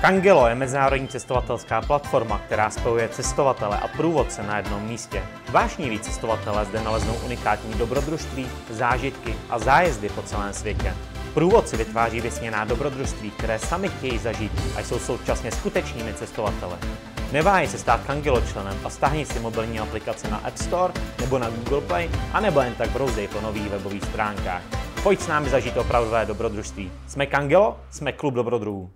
Kangelo je mezinárodní cestovatelská platforma, která spojuje cestovatele a průvodce na jednom místě. Vášniví cestovatele zde naleznou unikátní dobrodružství, zážitky a zájezdy po celém světě. Průvodci vytváří vysněná dobrodružství, které sami chtějí zažít a jsou současně skutečnými cestovatele. Neváhej se stát Kangelo členem a stáhni si mobilní aplikace na App Store nebo na Google Play, a nebo jen tak brouzdej po nových webových stránkách. Pojď s námi zažít opravdové dobrodružství. Jsme Kangelo, jsme klub dobrodruhů.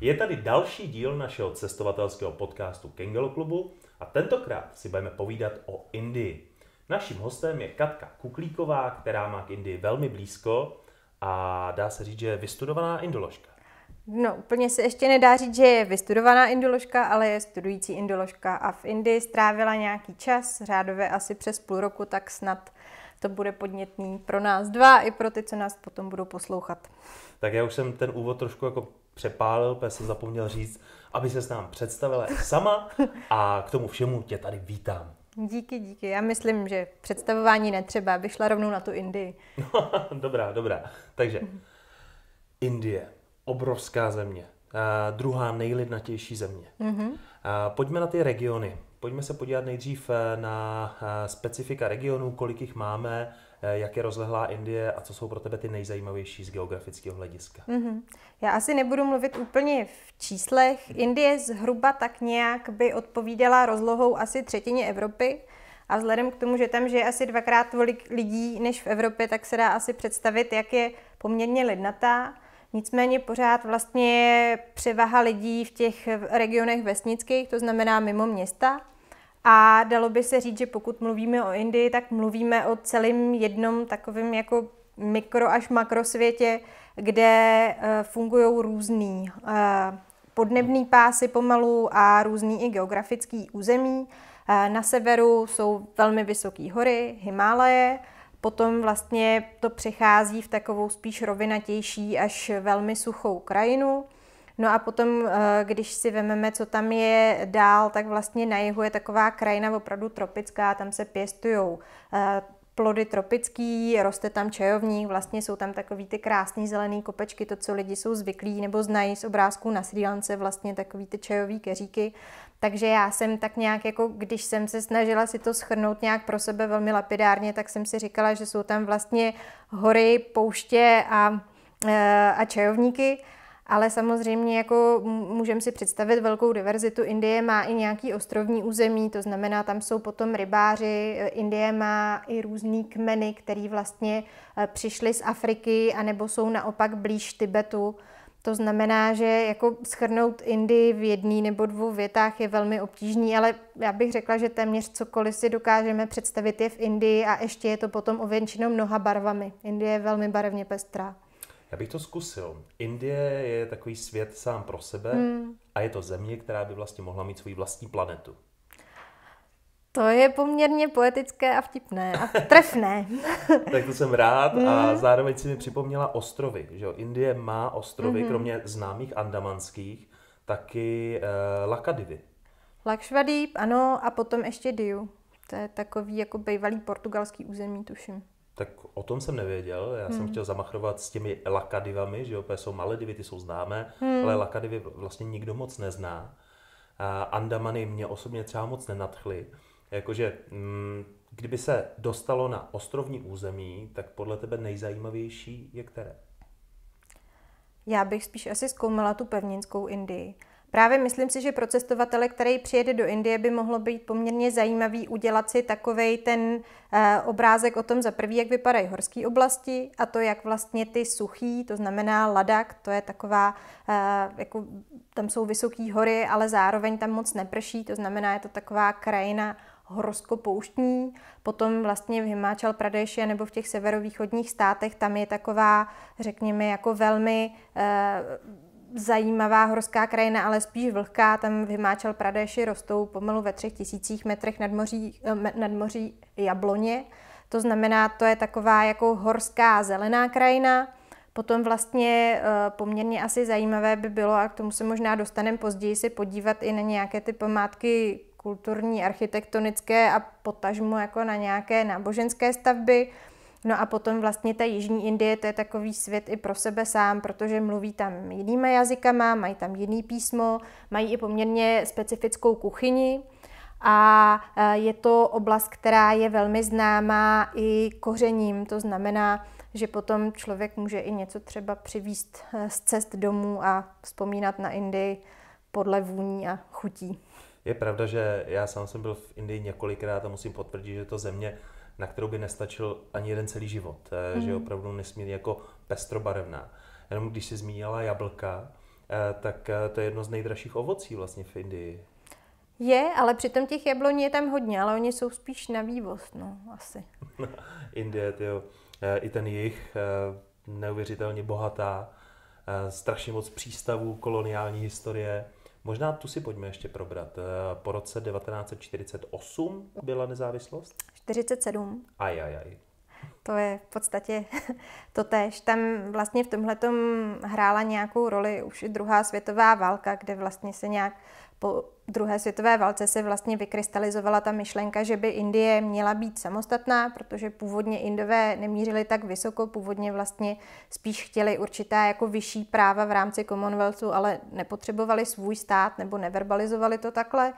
Je tady další díl našeho cestovatelského podcastu Kengelo klubu a tentokrát si budeme povídat o Indii. Naším hostem je Katka Kuklíková, která má k Indii velmi blízko a dá se říct, že je vystudovaná indoložka. No, úplně se ještě nedá říct, že je vystudovaná indoložka, ale je studující indoložka a v Indii strávila nějaký čas, řádově asi přes půl roku, tak snad to bude podnětný pro nás dva i pro ty, co nás potom budou poslouchat. Tak já už jsem ten úvod trošku jako přepálil, protože jsem zapomněl říct, aby se s nám představila sama a k tomu všemu tě tady vítám. Díky, díky. Já myslím, že představování netřeba, aby šla rovnou na tu Indii. dobrá, dobrá. Takže Indie, obrovská země, a druhá nejlidnatější země. Mm-hmm. A pojďme na ty regiony. Pojďme se podívat nejdřív eh, na eh, specifika regionů, kolik jich máme, Eh, jak je rozlehlá Indie a co jsou pro tebe ty nejzajímavější z geografického hlediska? Mm-hmm. Já asi nebudu mluvit úplně v číslech. Indie zhruba tak nějak by odpovídala rozlohou asi třetině Evropy. A vzhledem k tomu, že tam žije asi dvakrát tolik lidí než v Evropě, tak se dá asi představit, jak je poměrně lidnatá. Nicméně pořád vlastně je převaha lidí v těch regionech vesnických, to znamená mimo města. A dalo by se říct, že pokud mluvíme o Indii, tak mluvíme o celém jednom takovém jako mikro až makrosvětě, kde eh, fungují různý eh, podnebné pásy pomalu a různý i geografický území. Eh, na severu jsou velmi vysoké hory, Himálaje, potom vlastně to přechází v takovou spíš rovinatější až velmi suchou krajinu. No a potom, eh, když si vememe, co tam je dál, tak vlastně na jihu je taková krajina opravdu tropická, tam se pěstují eh, plody tropický, roste tam čajovník, vlastně jsou tam takový ty krásný zelený kopečky, to, co lidi jsou zvyklí nebo znají z obrázků na Sri Lance, vlastně takový ty čajový keříky. Takže já jsem tak nějak, jako když jsem se snažila si to schrnout nějak pro sebe velmi lapidárně, tak jsem si říkala, že jsou tam vlastně hory, pouště a, eh, a čajovníky, ale samozřejmě jako můžeme si představit velkou diverzitu. Indie má i nějaký ostrovní území, to znamená, tam jsou potom rybáři. Eh, Indie má i různý kmeny, které vlastně eh, přišly z Afriky anebo jsou naopak blíž Tibetu. To znamená, že jako schrnout Indii v jedné nebo dvou větách je velmi obtížný, ale já bych řekla, že téměř cokoliv si dokážeme představit je v Indii a ještě je to potom ověnčeno mnoha barvami. Indie je velmi barevně pestrá. Já bych to zkusil. Indie je takový svět sám pro sebe hmm. a je to země, která by vlastně mohla mít svůj vlastní planetu. To je poměrně poetické a vtipné a trefné. tak to jsem rád a hmm. zároveň si mi připomněla ostrovy. Že jo? Indie má ostrovy, hmm kromě známých andamanských, taky eh, Lakadivy. Lakšvadýp, ano, a potom ještě Diu. To je takový jako bývalý portugalský území, tuším. Tak o tom jsem nevěděl. Já hmm. jsem chtěl zamachrovat s těmi lakadivami, že opět jsou Maledivy, ty jsou známé, hmm. ale lakadivy vlastně nikdo moc nezná. A Andamany mě osobně třeba moc nenadchly. Jakože mm, kdyby se dostalo na ostrovní území, tak podle tebe nejzajímavější je které? Já bych spíš asi zkoumala tu pevninskou Indii. Právě myslím si, že pro cestovatele, který přijede do Indie, by mohlo být poměrně zajímavý udělat si takový ten e, obrázek o tom za prvý, jak vypadají horské oblasti a to, jak vlastně ty suchý, to znamená ladak, to je taková, e, jako tam jsou vysoké hory, ale zároveň tam moc neprší, to znamená, je to taková krajina horskopouštní, potom vlastně v Himáčal Pradeši nebo v těch severovýchodních státech, tam je taková, řekněme, jako velmi e, zajímavá horská krajina, ale spíš vlhká. Tam vymáčel Pradeši rostou pomalu ve třech tisících metrech nad moří, eh, nad moří jabloně. To znamená, to je taková jako horská zelená krajina. Potom vlastně eh, poměrně asi zajímavé by bylo, a k tomu se možná dostaneme později, si podívat i na nějaké ty památky kulturní, architektonické a potažmo jako na nějaké náboženské stavby. No a potom vlastně ta Jižní Indie, to je takový svět i pro sebe sám, protože mluví tam jinýma jazykama, mají tam jiný písmo, mají i poměrně specifickou kuchyni a e, je to oblast, která je velmi známá i kořením, to znamená, že potom člověk může i něco třeba přivíst e, z cest domů a vzpomínat na Indii podle vůní a chutí. Je pravda, že já sám jsem byl v Indii několikrát a musím potvrdit, že to země na kterou by nestačil ani jeden celý život, mm. že je hmm. opravdu nesmírně jako pestrobarevná. Jenom když si zmínila jablka, eh, tak eh, to je jedno z nejdražších ovocí vlastně v Indii. Je, ale přitom těch jabloní je tam hodně, ale oni jsou spíš na vývoz, no, asi. Indie, jo. I ten jich neuvěřitelně bohatá, strašně moc přístavů, koloniální historie. Možná tu si pojďme ještě probrat. Po roce 1948 byla nezávislost? 47. Aj, aj, aj. To je v podstatě to tež. Tam vlastně v tomhle hrála nějakou roli už i druhá světová válka, kde vlastně se nějak po druhé světové válce se vlastně vykrystalizovala ta myšlenka, že by Indie měla být samostatná, protože původně Indové nemířili tak vysoko, původně vlastně spíš chtěli určitá jako vyšší práva v rámci Commonwealthu, ale nepotřebovali svůj stát nebo neverbalizovali to takhle.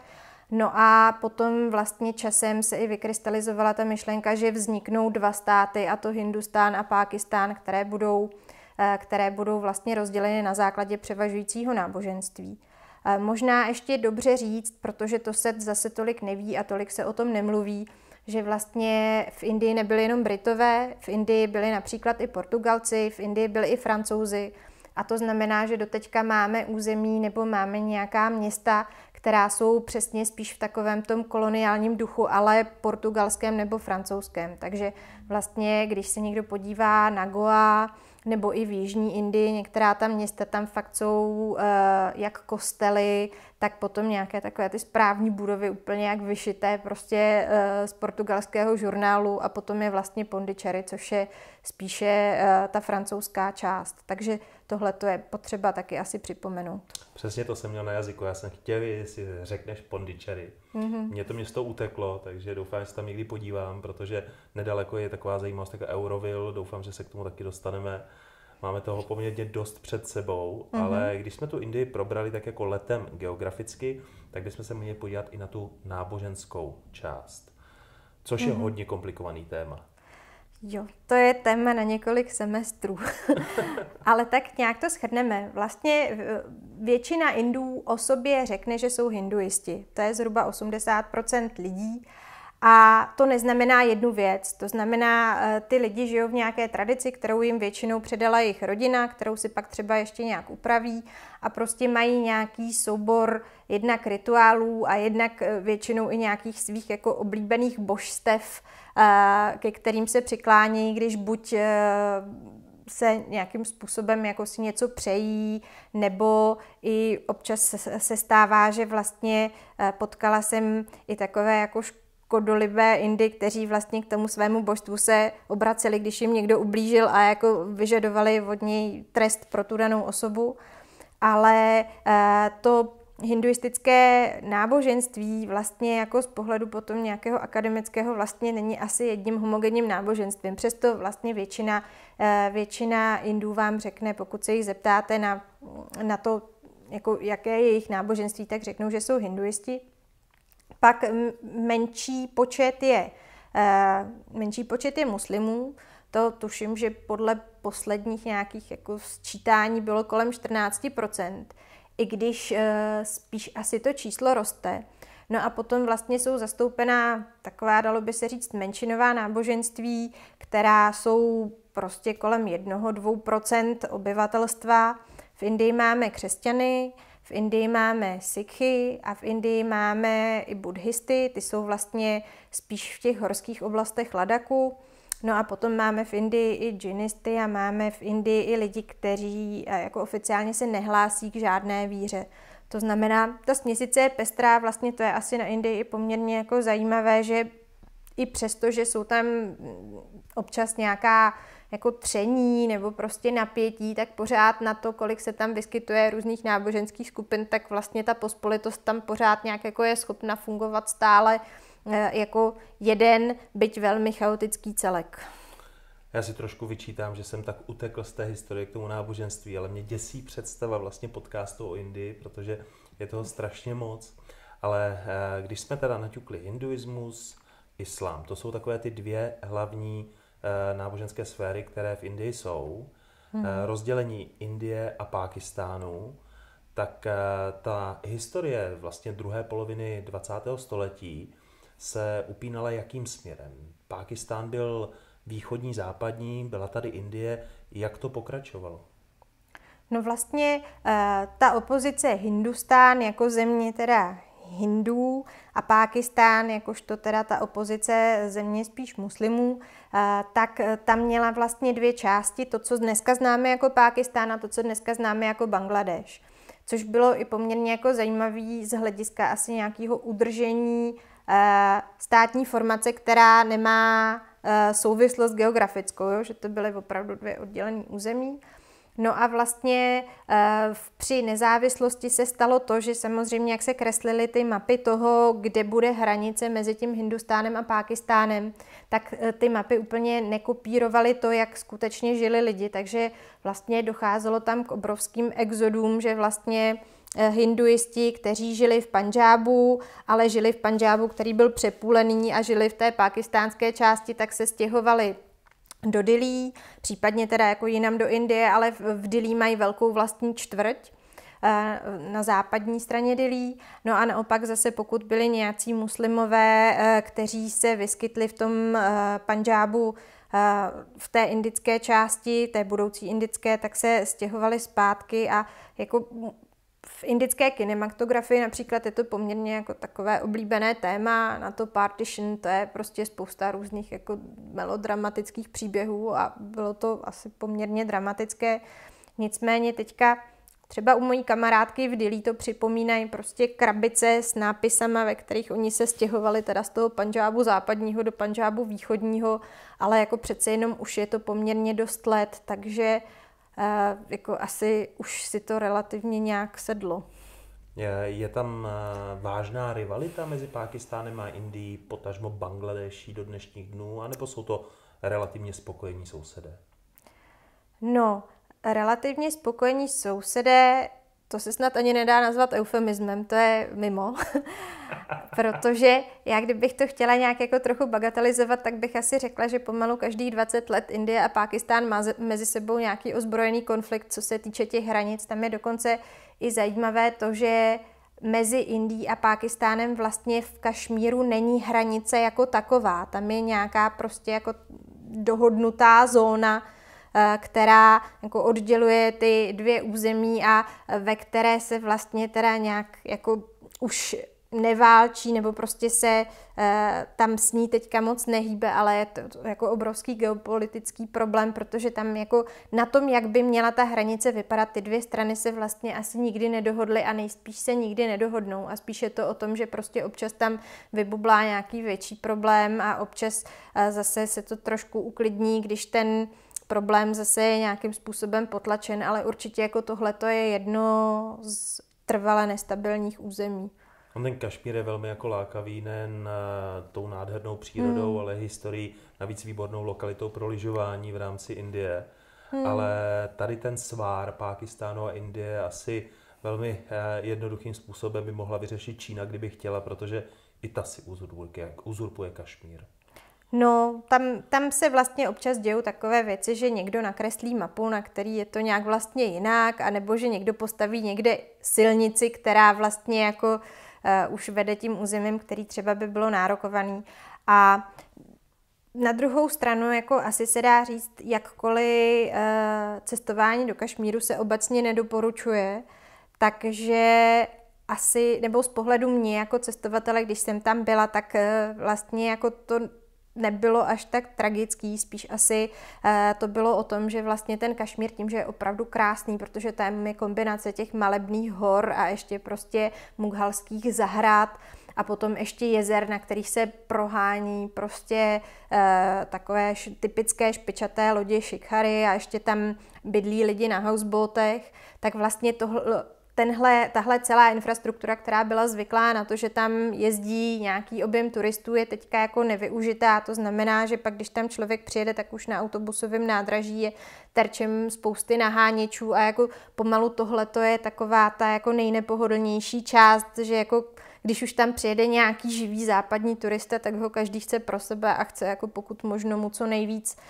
No a potom vlastně časem se i vykrystalizovala ta myšlenka, že vzniknou dva státy, a to Hindustán a Pákistán, které budou, eh, které budou vlastně rozděleny na základě převažujícího náboženství. Eh, možná ještě dobře říct, protože to se zase tolik neví a tolik se o tom nemluví, že vlastně v Indii nebyli jenom Britové, v Indii byli například i Portugalci, v Indii byli i Francouzi. A to znamená, že doteďka máme území nebo máme nějaká města, která jsou přesně spíš v takovém tom koloniálním duchu, ale portugalském nebo francouzském. Takže vlastně, když se někdo podívá na Goa nebo i v Jižní Indii, některá tam města tam fakt jsou uh, jak kostely, tak potom nějaké takové ty správní budovy úplně jak vyšité prostě uh, z portugalského žurnálu a potom je vlastně Pondicherry, což je spíše uh, ta francouzská část. Takže tohle to je potřeba taky asi připomenout. Přesně to jsem měl na jazyku. Já jsem chtěl, jestli řekneš Pondicherry. Mm-hmm. Mně to město uteklo, takže doufám, že se tam někdy podívám, protože nedaleko je taková zajímavost, tak Euroville, doufám, že se k tomu taky dostaneme. Máme toho poměrně dost před sebou, mm-hmm. ale když jsme tu Indii probrali tak jako letem geograficky, tak bychom se měli podívat i na tu náboženskou část, což mm-hmm. je mhm. hodně komplikovaný téma. Jo, to je téma na několik semestrů. Ale tak nějak to shrneme. Vlastně eh, většina Indů o sobě řekne, že jsou hinduisti. To je zhruba 80 lidí. A to neznamená jednu věc, to znamená, eh, ty lidi žijou v nějaké tradici, kterou jim většinou předala jejich rodina, kterou si pak třeba ještě nějak upraví a prostě mají nějaký soubor jednak rituálů a jednak eh, většinou i nějakých svých jako oblíbených božstev, eh, ke kterým se přiklání, když buď se nějakým způsobem jako si něco přejí, nebo i občas se stává, že vlastně potkala jsem i takové jako škodolivé Indy, kteří vlastně k tomu svému božstvu se obraceli, když jim někdo ublížil a jako vyžadovali od něj trest pro tu danou osobu. Ale eh, to hinduistické náboženství vlastně jako z pohledu potom nějakého akademického vlastně není asi jedním homogenním náboženstvím. Přesto vlastně většina, eh, většina Indů vám řekne, pokud se jich zeptáte na, na to, jako jaké je jejich náboženství, tak řeknou, že jsou hinduisti. Pak menší počet je, eh, menší počet je muslimů, to tuším, že podle posledních nějakých jako sčítání bylo kolem 14%, i když eh, spíš asi to číslo roste. No a potom vlastně jsou zastoupená taková, dalo by se říct, menšinová náboženství, která jsou prostě kolem 1-2% obyvatelstva. V Indii máme křesťany, v Indii máme Sikhy a v Indii máme i buddhisty, ty jsou vlastně spíš v těch horských oblastech Ladaku. No a potom máme v Indii i džinisty a máme v Indii i lidi, kteří eh, jako oficiálně se nehlásí k žádné víře. To znamená, ta směsice je pestrá, vlastně to je asi na Indii i poměrně jako zajímavé, že i přesto, že jsou tam občas nějaká jako tření nebo prostě napětí, tak pořád na to, kolik se tam vyskytuje různých náboženských skupin, tak vlastně ta pospolitost tam pořád nějak jako je schopna fungovat stále eh, jako jeden, byť velmi chaotický celek. Já si trošku vyčítám, že jsem tak utekl z té historie k tomu náboženství, ale mě děsí představa vlastně podcastu o Indii, protože je toho strašně moc. Ale eh, když jsme teda naťukli hinduismus, islám, to jsou takové ty dvě hlavní Eh, náboženské sféry, které v Indii jsou, hmm. rozdělení Indie a Pákistánu, tak eh, ta historie vlastně druhé poloviny 20. století se upínala jakým směrem? Pákistán byl východní, západní, byla tady Indie. Jak to pokračovalo? No vlastně ta opozice Hindustán jako země teda hindů a Pákistán, jakožto teda ta opozice země spíš muslimů, eh, tak eh, tam měla vlastně dvě části, to, co dneska známe jako Pákistán a to, co dneska známe jako Bangladeš. Což bylo i poměrně jako zajímavý z hlediska asi nějakého udržení eh, státní formace, která nemá souvislost geografickou, jo? že to byly opravdu dvě oddělené území. No a vlastně eh, při nezávislosti se stalo to, že samozřejmě, jak se kreslily ty mapy toho, kde bude hranice mezi tím Hindustánem a Pákistánem, tak eh, ty mapy úplně nekopírovaly to, jak skutečně žili lidi. Takže vlastně docházelo tam k obrovským exodům, že vlastně eh, hinduisti, kteří žili v Panžábu, ale žili v Panžábu, který byl přepůlený a žili v té pakistánské části, tak se stěhovali do Dilí, případně teda jako jinam do Indie, ale v Dilí mají velkou vlastní čtvrť eh, na západní straně Dilí. No a naopak zase pokud byli nějací muslimové, eh, kteří se vyskytli v tom eh, Panžábu v té indické části, té budoucí indické, tak se stěhovali zpátky a jako v indické kinematografii například je to poměrně jako takové oblíbené téma, na to Partition, to je prostě spousta různých jako melodramatických příběhů a bylo to asi poměrně dramatické. Nicméně teďka Třeba u mojí kamarádky v Dili to připomínají prostě krabice s nápisama, ve kterých oni se stěhovali teda z toho Panžábu západního do Panžábu východního, ale jako přece jenom už je to poměrně dost let, takže jako asi už si to relativně nějak sedlo. Je tam e, vážná rivalita mezi Pákistánem a Indií, potažmo Bangladeší do dnešních dnů, anebo jsou to relativně spokojení sousedé? No, relativně spokojení sousedé to se snad ani nedá nazvat eufemismem, to je mimo. Protože já kdybych to chtěla nějak jako trochu bagatelizovat, tak bych asi řekla, že pomalu každých 20 let Indie a Pákistán má mezi sebou nějaký ozbrojený konflikt, co se týče těch hranic. Tam je dokonce i zajímavé to, že mezi Indií a Pákistánem vlastně v Kašmíru není hranice jako taková. Tam je nějaká prostě jako dohodnutá zóna, Eh, která jako odděluje ty dvě území a ve které se vlastně teda nějak jako už neválčí nebo prostě se eh, tam s ní teďka moc nehýbe, ale je to, jako obrovský geopolitický problém, protože tam jako na tom, jak by měla ta hranice vypadat, ty dvě strany se vlastně asi nikdy nedohodly a nejspíš se nikdy nedohodnou a spíše je to o tom, že prostě občas tam vybublá nějaký větší problém a občas eh, zase se to trošku uklidní, když ten problém zase je nějakým způsobem potlačen, ale určitě jako tohle to je jedno z trvale nestabilních území. On no, ten Kašmír je velmi jako lákavý, na tou nádhernou přírodou, hmm. ale historií, navíc výbornou lokalitou pro lyžování v rámci Indie. Hmm. Ale tady ten svár Pákistánu a Indie asi velmi eh, jednoduchým způsobem by mohla vyřešit Čína, kdyby chtěla, protože i ta si uzurpuje, uzurpuje Kašmír. No, tam, tam se vlastně občas dějou takové věci, že někdo nakreslí mapu, na který je to nějak vlastně jinak, anebo že někdo postaví někde silnici, která vlastně jako uh, už vede tím územím, který třeba by bylo nárokovaný. A na druhou stranu, jako asi se dá říct, jakkoliv uh, cestování do Kašmíru se obecně nedoporučuje, takže asi, nebo z pohledu mě jako cestovatele, když jsem tam byla, tak eh, vlastně jako to nebylo až tak tragický, spíš asi eh, to bylo o tom, že vlastně ten Kašmír tím, že je opravdu krásný, protože tam je kombinace těch malebných hor a ještě prostě mughalských zahrad, a potom ještě jezer, na kterých se prohání prostě eh, takové typické špičaté lodě šikhary a ještě tam bydlí lidi na houseboatech, tak vlastně tohle, tenhle, tahle celá infrastruktura, která byla zvyklá na to, že tam jezdí nějaký objem turistů, je teďka jako nevyužitá. To znamená, že pak, když tam člověk přijede, tak už na autobusovém nádraží je terčem spousty naháněčů a jako pomalu tohle to je taková ta jako nejnepohodlnější část, že jako když už tam přijede nějaký živý západní turista, tak ho každý chce pro sebe a chce jako pokud možno mu co nejvíc uh,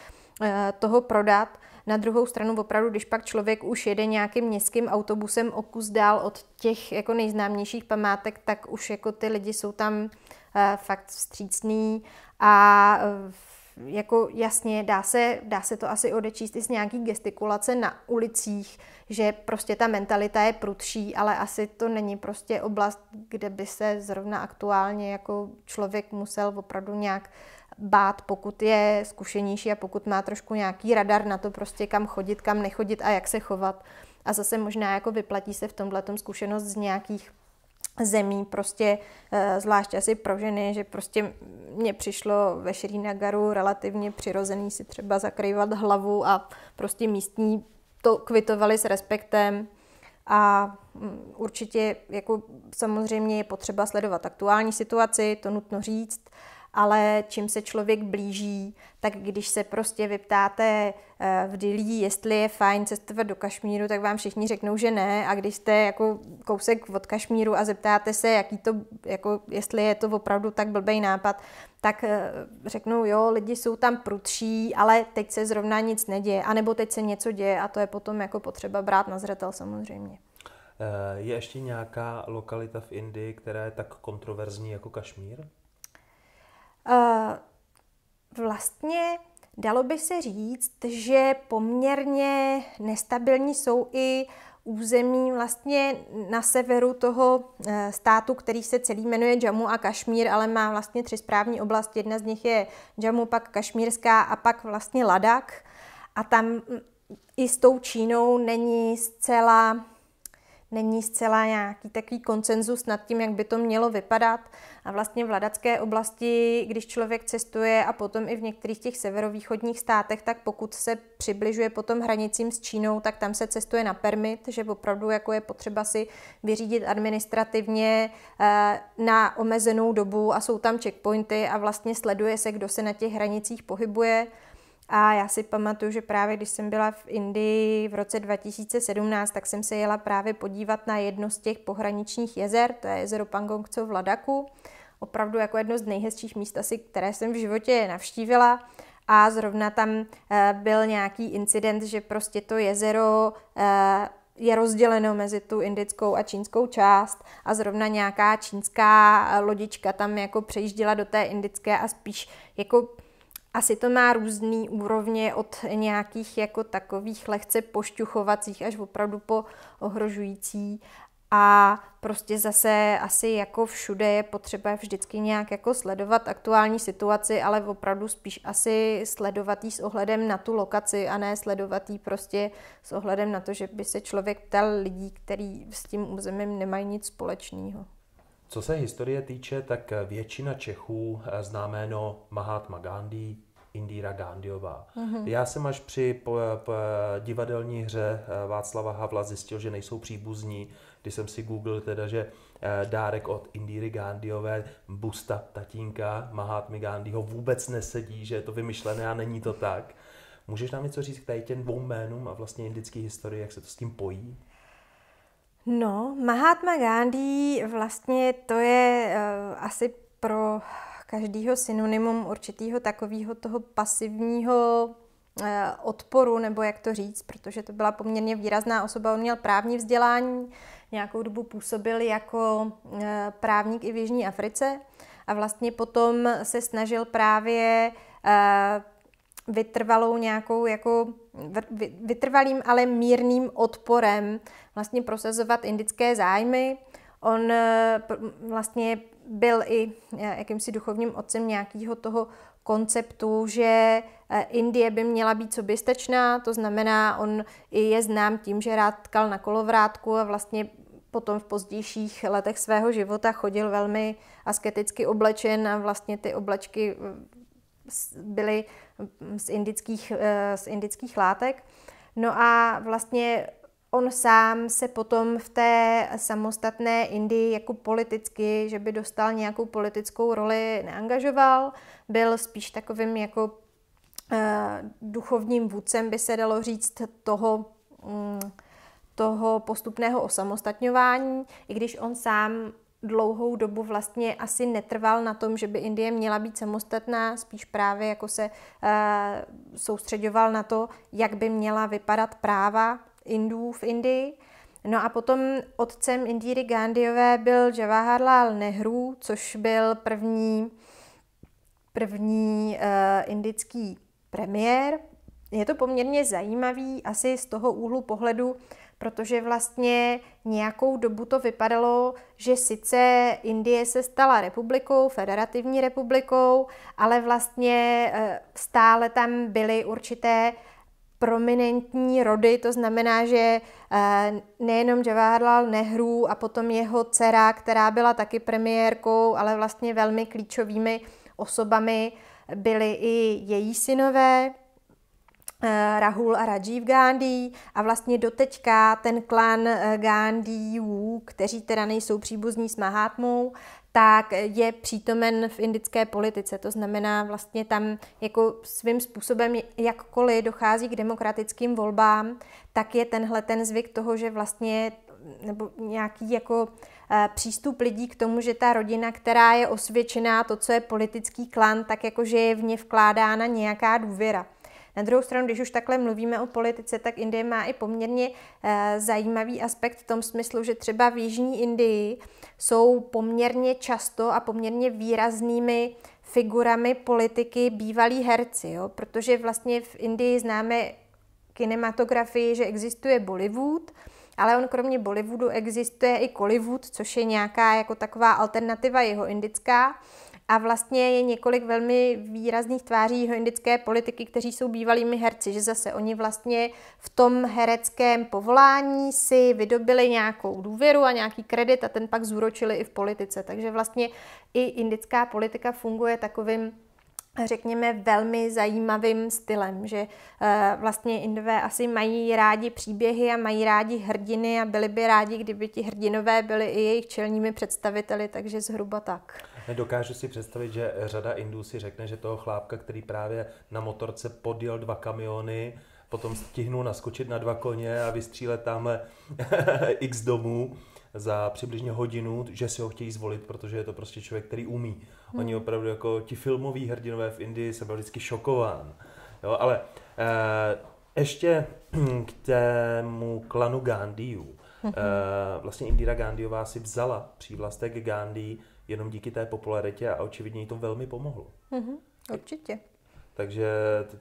Eh, toho prodat. Na druhou stranu opravdu, když pak člověk už jede nějakým městským autobusem o kus dál od těch jako nejznámějších památek, tak už jako ty lidi jsou tam eh, fakt vstřícný a eh, jako jasně, dá se, dá se to asi odečíst i z nějaký gestikulace na ulicích, že prostě ta mentalita je prudší, ale asi to není prostě oblast, kde by se zrovna aktuálně jako člověk musel opravdu nějak bát, pokud je zkušenější a pokud má trošku nějaký radar na to prostě kam chodit, kam nechodit a jak se chovat. A zase možná jako vyplatí se v tomhle zkušenost z nějakých zemí, prostě eh, zvlášť asi pro ženy, že prostě mně přišlo ve Šrínagaru relativně přirozený si třeba zakrývat hlavu a prostě místní to kvitovali s respektem a mm, určitě jako samozřejmě je potřeba sledovat aktuální situaci, to nutno říct, ale čím se člověk blíží, tak když se prostě vyptáte eh, v Dilí, jestli je fajn cestovat do Kašmíru, tak vám všichni řeknou, že ne. A když jste jako kousek od Kašmíru a zeptáte se, jaký to, jako jestli je to opravdu tak blbej nápad, tak eh, řeknou, jo, lidi jsou tam prudší, ale teď se zrovna nic neděje, A nebo teď se něco děje a to je potom jako potřeba brát na zřetel samozřejmě. Eh, je ještě nějaká lokalita v Indii, která je tak kontroverzní jako Kašmír? Eh, vlastně dalo by se říct, že poměrně nestabilní jsou i území vlastně na severu toho eh, státu, který se celý jmenuje Jammu a Kašmír, ale má vlastně tři správní oblasti. Jedna z nich je Jammu, pak Kašmírská a pak vlastně Ladak. A tam mm, i s tou Čínou není zcela není zcela nějaký takový koncenzus nad tím, jak by to mělo vypadat. A vlastně v Ladacké oblasti, když člověk cestuje a potom i v některých těch severovýchodních státech, tak pokud se přibližuje potom hranicím s Čínou, tak tam se cestuje na permit, že opravdu jako je potřeba si vyřídit administrativně eh, na omezenou dobu a jsou tam checkpointy a vlastně sleduje se, kdo se na těch hranicích pohybuje. A já si pamatuju, že právě když jsem byla v Indii v roce 2017, tak jsem se jela právě podívat na jedno z těch pohraničních jezer, to je jezero Pangongco v Ladaku. Opravdu jako jedno z nejhezčích míst asi, které jsem v životě navštívila a zrovna tam eh, byl nějaký incident, že prostě to jezero eh, je rozděleno mezi tu indickou a čínskou část a zrovna nějaká čínská eh, lodička tam jako přejižděla do té indické a spíš jako asi to má různý úrovně od nějakých jako takových lehce pošťuchovacích až opravdu po ohrožující a prostě zase asi jako všude je potřeba vždycky nějak jako sledovat aktuální situaci, ale opravdu spíš asi sledovat jí s ohledem na tu lokaci a ne sledovat jí prostě s ohledem na to, že by se člověk ptal lidí, který s tím územím nemají nic společného. Co se historie týče, tak většina Čechů eh, zná jméno Mahatma Gandhi, Indira Gandhiová. Mm-hmm. Já jsem až při po, eh, po eh, divadelní hře Václava Havla zjistil, že nejsou příbuzní, když jsem si googlil teda, že dárek od Indíry Gandhiové, busta tatínka Mahatmy Gandhiho vůbec nesedí, že je to vymyšlené a není to tak. Můžeš nám něco říct k těm dvou jménům a vlastně indické historii, jak se to s tím pojí? No, Mahatma Gandhi vlastně to je uh, asi pro každého synonymum určitého takového toho pasivního eh, odporu, nebo jak to říct, protože to byla poměrně výrazná osoba. On měl právní vzdělání, nějakou dobu působil jako eh, právník i v Jižní Africe a vlastně potom se snažil právě vytrvalou nějakou jako vytrvalým, ale mírným odporem vlastně prosazovat indické zájmy. On eh, vlastně byl i eh, jakýmsi duchovním otcem nějakého toho konceptu, že eh, Indie by měla být soběstačná, to znamená, on i je znám tím, že rád tkal na kolovrátku a vlastně potom v pozdějších letech svého života chodil velmi asketicky oblečen a vlastně ty oblečky byly mm, z indických, eh, z indických látek. No a vlastně on sám se potom v té samostatné Indii jako politicky, že by dostal nějakou politickou roli, neangažoval, byl spíš takovým jako eh, duchovním vůdcem, by se dalo říct, toho, mm, toho postupného osamostatňování, i když on sám dlouhou dobu vlastně asi netrval na tom, že by Indie měla být samostatná, spíš právě jako se e, eh, soustředoval na to, jak by měla vypadat práva Indů v Indii. No a potom otcem Indíry Gandhiové byl Jawaharlal Nehru, což byl první, první e, indický premiér. Je to poměrně zajímavý asi z toho úhlu pohledu, protože vlastně nějakou dobu to vypadalo, že sice Indie se stala republikou, federativní republikou, ale vlastně eh, stále tam byly určité prominentní rody, to znamená, že eh, nejenom Jawaharlal Nehru a potom jeho dcera, která byla taky premiérkou, ale vlastně velmi klíčovými osobami byli i její synové. Eh, Rahul a Rajiv Gandhi a vlastně doteďka ten klan eh, Gandhiů, kteří teda nejsou příbuzní s Mahatmou, tak je přítomen v indické politice. To znamená, vlastně tam jako svým způsobem, jakkoliv dochází k demokratickým volbám, tak je tenhle ten zvyk toho, že vlastně nebo nějaký jako eh, přístup lidí k tomu, že ta rodina, která je osvědčená, to, co je politický klan, tak jakože je v ně vkládána nějaká důvěra. Na druhou stranu, když už takhle mluvíme o politice, tak Indie má i poměrně eh, zajímavý aspekt v tom smyslu, že třeba v Jižní Indii jsou poměrně často a poměrně výraznými figurami politiky bývalí herci, jo? protože vlastně v Indii známe kinematografii, že existuje Bollywood, ale on kromě Bollywoodu existuje i Kollywood, což je nějaká jako taková alternativa jeho indická a vlastně je několik velmi výrazných tváří indické politiky, kteří jsou bývalými herci, že zase oni vlastně v tom hereckém povolání si vydobili nějakou důvěru a nějaký kredit a ten pak zúročili i v politice. Takže vlastně i indická politika funguje takovým řekněme, velmi zajímavým stylem, že eh, vlastně Indové asi mají rádi příběhy a mají rádi hrdiny a byli by rádi, kdyby ti hrdinové byli i jejich čelními představiteli, takže zhruba tak. Nedokážu si představit, že řada Indů si řekne, že toho chlápka, který právě na motorce podjel dva kamiony, potom stihnul naskočit na dva koně a vystřílet tam x domů za přibližně hodinu, že si ho chtějí zvolit, protože je to prostě člověk, který umí. Hmm. Oni opravdu jako ti filmoví hrdinové v Indii se byl vždycky šokován. Jo, ale e, ještě k tému klanu Gandhiů. Hmm. Eh, vlastně Indira Gandhiová si vzala přívlastek Gandhi jenom díky té popularitě a očividně jí to velmi pomohlo. Mm-hmm, určitě. Takže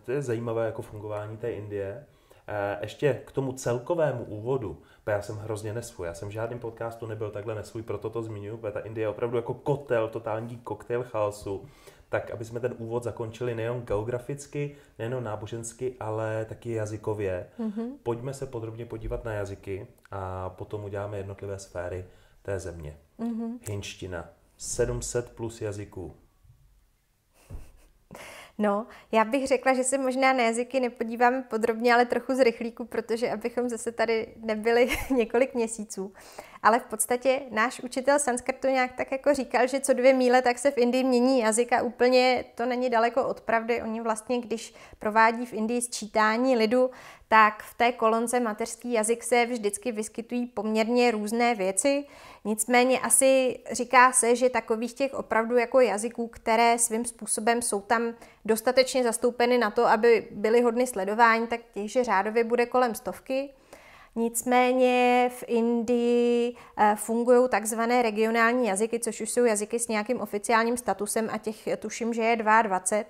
to je zajímavé jako fungování té Indie. E, ještě k tomu celkovému úvodu, protože já jsem hrozně nesvůj, já jsem v žádném podcastu nebyl takhle nesvůj, proto to zmiňuji, protože ta Indie je opravdu jako kotel, totální koktejl chaosu, tak aby jsme ten úvod zakončili nejen geograficky, nejen nábožensky, ale taky jazykově. Mm-hmm. Pojďme se podrobně podívat na jazyky a potom uděláme jednotlivé sféry té země. Mm-hmm. Hinština, 700 plus jazyků? No, já bych řekla, že se možná na jazyky nepodíváme podrobně, ale trochu z rychlíku, protože abychom zase tady nebyli několik měsíců ale v podstatě náš učitel sanskrtu nějak tak jako říkal, že co dvě míle, tak se v Indii mění jazyk a úplně to není daleko od pravdy. Oni vlastně, když provádí v Indii sčítání lidu, tak v té kolonce mateřský jazyk se vždycky vyskytují poměrně různé věci. Nicméně asi říká se, že takových těch opravdu jako jazyků, které svým způsobem jsou tam dostatečně zastoupeny na to, aby byly hodny sledování, tak těch, že řádově bude kolem stovky. Nicméně v Indii eh, fungují takzvané regionální jazyky, což už jsou jazyky s nějakým oficiálním statusem a těch tuším, že je 22.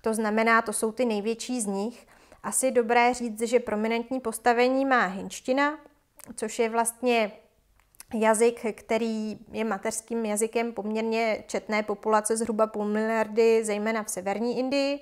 To znamená, to jsou ty největší z nich. Asi dobré říct, že prominentní postavení má hinština, což je vlastně jazyk, který je mateřským jazykem poměrně četné populace, zhruba půl miliardy, zejména v severní Indii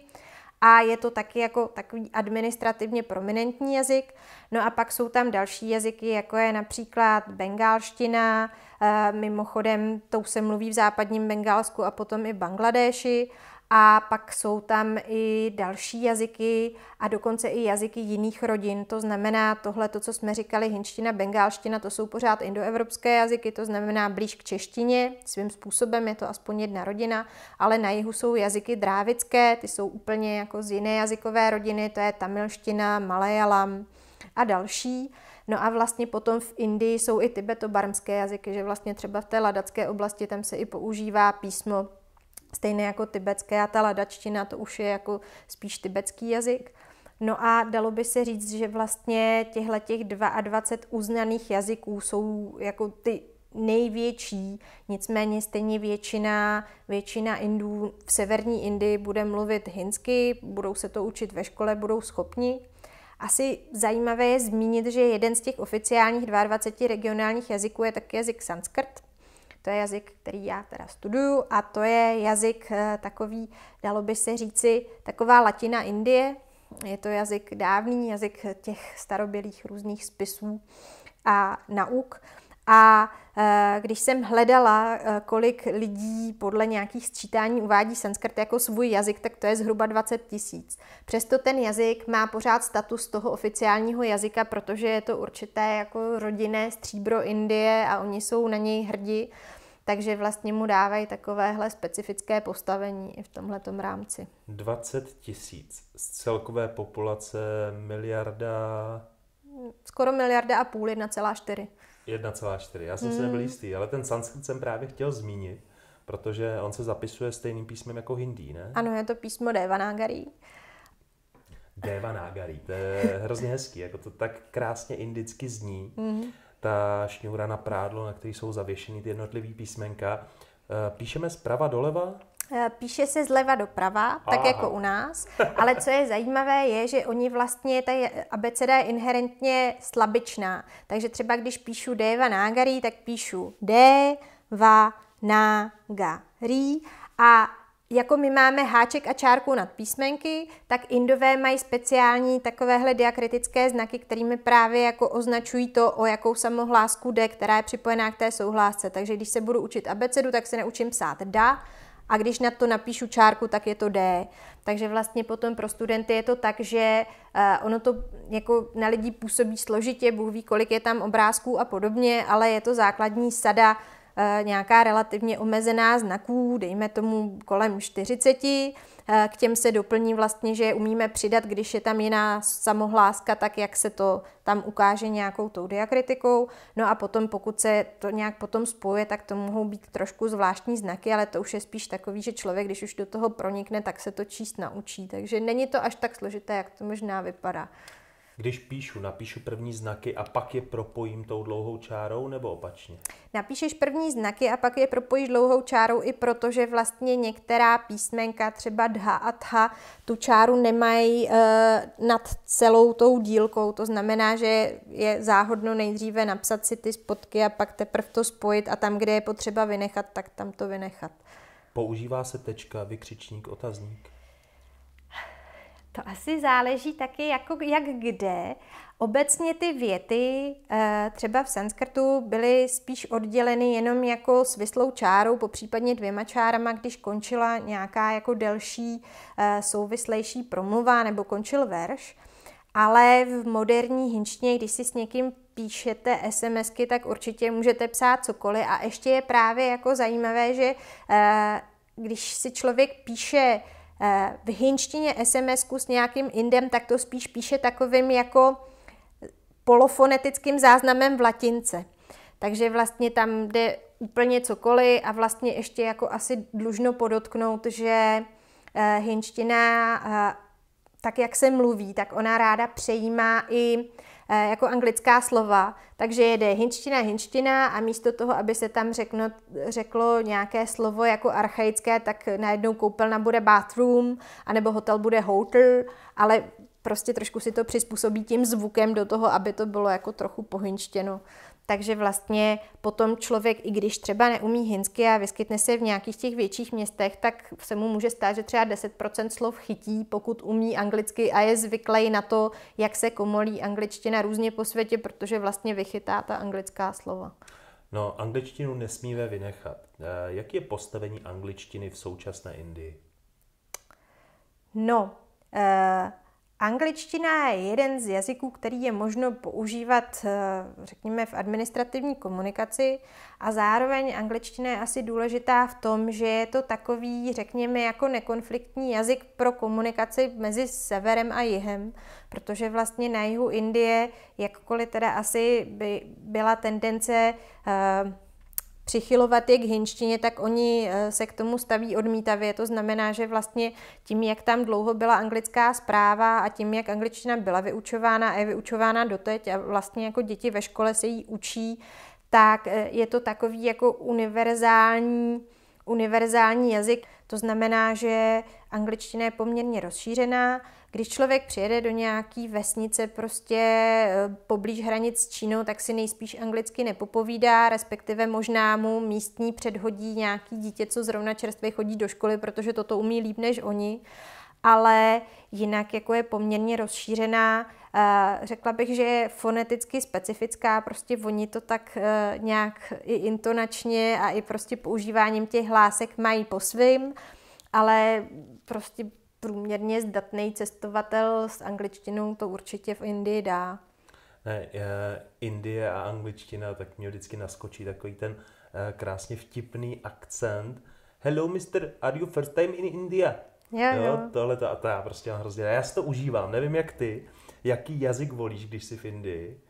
a je to taky jako takový administrativně prominentní jazyk. No a pak jsou tam další jazyky, jako je například bengálština, eh, mimochodem tou se mluví v západním Bengálsku a potom i Bangladeši, a pak jsou tam i další jazyky a dokonce i jazyky jiných rodin. To znamená tohle, to, co jsme říkali, hinština, bengálština, to jsou pořád indoevropské jazyky, to znamená blíž k češtině, svým způsobem je to aspoň jedna rodina, ale na jihu jsou jazyky drávické, ty jsou úplně jako z jiné jazykové rodiny, to je tamilština, malajalam a další. No a vlastně potom v Indii jsou i tibetobarmské jazyky, že vlastně třeba v té ladacké oblasti tam se i používá písmo Stejné jako tibetské a ta ladačtina, to už je jako spíš tibetský jazyk. No a dalo by se říct, že vlastně těchto těch 22 uznaných jazyků jsou jako ty největší, nicméně stejně většina, většina Indů v severní Indii bude mluvit hinsky, budou se to učit ve škole, budou schopni. Asi zajímavé je zmínit, že jeden z těch oficiálních 22 regionálních jazyků je taky jazyk sanskrt, to je jazyk, který já teda studuju a to je jazyk eh, takový, dalo by se říci, taková latina Indie. Je to jazyk dávný, jazyk těch starobylých různých spisů a nauk. A eh, když jsem hledala, eh, kolik lidí podle nějakých sčítání uvádí sanskrt jako svůj jazyk, tak to je zhruba 20 tisíc. Přesto ten jazyk má pořád status toho oficiálního jazyka, protože je to určité jako rodinné stříbro Indie a oni jsou na něj hrdí takže vlastně mu dávají takovéhle specifické postavení i v tomhle rámci. 20 tisíc z celkové populace miliarda... Skoro miliarda a půl, 1,4. 1,4, já jsem hmm. si nebyl hmm. jistý, ale ten sanskrit jsem právě chtěl zmínit, protože on se zapisuje stejným písmem jako hindí, ne? Ano, je to písmo Devanagari. Devanagari, to je hrozně hezký, jako to tak krásně indicky zní. hmm ta šňůra na prádlo, na který jsou zavěšeny ty jednotlivý písmenka. Eh, píšeme zprava doleva? Eh, píše se zleva doprava, Aha. tak jako u nás, ale co je zajímavé je, že oni vlastně, ta abeceda je inherentně slabičná, takže třeba když píšu Deva Nagari, tak píšu Deva Nagari a jako my máme háček a čárku nad písmenky, tak indové mají speciální takovéhle diakritické znaky, kterými právě jako označují to, o jakou samohlásku jde, která je připojená k té souhlásce. Takže když se budu učit abecedu, tak se naučím psát da, a když na to napíšu čárku, tak je to D. Takže vlastně potom pro studenty je to tak, že eh, ono to jako na lidi působí složitě, Bůh ví, kolik je tam obrázků a podobně, ale je to základní sada Eh, nějaká relativně omezená znaků, dejme tomu kolem 40. Eh, k těm se doplní vlastně, že je umíme přidat, když je tam jiná samohláska, tak jak se to tam ukáže nějakou tou diakritikou. No a potom, pokud se to nějak potom spojuje, tak to mohou být trošku zvláštní znaky, ale to už je spíš takový, že člověk, když už do toho pronikne, tak se to číst naučí. Takže není to až tak složité, jak to možná vypadá když píšu, napíšu první znaky a pak je propojím tou dlouhou čárou nebo opačně? Napíšeš první znaky a pak je propojíš dlouhou čárou i protože vlastně některá písmenka, třeba dha a tha, tu čáru nemají e, nad celou tou dílkou. To znamená, že je záhodno nejdříve napsat si ty spotky a pak teprve to spojit a tam, kde je potřeba vynechat, tak tam to vynechat. Používá se tečka, vykřičník, otazník? To asi záleží taky, jako jak kde. Obecně ty věty eh, třeba v sanskrtu byly spíš odděleny jenom jako svislou čárou, popřípadně dvěma čárama, když končila nějaká jako delší, eh, souvislejší promluva nebo končil verš. Ale v moderní hinčtině, když si s někým píšete SMSky, tak určitě můžete psát cokoliv. A ještě je právě jako zajímavé, že eh, když si člověk píše Eh, v hinštině sms s nějakým indem, tak to spíš píše takovým jako polofonetickým záznamem v latince. Takže vlastně tam jde úplně cokoliv a vlastně ještě jako asi dlužno podotknout, že eh, hinština, eh, tak jak se mluví, tak ona ráda přejímá i Eh, jako anglická slova, takže jede hinština, hinština a místo toho, aby se tam řekno, řeklo nějaké slovo jako archaické, tak najednou koupelna bude bathroom, anebo hotel bude hotel, ale prostě trošku si to přizpůsobí tím zvukem do toho, aby to bylo jako trochu pohinštěno takže vlastně potom člověk, i když třeba neumí hinsky a vyskytne se v nějakých těch větších městech, tak se mu může stát, že třeba 10% slov chytí, pokud umí anglicky a je zvyklý na to, jak se komolí angličtina různě po světě, protože vlastně vychytá ta anglická slova. No, angličtinu nesmíme vynechat. Eh, jak je postavení angličtiny v současné Indii? No, uh... Angličtina je jeden z jazyků, který je možno používat, eh, řekněme, v administrativní komunikaci a zároveň angličtina je asi důležitá v tom, že je to takový, řekněme, jako nekonfliktní jazyk pro komunikaci mezi severem a jihem, protože vlastně na jihu Indie, jakkoliv teda asi by byla tendence eh, přichylovat je k hinštině, tak oni eh, se k tomu staví odmítavě. To znamená, že vlastně tím, jak tam dlouho byla anglická zpráva a tím, jak angličtina byla vyučována a je vyučována doteď a vlastně jako děti ve škole se jí učí, tak eh, je to takový jako univerzální, univerzální jazyk. To znamená, že angličtina je poměrně rozšířená, když člověk přijede do nějaký vesnice prostě eh, poblíž hranic s Čínou, tak si nejspíš anglicky nepopovídá, respektive možná mu místní předhodí nějaký dítě, co zrovna čerstvě chodí do školy, protože toto umí líp než oni ale jinak jako je poměrně rozšířená. Eh, řekla bych, že je foneticky specifická, prostě oni to tak eh, nějak i intonačně a i prostě používáním těch hlásek mají po svým, ale prostě průměrně zdatný cestovatel s angličtinou to určitě v Indii dá. Ne, eh, Indie a angličtina, tak mě vždycky naskočí takový ten eh, krásně vtipný akcent. Hello, mister, are you first time in India? Jo, jo. jo. Tohle to, to já prostě mám hrozně. Já si to užívám. Nevím, jak ty, jaký jazyk volíš, když jsi v Indii?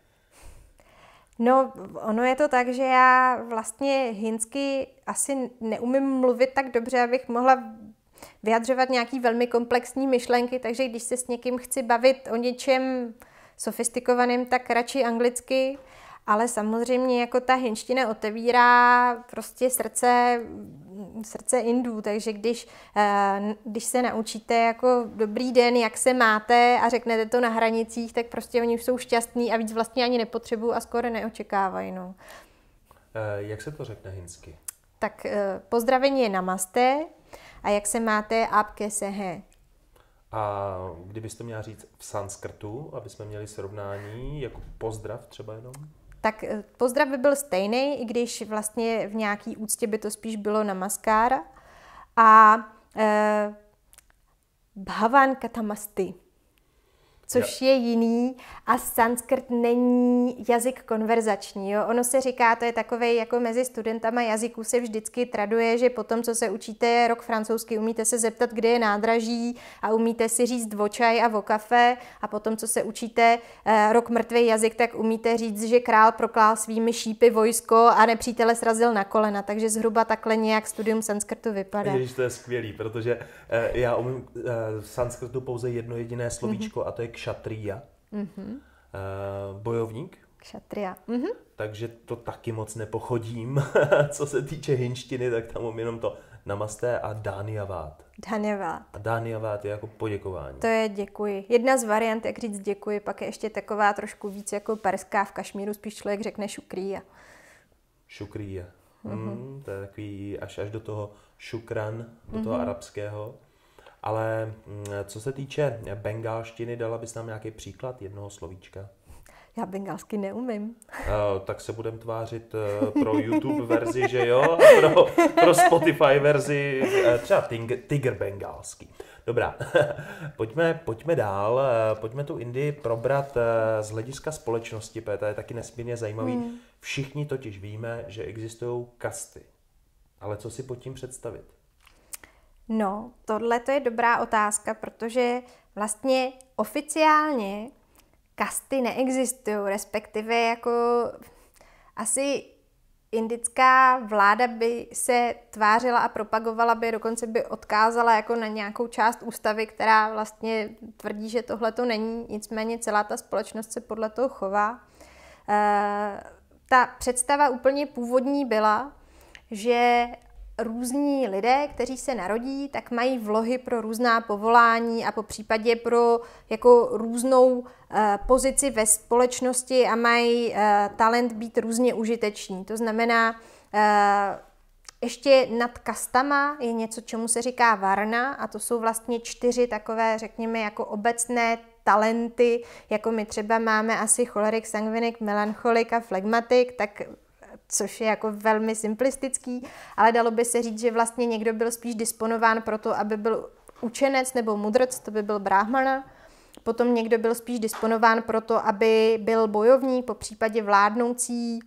No, ono je to tak, že já vlastně hinsky asi neumím mluvit tak dobře, abych mohla vyjadřovat nějaký velmi komplexní myšlenky, takže když se s někým chci bavit o něčem sofistikovaném, tak radši anglicky, ale samozřejmě jako ta hinština otevírá prostě srdce, srdce Indů, takže když, eh, když se naučíte jako dobrý den, jak se máte a řeknete to na hranicích, tak prostě oni už jsou šťastní a víc vlastně ani nepotřebují a skoro neočekávají. No. Eh, jak se to řekne hinsky? Tak eh, pozdravení je namaste, a jak se máte, आप se he. A kdybyste měla říct v sanskrtu, aby jsme měli srovnání, jako pozdrav třeba jenom? Tak eh, pozdrav by byl stejný, i když vlastně v nějaký úctě by to spíš bylo namaskár. A e, bhavan katamasty což je jiný a sanskrt není jazyk konverzační. Jo? Ono se říká, to je takové jako mezi studentama jazyků se vždycky traduje, že po tom, co se učíte rok francouzsky, umíte se zeptat, kde je nádraží a umíte si říct dvočaj a o kafe a potom, co se učíte eh, rok mrtvý jazyk, tak umíte říct, že král proklál svými šípy vojsko a nepřítele srazil na kolena, takže zhruba takhle nějak studium sanskrtu vypadá. Ježiš, to je skvělý, protože eh, já umím eh, sanskrtu pouze jedno jediné slovíčko mm-hmm. a to je kšatria, mm-hmm. Eh, bojovník. Kšatria. Mm-hmm. Takže to taky moc nepochodím. Co se týče hinštiny, tak tam mám jenom to namaste a dániavát. Dániavát. A dániavát je jako poděkování. To je děkuji. Jedna z variant, jak říct děkuji, pak je ještě taková trošku víc jako perská v Kašmíru, spíš člověk řekne šukrýja. Šukrýja. Mm-hmm. Mm, to je takový až, až do toho šukran, do mm-hmm. toho mhm. arabského. Ale mm, co se týče bengálštiny, dala bys nám nějaký příklad jednoho slovíčka? Já bengalsky neumím. Uh, tak se budem tvářit uh, pro YouTube verzi, že jo? pro, pro Spotify verzi uh, třeba ting, Tiger bengalský. Dobrá, pojďme, pojďme dál, pojďme tu Indii probrat z hlediska společnosti, Protože to je taky nesmírně zajímavý. Hmm. Všichni totiž víme, že existují kasty, ale co si pod tím představit? No, tohle to je dobrá otázka, protože vlastně oficiálně kasty neexistují, respektive jako asi indická vláda by se tvářila a propagovala by, dokonce by odkázala jako na nějakou část ústavy, která vlastně tvrdí, že tohle to není, nicméně celá ta společnost se podle toho chová. E, ta představa úplně původní byla, že různí lidé, kteří se narodí, tak mají vlohy pro různá povolání a po případě pro jako různou eh, pozici ve společnosti a mají eh, talent být různě užiteční. To znamená, eh, ještě nad kastama je něco, čemu se říká varna a to jsou vlastně čtyři takové, řekněme, jako obecné talenty, jako my třeba máme asi cholerik, sangvinik, melancholik a flegmatik, tak což je jako velmi simplistický, ale dalo by se říct, že vlastně někdo byl spíš disponován pro to, aby byl učenec nebo mudrc, to by byl brahmana, potom někdo byl spíš disponován pro to, aby byl bojovník, po případě vládnoucí,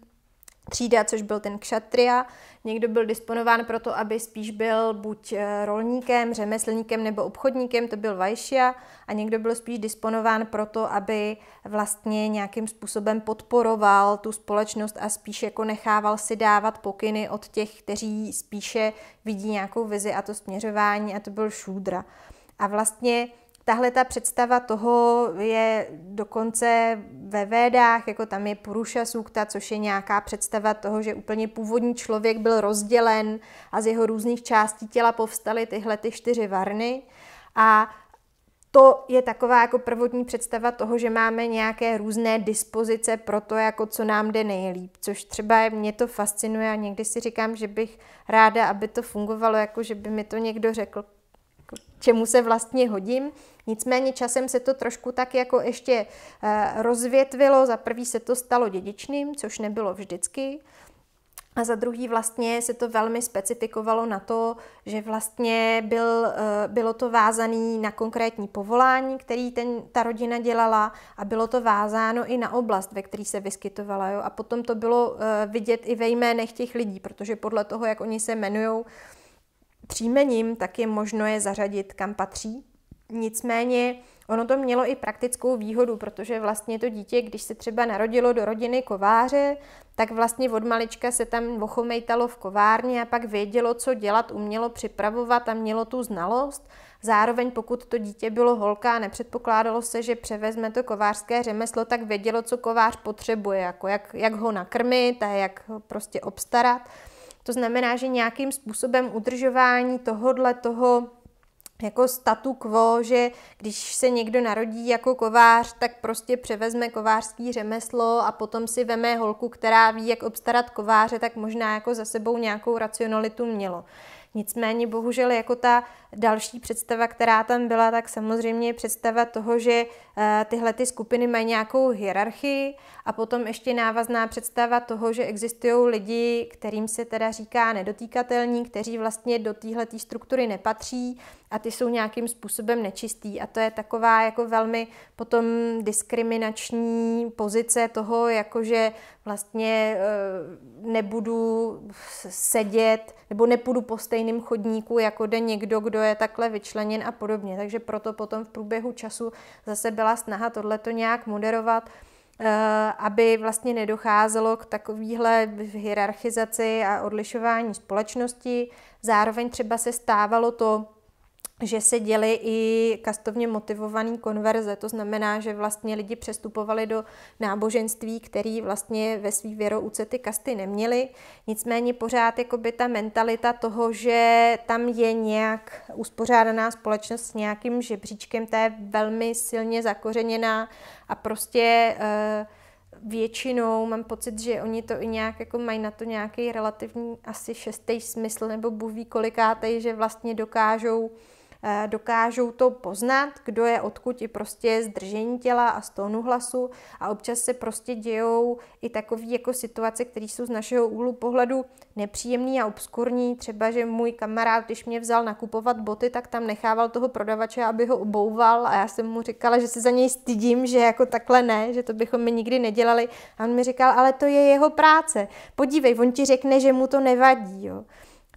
třída, což byl ten kšatria. Někdo byl disponován to aby spíš byl buď eh, rolníkem, řemeslníkem nebo obchodníkem, to byl vajšia, a někdo byl spíš disponován to aby vlastně nějakým způsobem podporoval tu společnost a spíš jako nechával si dávat pokyny od těch, kteří spíše vidí nějakou vizi a to směřování, a to byl šúdra. A vlastně Tahle ta představa toho je dokonce ve Védách, jako tam je Puruša Sukta, což je nějaká představa toho, že úplně původní člověk byl rozdělen a z jeho různých částí těla povstaly tyhle ty čtyři varny. A to je taková jako prvotní představa toho, že máme nějaké různé dispozice pro to, jako co nám jde nejlíp, což třeba mě to fascinuje a někdy si říkám, že bych ráda, aby to fungovalo, jako že by mi to někdo řekl, čemu se vlastně hodím. Nicméně časem se to trošku tak jako ještě eh, rozvětvilo. Za prvý se to stalo dědičným, což nebylo vždycky. A za druhý vlastně se to velmi specifikovalo na to, že vlastně byl, eh, bylo to vázané na konkrétní povolání, který ten, ta rodina dělala a bylo to vázáno i na oblast, ve které se vyskytovala. Jo? A potom to bylo eh, vidět i ve jménech těch lidí, protože podle toho, jak oni se jmenují, příjmením, tak je možno je zařadit kam patří. Nicméně ono to mělo i praktickou výhodu, protože vlastně to dítě, když se třeba narodilo do rodiny kováře, tak vlastně od malička se tam ochomejtalo v kovárně a pak vědělo, co dělat, umělo připravovat a mělo tu znalost. Zároveň pokud to dítě bylo holka a nepředpokládalo se, že převezme to kovářské řemeslo, tak vědělo, co kovář potřebuje, jako jak, jak ho nakrmit a jak prostě obstarat. To znamená, že nějakým způsobem udržování tohodle toho jako statu quo, že když se někdo narodí jako kovář, tak prostě převezme kovářský řemeslo a potom si veme holku, která ví, jak obstarat kováře, tak možná jako za sebou nějakou racionalitu mělo. Nicméně bohužel jako ta další představa, která tam byla, tak samozřejmě je představa toho, že eh, tyhle ty skupiny mají nějakou hierarchii a potom ještě návazná představa toho, že existují lidi, kterým se teda říká nedotýkatelní, kteří vlastně do téhle struktury nepatří, a ty jsou nějakým způsobem nečistý. A to je taková jako velmi potom diskriminační pozice toho, jakože vlastně eh, nebudu sedět nebo nepůjdu po stejným chodníku, jako jde někdo, kdo je takhle vyčleněn a podobně. Takže proto potom v průběhu času zase byla snaha tohleto nějak moderovat eh, aby vlastně nedocházelo k takovéhle hierarchizaci a odlišování společnosti. Zároveň třeba se stávalo to, že se děly i kastovně motivované konverze. To znamená, že vlastně lidi přestupovali do náboženství, který vlastně ve svý věrouce ty kasty neměli. Nicméně pořád jakoby ta mentalita toho, že tam je nějak uspořádaná společnost s nějakým žebříčkem, ta je velmi silně zakořeněná a prostě... Uh, většinou mám pocit, že oni to i nějak jako mají na to nějaký relativní asi šestý smysl nebo buví kolikátej, že vlastně dokážou Eh, dokážou to poznat, kdo je odkud i prostě zdržení těla a stónu hlasu a občas se prostě dějou i takové jako situace, které jsou z našeho úhlu pohledu nepříjemný a obskurní, třeba, že můj kamarád, když mě vzal nakupovat boty, tak tam nechával toho prodavače, aby ho obouval a já jsem mu říkala, že se za něj stydím, že jako takhle ne, že to bychom mi nikdy nedělali a on mi říkal, ale to je jeho práce, podívej, on ti řekne, že mu to nevadí, jo.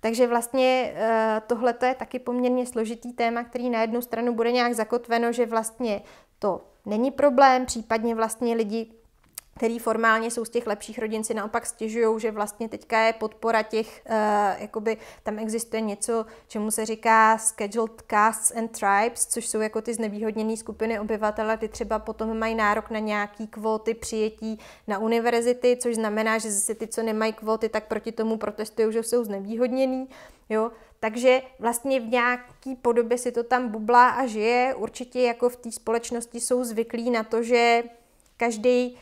Takže vlastně eh, tohle je taky poměrně složitý téma, který na jednu stranu bude nějak zakotveno, že vlastně to není problém, případně vlastně lidi který formálně jsou z těch lepších rodin, si naopak stěžují, že vlastně teďka je podpora těch, uh, jakoby tam existuje něco, čemu se říká scheduled castes and tribes, což jsou jako ty znevýhodněné skupiny obyvatel, ty třeba potom mají nárok na nějaký kvóty přijetí na univerzity, což znamená, že zase ty, co nemají kvóty, tak proti tomu protestují, že jsou znevýhodnění. Jo? Takže vlastně v nějaký podobě si to tam bublá a žije. Určitě jako v té společnosti jsou zvyklí na to, že každý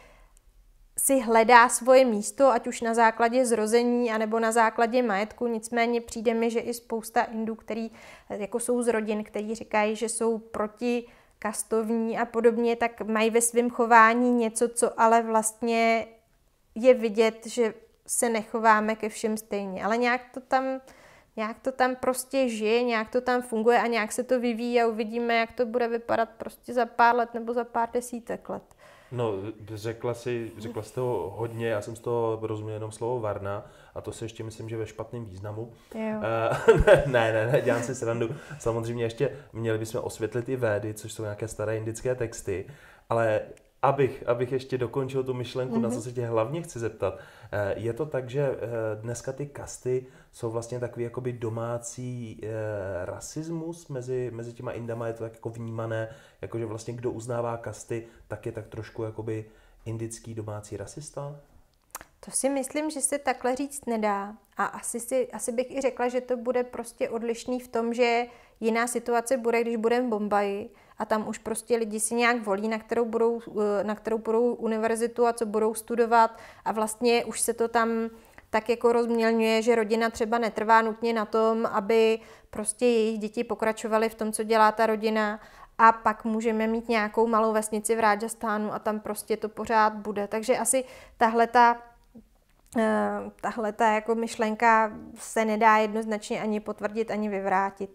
si hledá svoje místo, ať už na základě zrození, anebo na základě majetku. Nicméně přijde mi, že i spousta Indů, který jako jsou z rodin, který říkají, že jsou proti kastovní a podobně, tak mají ve svém chování něco, co ale vlastně je vidět, že se nechováme ke všem stejně. Ale nějak to tam, nějak to tam prostě žije, nějak to tam funguje a nějak se to vyvíjí a uvidíme, jak to bude vypadat prostě za pár let nebo za pár desítek let. No, řekla, si, řekla jsi toho hodně, já jsem z toho rozuměl jenom slovo varna a to se ještě myslím, že ve špatném významu. Jo. Eh, ne, ne, ne, dělám si srandu. Samozřejmě ještě měli bychom osvětlit i védy, což jsou nějaké staré indické texty, ale abych, abych ještě dokončil tu myšlenku, mm-hmm. na co mhm. se tě hlavně chci zeptat. Eh, je to tak, že eh, dneska ty kasty jsou vlastně takový jakoby domácí eh, rasismus mezi, mezi těma indama, je to tak jako vnímané, jakože vlastně kdo uznává kasty, tak je tak trošku jakoby indický domácí rasista? To si myslím, že se takhle říct nedá. A asi, si, asi bych i řekla, že to bude prostě odlišný v tom, že jiná situace bude, když budeme v Bombaji, a tam už prostě lidi si nějak volí, na kterou budou, eh, na kterou budou univerzitu a co budou studovat a vlastně už se to tam tak jako rozmělňuje, že rodina třeba netrvá nutně na tom, aby prostě jejich děti pokračovaly v tom, co dělá ta rodina a pak můžeme mít nějakou malou vesnici v Rádžastánu a tam prostě to pořád bude. Takže asi tahle ta eh, tahle ta jako myšlenka se nedá jednoznačně ani potvrdit, ani vyvrátit.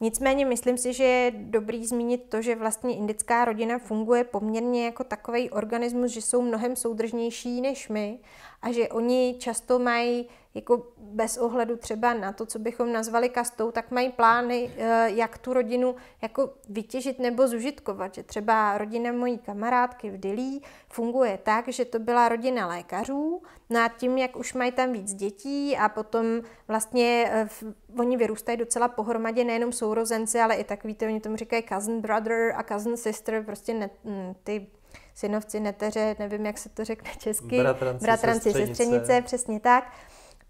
Nicméně myslím si, že je dobrý zmínit to, že vlastně indická rodina funguje poměrně jako takový organismus, že jsou mnohem soudržnější než my a že oni často mají jako bez ohledu třeba na to, co bychom nazvali kastou, tak mají plány, eh, jak tu rodinu jako vytěžit nebo zužitkovat. Že třeba rodina mojí kamarádky v Dilí funguje tak, že to byla rodina lékařů, no a tím, jak už mají tam víc dětí a potom vlastně eh, v oni vyrůstají docela pohromadě nejenom sourozenci, ale i tak, víte, oni tomu říkají cousin brother a cousin sister, prostě ne, mm, ty synovci, neteře, nevím, jak se to řekne česky, bratranci, bratranci sestřenice. sestřenice, přesně tak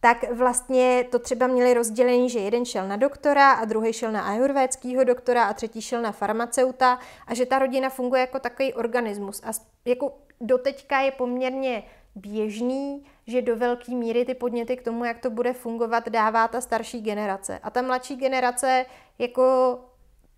tak vlastně to třeba měli rozdělení, že jeden šel na doktora a druhý šel na ajurvédského doktora a třetí šel na farmaceuta a že ta rodina funguje jako takový organismus. A jako doteďka je poměrně běžný, že do velké míry ty podněty k tomu, jak to bude fungovat, dává ta starší generace. A ta mladší generace jako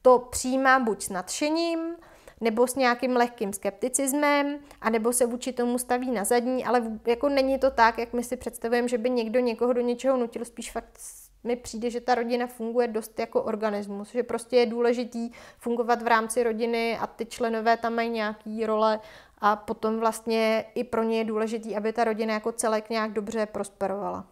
to přijímá buď s nadšením, nebo s nějakým lehkým skepticismem, anebo se vůči tomu staví na zadní, ale jako není to tak, jak my si představujeme, že by někdo někoho do něčeho nutil, spíš fakt mi přijde, že ta rodina funguje dost jako organismus, že prostě je důležitý fungovat v rámci rodiny a ty členové tam mají nějaký role a potom vlastně i pro ně je důležitý, aby ta rodina jako celek nějak dobře prosperovala.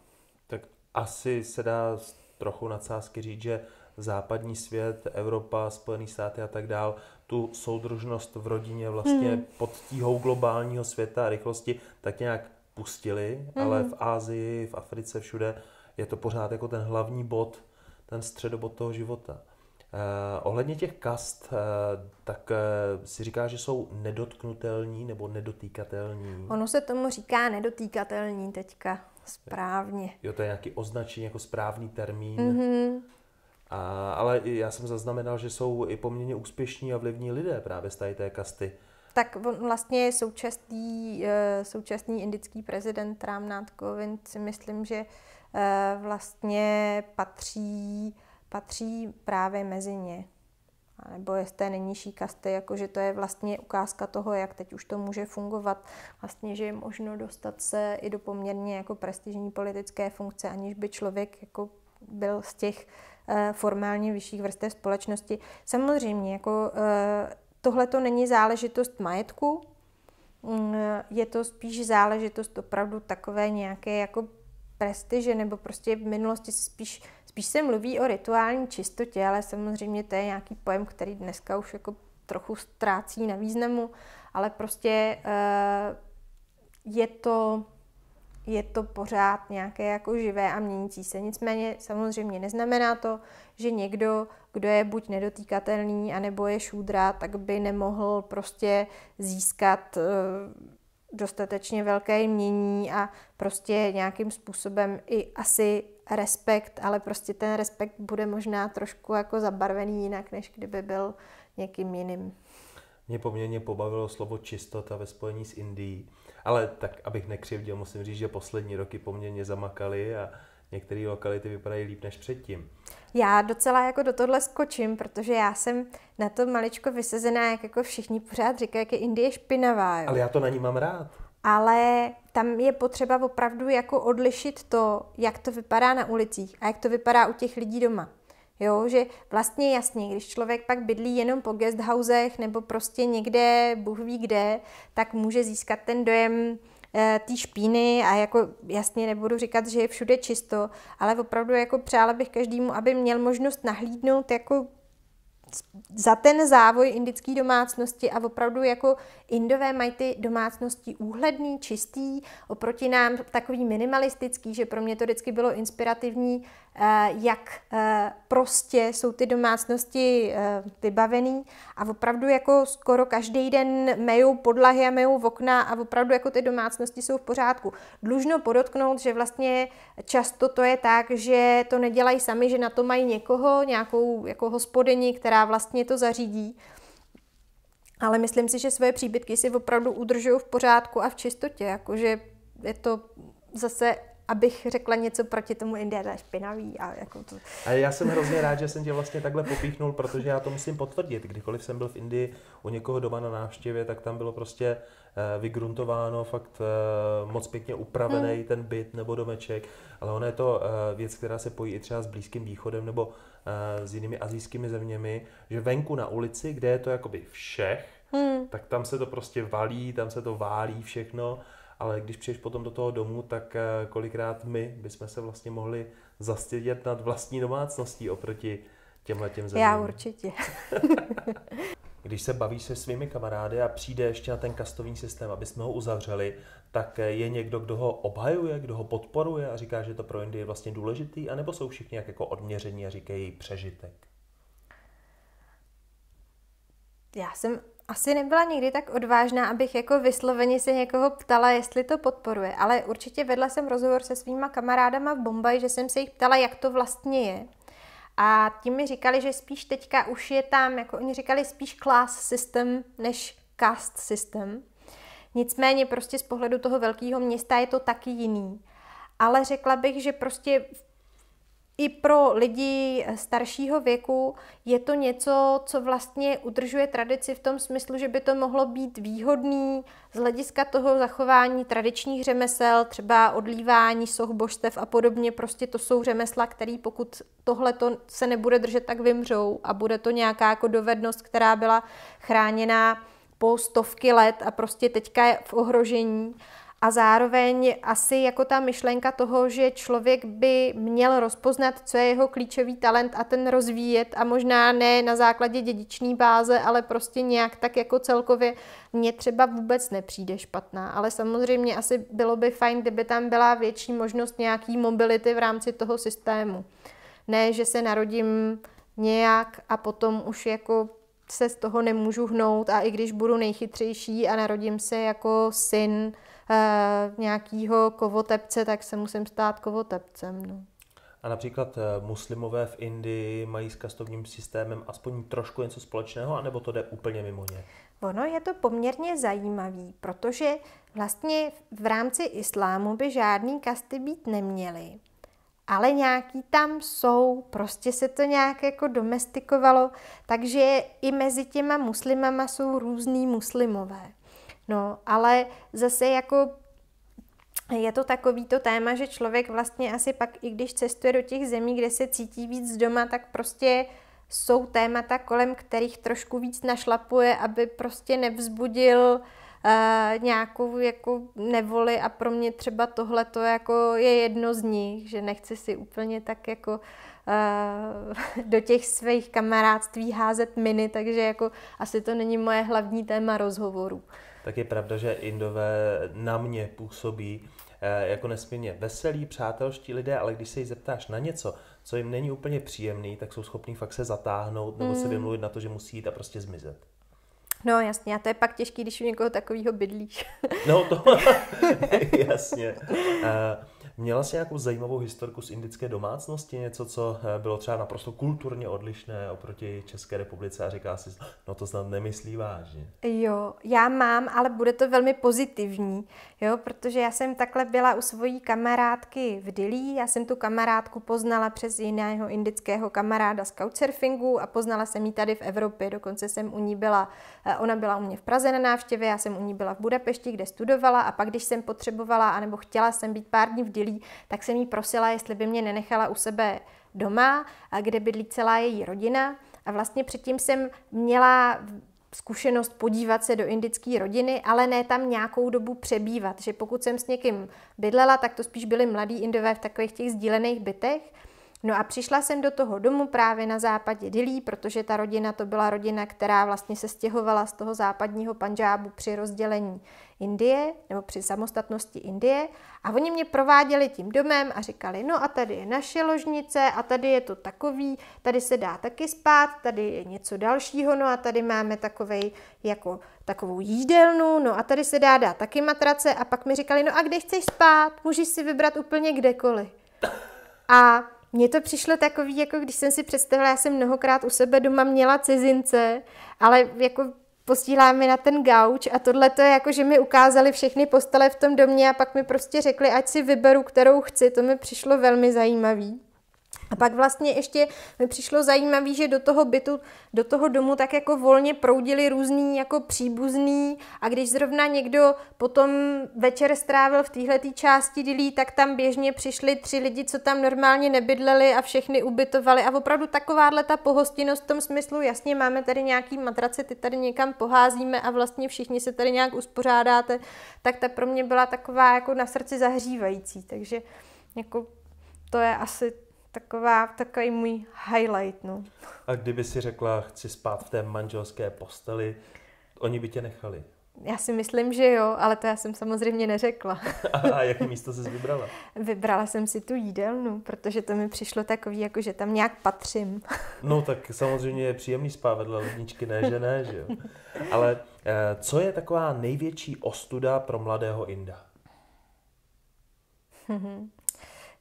Tak asi se dá trochu nadsázky říct, že západní svět, Evropa, Spojené státy a tak dál tu soudržnost v rodině vlastně hmm. pod tíhou globálního světa a rychlosti tak nějak pustili, hmm. ale v Ázii, v Africe, všude je to pořád jako ten hlavní bod, ten středobod toho života. Eh, ohledně těch kast, eh, tak eh, si říká, že jsou nedotknutelní nebo nedotýkatelní. Ono se tomu říká nedotýkatelní teďka, správně. Jo, to je nějaký označení jako správný termín. Mm-hmm. A, ale já jsem zaznamenal, že jsou i poměrně úspěšní a vlivní lidé právě z tady té kasty. Tak on vlastně současný, eh, současný indický prezident Ramnath Kovind si myslím, že eh, vlastně patří, patří právě mezi ně. A nebo je z té nejnižší kasty, jakože to je vlastně ukázka toho, jak teď už to může fungovat. Vlastně, že je možno dostat se i do poměrně jako prestižní politické funkce, aniž by člověk jako byl z těch uh, Eh, formálně vyšších vrstev společnosti. Samozřejmě, jako eh, tohle to není záležitost majetku, mm, je to spíš záležitost opravdu takové nějaké jako prestiže, nebo prostě v minulosti spíš, spíš se mluví o rituální čistotě, ale samozřejmě to je nějaký pojem, který dneska už jako trochu ztrácí na významu, ale prostě eh, je to je to pořád nějaké jako živé a měnící se. Nicméně samozřejmě neznamená to, že někdo, kdo je buď nedotýkatelný, anebo je šudra, tak by nemohl prostě získat eh, dostatečně velké mění a prostě nějakým způsobem i asi respekt, ale prostě ten respekt bude možná trošku jako zabarvený jinak, než kdyby byl někým jiným. Mě poměrně pobavilo slovo čistota ve spojení s Indií, ale tak, abych nekřivdil, musím říct, že poslední roky poměrně zamakali a některé lokality vypadají líp než předtím. Já docela jako do tohle skočím, protože já jsem na to maličko vysezená, jak jako všichni pořád říkají, jak je Indie špinavá. Jo. Ale já to na ní mám rád. Ale tam je potřeba opravdu jako odlišit to, jak to vypadá na ulicích a jak to vypadá u těch lidí doma. Jo, že vlastně jasně, když člověk pak bydlí jenom po guesthousech nebo prostě někde, Bůh ví kde, tak může získat ten dojem e, té špíny a jako jasně nebudu říkat, že je všude čisto, ale opravdu jako přála bych každému, aby měl možnost nahlídnout jako za ten závoj indické domácnosti a opravdu jako indové mají ty domácnosti úhledný, čistý, oproti nám takový minimalistický, že pro mě to vždycky bylo inspirativní Eh, jak eh, prostě jsou ty domácnosti eh, vybavený a opravdu jako skoro každý den mejou podlahy a mejou okna a opravdu jako ty domácnosti jsou v pořádku. Dlužno podotknout, že vlastně často to je tak, že to nedělají sami, že na to mají někoho, nějakou jako hospodyni, která vlastně to zařídí. Ale myslím si, že své příbytky si opravdu udržují v pořádku a v čistotě, jakože je to zase abych řekla něco proti tomu je špinavý. A, jako to... a já jsem hrozně rád, že jsem tě vlastně takhle popíchnul, protože já to musím potvrdit. Kdykoliv jsem byl v Indii u někoho doma na návštěvě, tak tam bylo prostě eh, vygruntováno, fakt eh, moc pěkně upravený hmm. ten byt nebo domeček, ale ono je to eh, věc, která se pojí i třeba s Blízkým východem nebo s jinými azijskými zeměmi, že venku na ulici, kde je to jakoby všech, hmm. tak tam se to prostě valí, tam se to válí všechno ale když přijdeš potom do toho domu, tak eh, kolikrát my bychom se vlastně mohli zastědět nad vlastní domácností oproti těmhle těm zemím. Já určitě. když se bavíš se svými kamarády a přijde ještě na ten kastovní systém, aby jsme ho uzavřeli, tak eh, je někdo, kdo ho obhajuje, kdo ho podporuje a říká, že to pro Indii je vlastně důležitý, anebo jsou všichni jak jako odměření a říkají přežitek? Já jsem asi nebyla nikdy tak odvážná, abych jako vysloveně se někoho ptala, jestli to podporuje, ale určitě vedla jsem rozhovor se svýma kamarádama v Bombaji, že jsem se jich ptala, jak to vlastně je. A tím mi říkali, že spíš teďka už je tam, jako oni říkali, spíš class system než cast system. Nicméně prostě z pohledu toho velkého města je to taky jiný. Ale řekla bych, že prostě v i pro lidi staršího věku je to něco, co vlastně udržuje tradici v tom smyslu, že by to mohlo být výhodný z hlediska toho zachování tradičních řemesel, třeba odlívání soch, božstev a podobně. Prostě to jsou řemesla, které pokud tohle se nebude držet, tak vymřou a bude to nějaká jako dovednost, která byla chráněná po stovky let a prostě teďka je v ohrožení a zároveň asi jako ta myšlenka toho, že člověk by měl rozpoznat, co je jeho klíčový talent a ten rozvíjet a možná ne na základě dědiční báze, ale prostě nějak tak jako celkově mně třeba vůbec nepřijde špatná, ale samozřejmě asi bylo by fajn, kdyby tam byla větší možnost nějaký mobility v rámci toho systému. Ne, že se narodím nějak a potom už jako se z toho nemůžu hnout a i když budu nejchytřejší a narodím se jako syn Eh, nějakého kovotepce, tak se musím stát kovotepcem. No. A například eh, muslimové v Indii mají s kastovním systémem aspoň trošku něco společného, anebo to jde úplně mimo ně? Ono je to poměrně zajímavé, protože vlastně v rámci islámu by žádný kasty být neměly. Ale nějaký tam jsou, prostě se to nějak jako domestikovalo, takže i mezi těma muslimama jsou různý muslimové. No, ale zase jako je to takový to téma, že člověk vlastně asi pak, i když cestuje do těch zemí, kde se cítí víc doma, tak prostě jsou témata, kolem kterých trošku víc našlapuje, aby prostě nevzbudil Uh, nějakou jako nevoli a pro mě třeba tohle to jako je jedno z nich, že nechci si úplně tak jako eh, do těch svých kamarádství házet miny, takže jako asi to není moje hlavní téma rozhovoru tak je pravda, že Indové na mě působí eh, jako nesmírně veselí, přátelští lidé, ale když se jí zeptáš na něco, co jim není úplně příjemný, tak jsou schopní fakt se zatáhnout nebo mm. se hmm. vymluvit na to, že musí jít a prostě zmizet. No jasně, a to je pak těžký, když u někoho takového bydlíš. no to, jasně. Uh, Měla jsi nějakou zajímavou historku z indické domácnosti, něco, co eh, bylo třeba naprosto kulturně odlišné oproti České republice a říká si, no to snad nemyslí vážně. Jo, já mám, ale bude to velmi pozitivní, jo, protože já jsem takhle byla u svojí kamarádky v Dilí, já jsem tu kamarádku poznala přes jiného indického kamaráda z couchsurfingu a poznala jsem ji tady v Evropě, dokonce jsem u ní byla, eh, ona byla u mě v Praze na návštěvě, já jsem u ní byla v Budapešti, kde studovala a pak, když jsem potřebovala anebo chtěla jsem být pár dní v Dilí, bydlí, tak jsem jí prosila, jestli by mě nenechala u sebe doma, kde bydlí celá její rodina. A vlastně předtím jsem měla zkušenost podívat se do indické rodiny, ale ne tam nějakou dobu přebývat. Že pokud jsem s někým bydlela, tak to spíš byli mladí indové v takových těch sdílených bytech. No a přišla jsem do toho domu právě na západě Dilí, protože ta rodina to byla rodina, která vlastně se stěhovala z toho západního Panžábu při rozdělení Indie, nebo při samostatnosti Indie. A oni mě prováděli tím domem a říkali, no a tady je naše ložnice a tady je to takový, tady se dá taky spát, tady je něco dalšího, no a tady máme takovej jako takovou jídelnu, no a tady se dá dát taky matrace a pak mi říkali, no a kde chceš spát, můžeš si vybrat úplně kdekoliv. A mně to přišlo takový, jako když jsem si představila, já jsem mnohokrát u sebe doma měla cizince, ale jako posílá mi na ten gauč a tohle to je jako, že mi ukázali všechny postele v tom domě a pak mi prostě řekli, ať si vyberu, kterou chci, to mi přišlo velmi zajímavý. A pak vlastně ještě mi přišlo zajímavé, že do toho bytu, do toho domu tak jako volně proudili různý jako příbuzný a když zrovna někdo potom večer strávil v téhle části dilí, tak tam běžně přišli tři lidi, co tam normálně nebydleli a všechny ubytovali a opravdu takováhle ta pohostinnost v tom smyslu, jasně máme tady nějaký matrace, ty tady někam poházíme a vlastně všichni se tady nějak uspořádáte, tak ta pro mě byla taková jako na srdci zahřívající, takže jako to je asi taková, takový můj highlight. No. A kdyby si řekla, chci spát v té manželské posteli, oni by tě nechali? Já si myslím, že jo, ale to já jsem samozřejmě neřekla. A, a jaké místo jsi vybrala? Vybrala jsem si tu jídelnu, protože to mi přišlo takový, jako že tam nějak patřím. No tak samozřejmě je příjemný spát vedle ledničky, ne že ne, že jo. Ale eh, co je taková největší ostuda pro mladého Inda? Mhm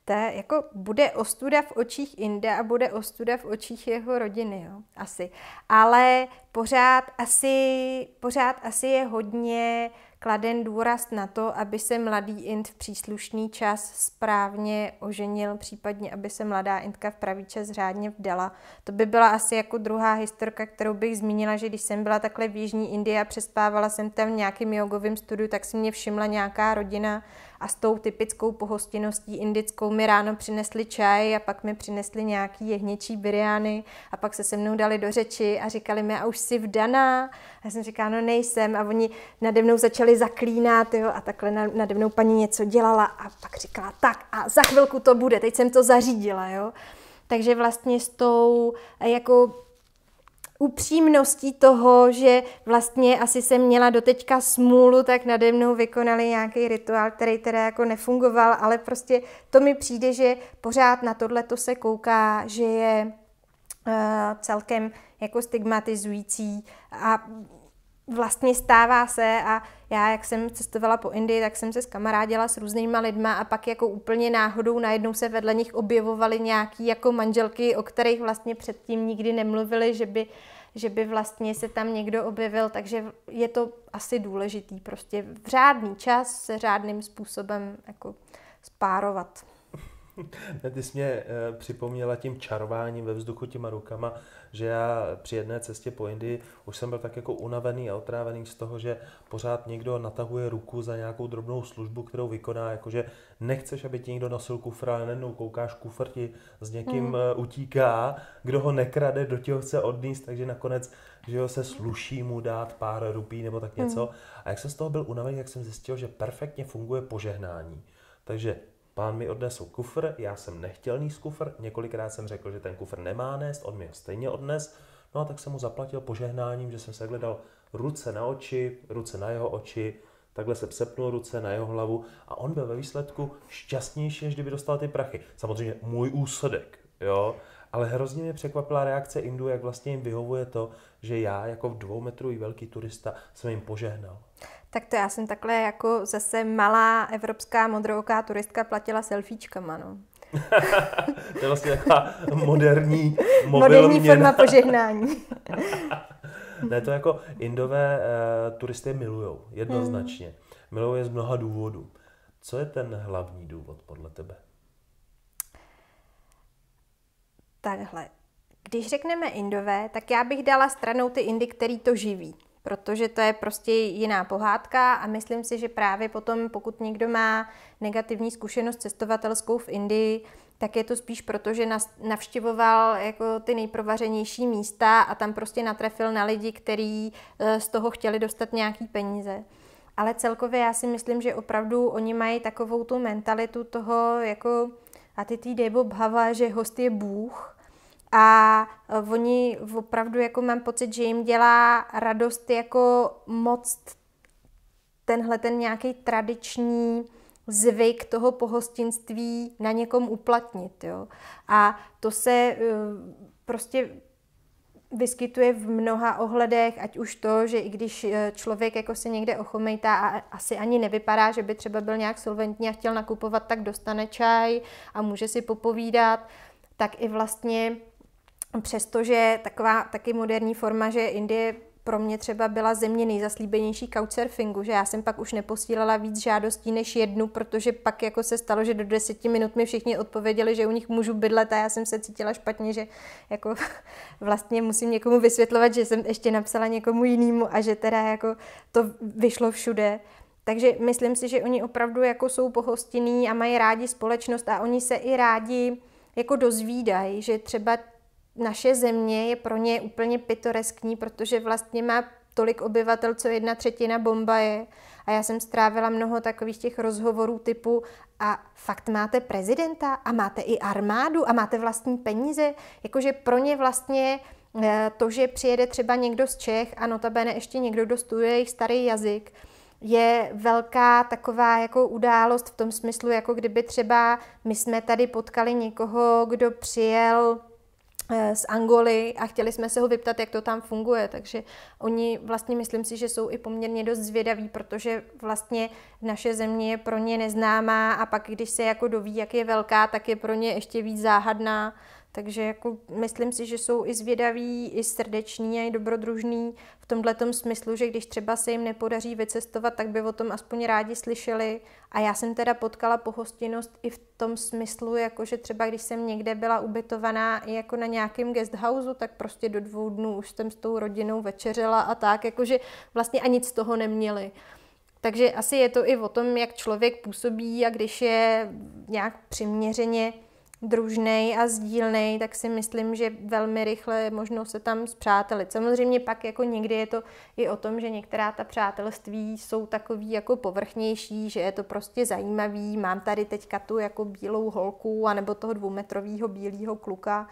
ta jako bude ostuda v očích Inde a bude ostuda v očích jeho rodiny, jo, asi. Ale pořád asi, pořád asi je hodně kladen důraz na to, aby se mladý Ind v příslušný čas správně oženil, případně aby se mladá Indka v pravý čas řádně vdala. To by byla asi jako druhá historka, kterou bych zmínila, že když jsem byla takhle v Jižní Indii a přespávala jsem tam v nějakém jogovém studiu, tak si mě všimla nějaká rodina, a s tou typickou pohostinností indickou mi ráno přinesli čaj a pak mi přinesli nějaký jehněčí biryány a pak se se mnou dali do řeči a říkali mi, a už jsi vdaná? A já jsem říkala, no nejsem a oni nade mnou začali zaklínat jo, a takhle nade mnou paní něco dělala a pak říkala, tak a za chvilku to bude, teď jsem to zařídila. Jo. Takže vlastně s tou jako upřímností toho, že vlastně asi jsem měla doteďka smůlu, tak nade mnou vykonali nějaký rituál, který teda jako nefungoval, ale prostě to mi přijde, že pořád na tohle to se kouká, že je uh, celkem jako stigmatizující a vlastně stává se a já, jak jsem cestovala po Indii, tak jsem se skamarádila s různýma lidma a pak jako úplně náhodou najednou se vedle nich objevovaly nějaký jako manželky, o kterých vlastně předtím nikdy nemluvili, že by, že by vlastně se tam někdo objevil, takže je to asi důležitý prostě v řádný čas se řádným způsobem jako spárovat. Ty jsi mě eh, připomněla tím čarováním ve vzduchu těma rukama, že já při jedné cestě po Indii už jsem byl tak jako unavený a otrávený z toho, že pořád někdo natahuje ruku za nějakou drobnou službu, kterou vykoná, jakože nechceš, aby ti někdo nosil kufr, ale najednou koukáš, kufr ti s někým hmm. Eh, utíká, kdo ho nekrade, do těho chce odníst, takže nakonec že jo, se sluší mu dát pár rupí nebo tak něco. Hmm. A jak jsem z toho byl unavený, jak jsem zjistil, že perfektně funguje požehnání. Takže Pán mi odnesl kufr, já jsem nechtěl níst kufr, několikrát jsem řekl, že ten kufr nemá nést, on mi ho stejně odnes. No a tak jsem mu zaplatil požehnáním, že jsem se hledal ruce na oči, ruce na jeho oči, takhle se přepnul ruce na jeho hlavu a on byl ve výsledku šťastnější, než kdyby dostal ty prachy. Samozřejmě můj úsudek, jo, ale hrozně mě překvapila reakce Indů, jak vlastně jim vyhovuje to, že já jako dvoumetrový velký turista jsem jim požehnal tak to já jsem takhle jako zase malá evropská modrouká turistka platila selfiečkama, no. to je vlastně taková moderní Moderní forma požehnání. ne, to jako indové uh, turisty milujou, jednoznačně. Hmm. Milujou je z mnoha důvodů. Co je ten hlavní důvod podle tebe? Takhle. Když řekneme indové, tak já bych dala stranou ty indy, který to živí protože to je prostě jiná pohádka a myslím si, že právě potom, pokud někdo má negativní zkušenost cestovatelskou v Indii, tak je to spíš proto, že navštěvoval jako ty nejprovařenější místa a tam prostě natrefil na lidi, kteří eh, z toho chtěli dostat nějaký peníze. Ale celkově já si myslím, že opravdu oni mají takovou tu mentalitu toho, jako a ty ty debo bhava, že host je Bůh, a eh, oni opravdu, jako mám pocit, že jim dělá radost jako moc tenhle ten nějaký tradiční zvyk toho pohostinství na někom uplatnit. Jo. A to se eh, prostě vyskytuje v mnoha ohledech, ať už to, že i když eh, člověk jako se někde ochomejtá a asi ani nevypadá, že by třeba byl nějak solventní a chtěl nakupovat, tak dostane čaj a může si popovídat, tak i vlastně přestože taková taky moderní forma, že Indie pro mě třeba byla země nejzaslíbenější couchsurfingu, že já jsem pak už neposílala víc žádostí než jednu, protože pak jako se stalo, že do deseti minut mi všichni odpověděli, že u nich můžu bydlet a já jsem se cítila špatně, že jako vlastně musím někomu vysvětlovat, že jsem ještě napsala někomu jinému a že teda jako to vyšlo všude. Takže myslím si, že oni opravdu jako jsou pohostinní a mají rádi společnost a oni se i rádi jako dozvídají, že třeba naše země je pro ně úplně pitoreskní, protože vlastně má tolik obyvatel, co jedna třetina Bombaje. A já jsem strávila mnoho takových těch rozhovorů typu a fakt máte prezidenta a máte i armádu a máte vlastní peníze. Jakože pro ně vlastně eh, to, že přijede třeba někdo z Čech a notabene ještě někdo, kdo studuje jejich starý jazyk, je velká taková jako událost v tom smyslu, jako kdyby třeba my jsme tady potkali někoho, kdo přijel Eh, z Angoly a chtěli jsme se ho vyptat, jak to tam funguje. Takže oni vlastně, myslím si, že jsou i poměrně dost zvědaví, protože vlastně naše země je pro ně neznámá a pak, když se jako doví, jak je velká, tak je pro ně ještě víc záhadná. Takže jako myslím si, že jsou i zvědaví, i srdeční, a i dobrodružní v tomhle smyslu, že když třeba se jim nepodaří vycestovat, tak by o tom aspoň rádi slyšeli. A já jsem teda potkala pohostinnost i v tom smyslu, jako že třeba když jsem někde byla ubytovaná i jako na nějakém guesthouse, tak prostě do dvou dnů už jsem s tou rodinou večeřela a tak, jakože vlastně ani nic z toho neměli. Takže asi je to i o tom, jak člověk působí a když je nějak přiměřeně družný a sdílný, tak si myslím, že velmi rychle je možno se tam zpřátelit. Samozřejmě pak jako někdy je to i o tom, že některá ta přátelství jsou takový jako povrchnější, že je to prostě zajímavý, mám tady teďka tu jako bílou holku anebo toho dvoumetrového bílého kluka,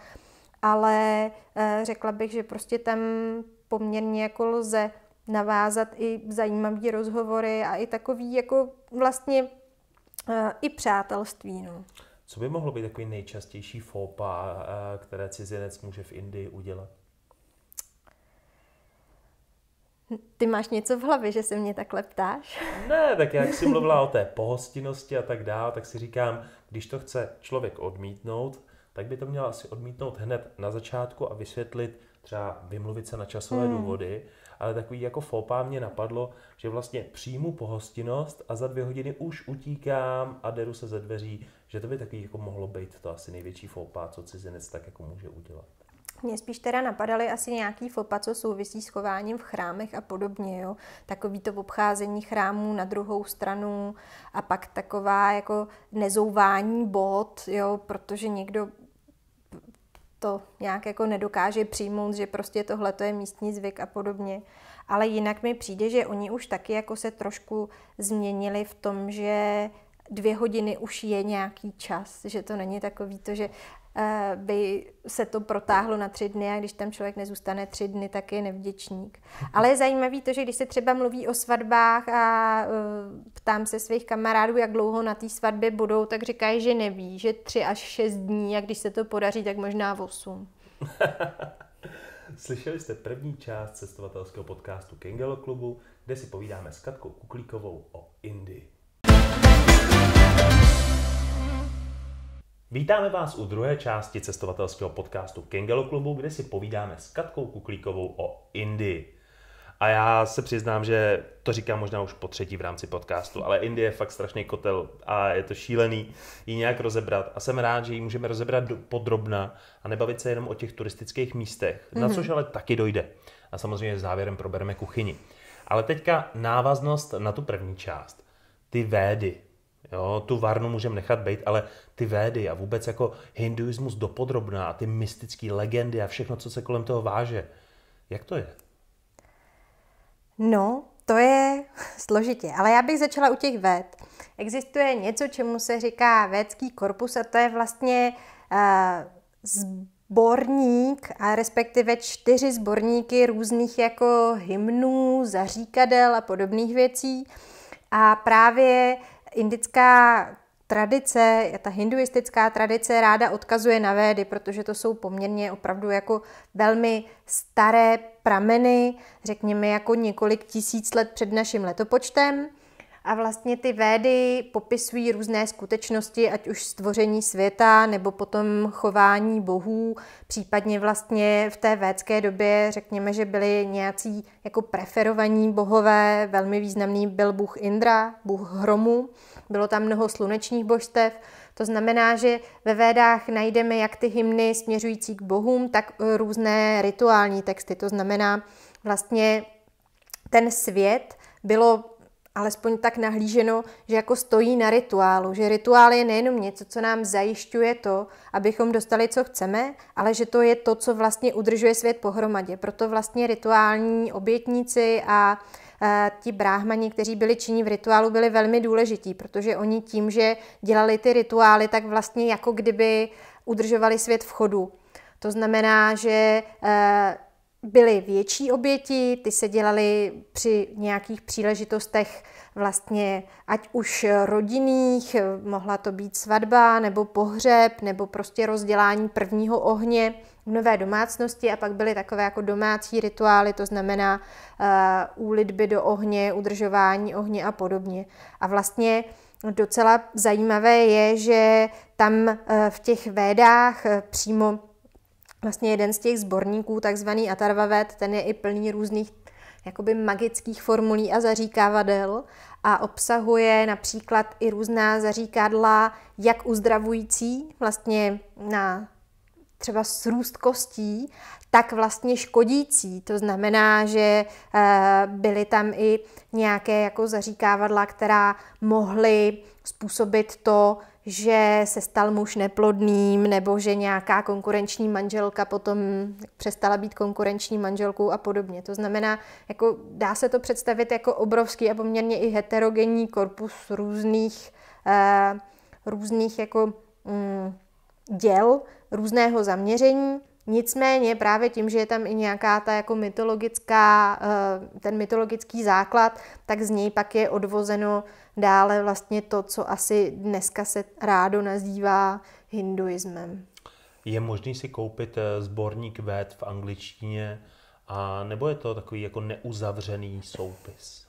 ale eh, řekla bych, že prostě tam poměrně jako lze navázat i zajímavý rozhovory a i takový jako vlastně eh, i přátelství. No. Co by mohlo být takový nejčastější fópa, eh, které cizinec může v Indii udělat? Hm, ty máš něco v hlavě, že se mě takhle ptáš? Ne, tak jak jsi mluvila o té pohostinnosti a tak dále, tak si říkám, když to chce člověk odmítnout, tak by to měl asi odmítnout hned na začátku a vysvětlit, třeba vymluvit se na časové hmm. důvody, ale takový jako fópa mě napadlo, že vlastně přijmu pohostinnost a za dvě hodiny už utíkám a deru se ze dveří, že to by taky jako mohlo být to asi největší fopa, co cizinec tak jako může udělat. Mě spíš teda napadaly asi nějaký fopa, co souvisí s chováním v chrámech a podobně, jo. Takový to obcházení chrámů na druhou stranu a pak taková jako nezouvání bod, jo, protože někdo to nějak jako nedokáže přijmout, že prostě tohle to je místní zvyk a podobně. Ale jinak mi přijde, že oni už taky jako se trošku změnili v tom, že dvě hodiny už je nějaký čas, že to není takový to, že eh, by se to protáhlo na tři dny a když tam člověk nezůstane tři dny, tak je nevděčník. Ale je zajímavé to, že když se třeba mluví o svatbách a eh, ptám se svých kamarádů, jak dlouho na té svatbě budou, tak říkají, že neví, že tři až šest dní a když se to podaří, tak možná osm. Slyšeli jste první část cestovatelského podcastu Kengelo klubu, kde si povídáme s Katkou Kuklíkovou o Indii. Vítáme vás u druhé části cestovatelského podcastu Kengelo klubu, kde si povídáme s Katkou Kuklíkovou o Indii. A já se přiznám, že to říkám možná už po třetí v rámci podcastu, ale Indie je fakt strašný kotel a je to šílený ji nějak rozebrat. A jsem rád, že ji můžeme rozebrat podrobna a nebavit se jenom o těch turistických místech, mm-hmm. na mhm. což ale taky dojde. A samozřejmě závěrem probereme kuchyni. Ale teďka návaznost na tu první část. Ty védy. Jo, tu varnu můžeme nechat být, ale ty védy a vůbec jako hinduismus dopodrobná, ty mystické legendy a všechno, co se kolem toho váže. Jak to je? No, to je složitě, ale já bych začala u těch véd. Existuje něco, čemu se říká védský korpus a to je vlastně uh, zborník a respektive čtyři zborníky různých jako hymnů, zaříkadel a podobných věcí. A právě uh, indická tradice, ta hinduistická tradice ráda odkazuje na védy, protože to jsou poměrně opravdu jako velmi staré prameny, řekněme jako několik tisíc let před naším letopočtem. A vlastně ty védy popisují různé skutečnosti, ať už stvoření světa nebo potom chování bohů, případně vlastně v té védské době řekněme, že byli nějací jako preferovaní bohové, velmi významný byl bůh Indra, bůh hromu, bylo tam mnoho slunečních božstev, to znamená, že ve védách najdeme jak ty hymny směřující k bohům, tak různé rituální texty, to znamená vlastně ten svět bylo alespoň tak nahlíženo, že jako stojí na rituálu, že rituál je nejenom něco, co nám zajišťuje to, abychom dostali, co chceme, ale že to je to, co vlastně udržuje svět pohromadě. Proto vlastně rituální obětníci a e, ti bráhmani, kteří byli činí v rituálu, byli velmi důležití, protože oni tím, že dělali ty rituály, tak vlastně jako kdyby udržovali svět v chodu. To znamená, že e, byly větší oběti, ty se dělaly při nějakých příležitostech vlastně ať už rodinných, mohla to být svatba nebo pohřeb nebo prostě rozdělání prvního ohně v nové domácnosti a pak byly takové jako domácí rituály, to znamená uh, úlitby do ohně, udržování ohně a podobně. A vlastně docela zajímavé je, že tam uh, v těch védách uh, přímo Vlastně jeden z těch sborníků, takzvaný Atarvavet, ten je i plný různých jakoby magických formulí a zaříkávadel a obsahuje například i různá zaříkadla, jak uzdravující vlastně na třeba srůst kostí, tak vlastně škodící. To znamená, že eh, byly tam i nějaké jako zaříkávadla, která mohly způsobit to, že se stal muž neplodným nebo že nějaká konkurenční manželka potom přestala být konkurenční manželkou a podobně. To znamená, jako dá se to představit jako obrovský a poměrně i heterogenní korpus různých, eh, různých jako mm, děl, různého zaměření, Nicméně právě tím, že je tam i nějaká ta jako mytologická, eh, ten mytologický základ, tak z něj pak je odvozeno dále vlastně to, co asi dneska se rádo nazývá hinduismem. Je možný si koupit eh, sborník ved v angličtině, a nebo je to takový jako neuzavřený soupis?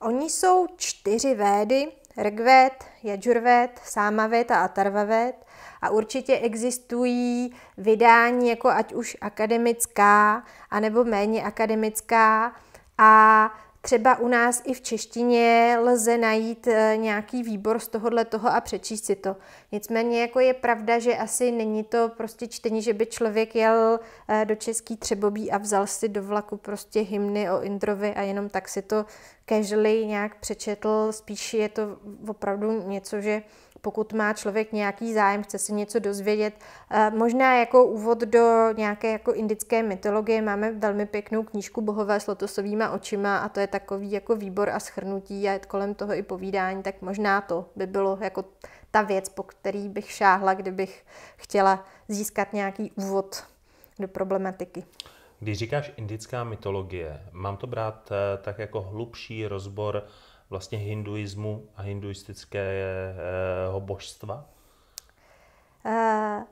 Oni jsou čtyři védy, Rigved, Jajurved, Sámavet a Atarvavet. a určitě existují vydání jako ať už akademická, anebo méně akademická a Třeba u nás i v češtině lze najít eh, nějaký výbor z tohohle toho a přečíst si to. Nicméně jako je pravda, že asi není to prostě čtení, že by člověk jel eh, do Český Třebobí a vzal si do vlaku prostě hymny o Indrovi a jenom tak si to casually nějak přečetl. Spíš je to opravdu něco, že pokud má člověk nějaký zájem, chce se něco dozvědět. Eh, možná jako úvod do nějaké jako indické mytologie máme velmi pěknou knížku Bohové s lotosovýma očima a to je takový jako výbor a schrnutí a je kolem toho i povídání, tak možná to by bylo jako ta věc, po který bych šáhla, kdybych chtěla získat nějaký úvod do problematiky. Když říkáš indická mytologie, mám to brát eh, tak jako hlubší rozbor vlastně hinduismu a hinduistického božstva? Uh,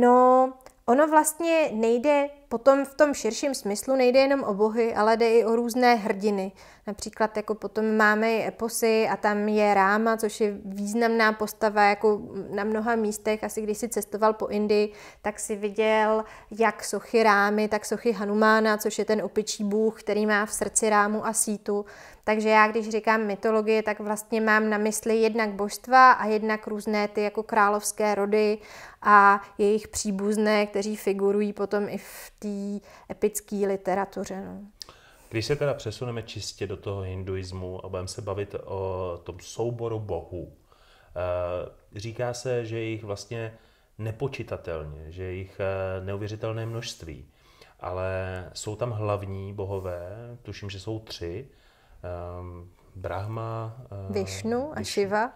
no, ono vlastně nejde Potom v tom širším smyslu nejde jenom o bohy, ale jde i o různé hrdiny. Například jako potom máme i eposy a tam je Ráma, což je významná postava jako na mnoha místech. Asi když si cestoval po Indii, tak si viděl jak sochy Rámy, tak sochy Hanumána, což je ten opičí bůh, který má v srdci Rámu a Sítu. Takže já, když říkám mytologie, tak vlastně mám na mysli jednak božstva a jednak různé ty jako královské rody a jejich příbuzné, kteří figurují potom i v té epické literatuře. No. Když se teda přesuneme čistě do toho hinduismu a budeme se bavit o tom souboru bohů, eh, říká se, že je jich vlastně nepočitatelně, že je jich eh, neuvěřitelné množství, ale jsou tam hlavní bohové, tuším, že jsou tři, eh, Brahma, Višnu a Shiva.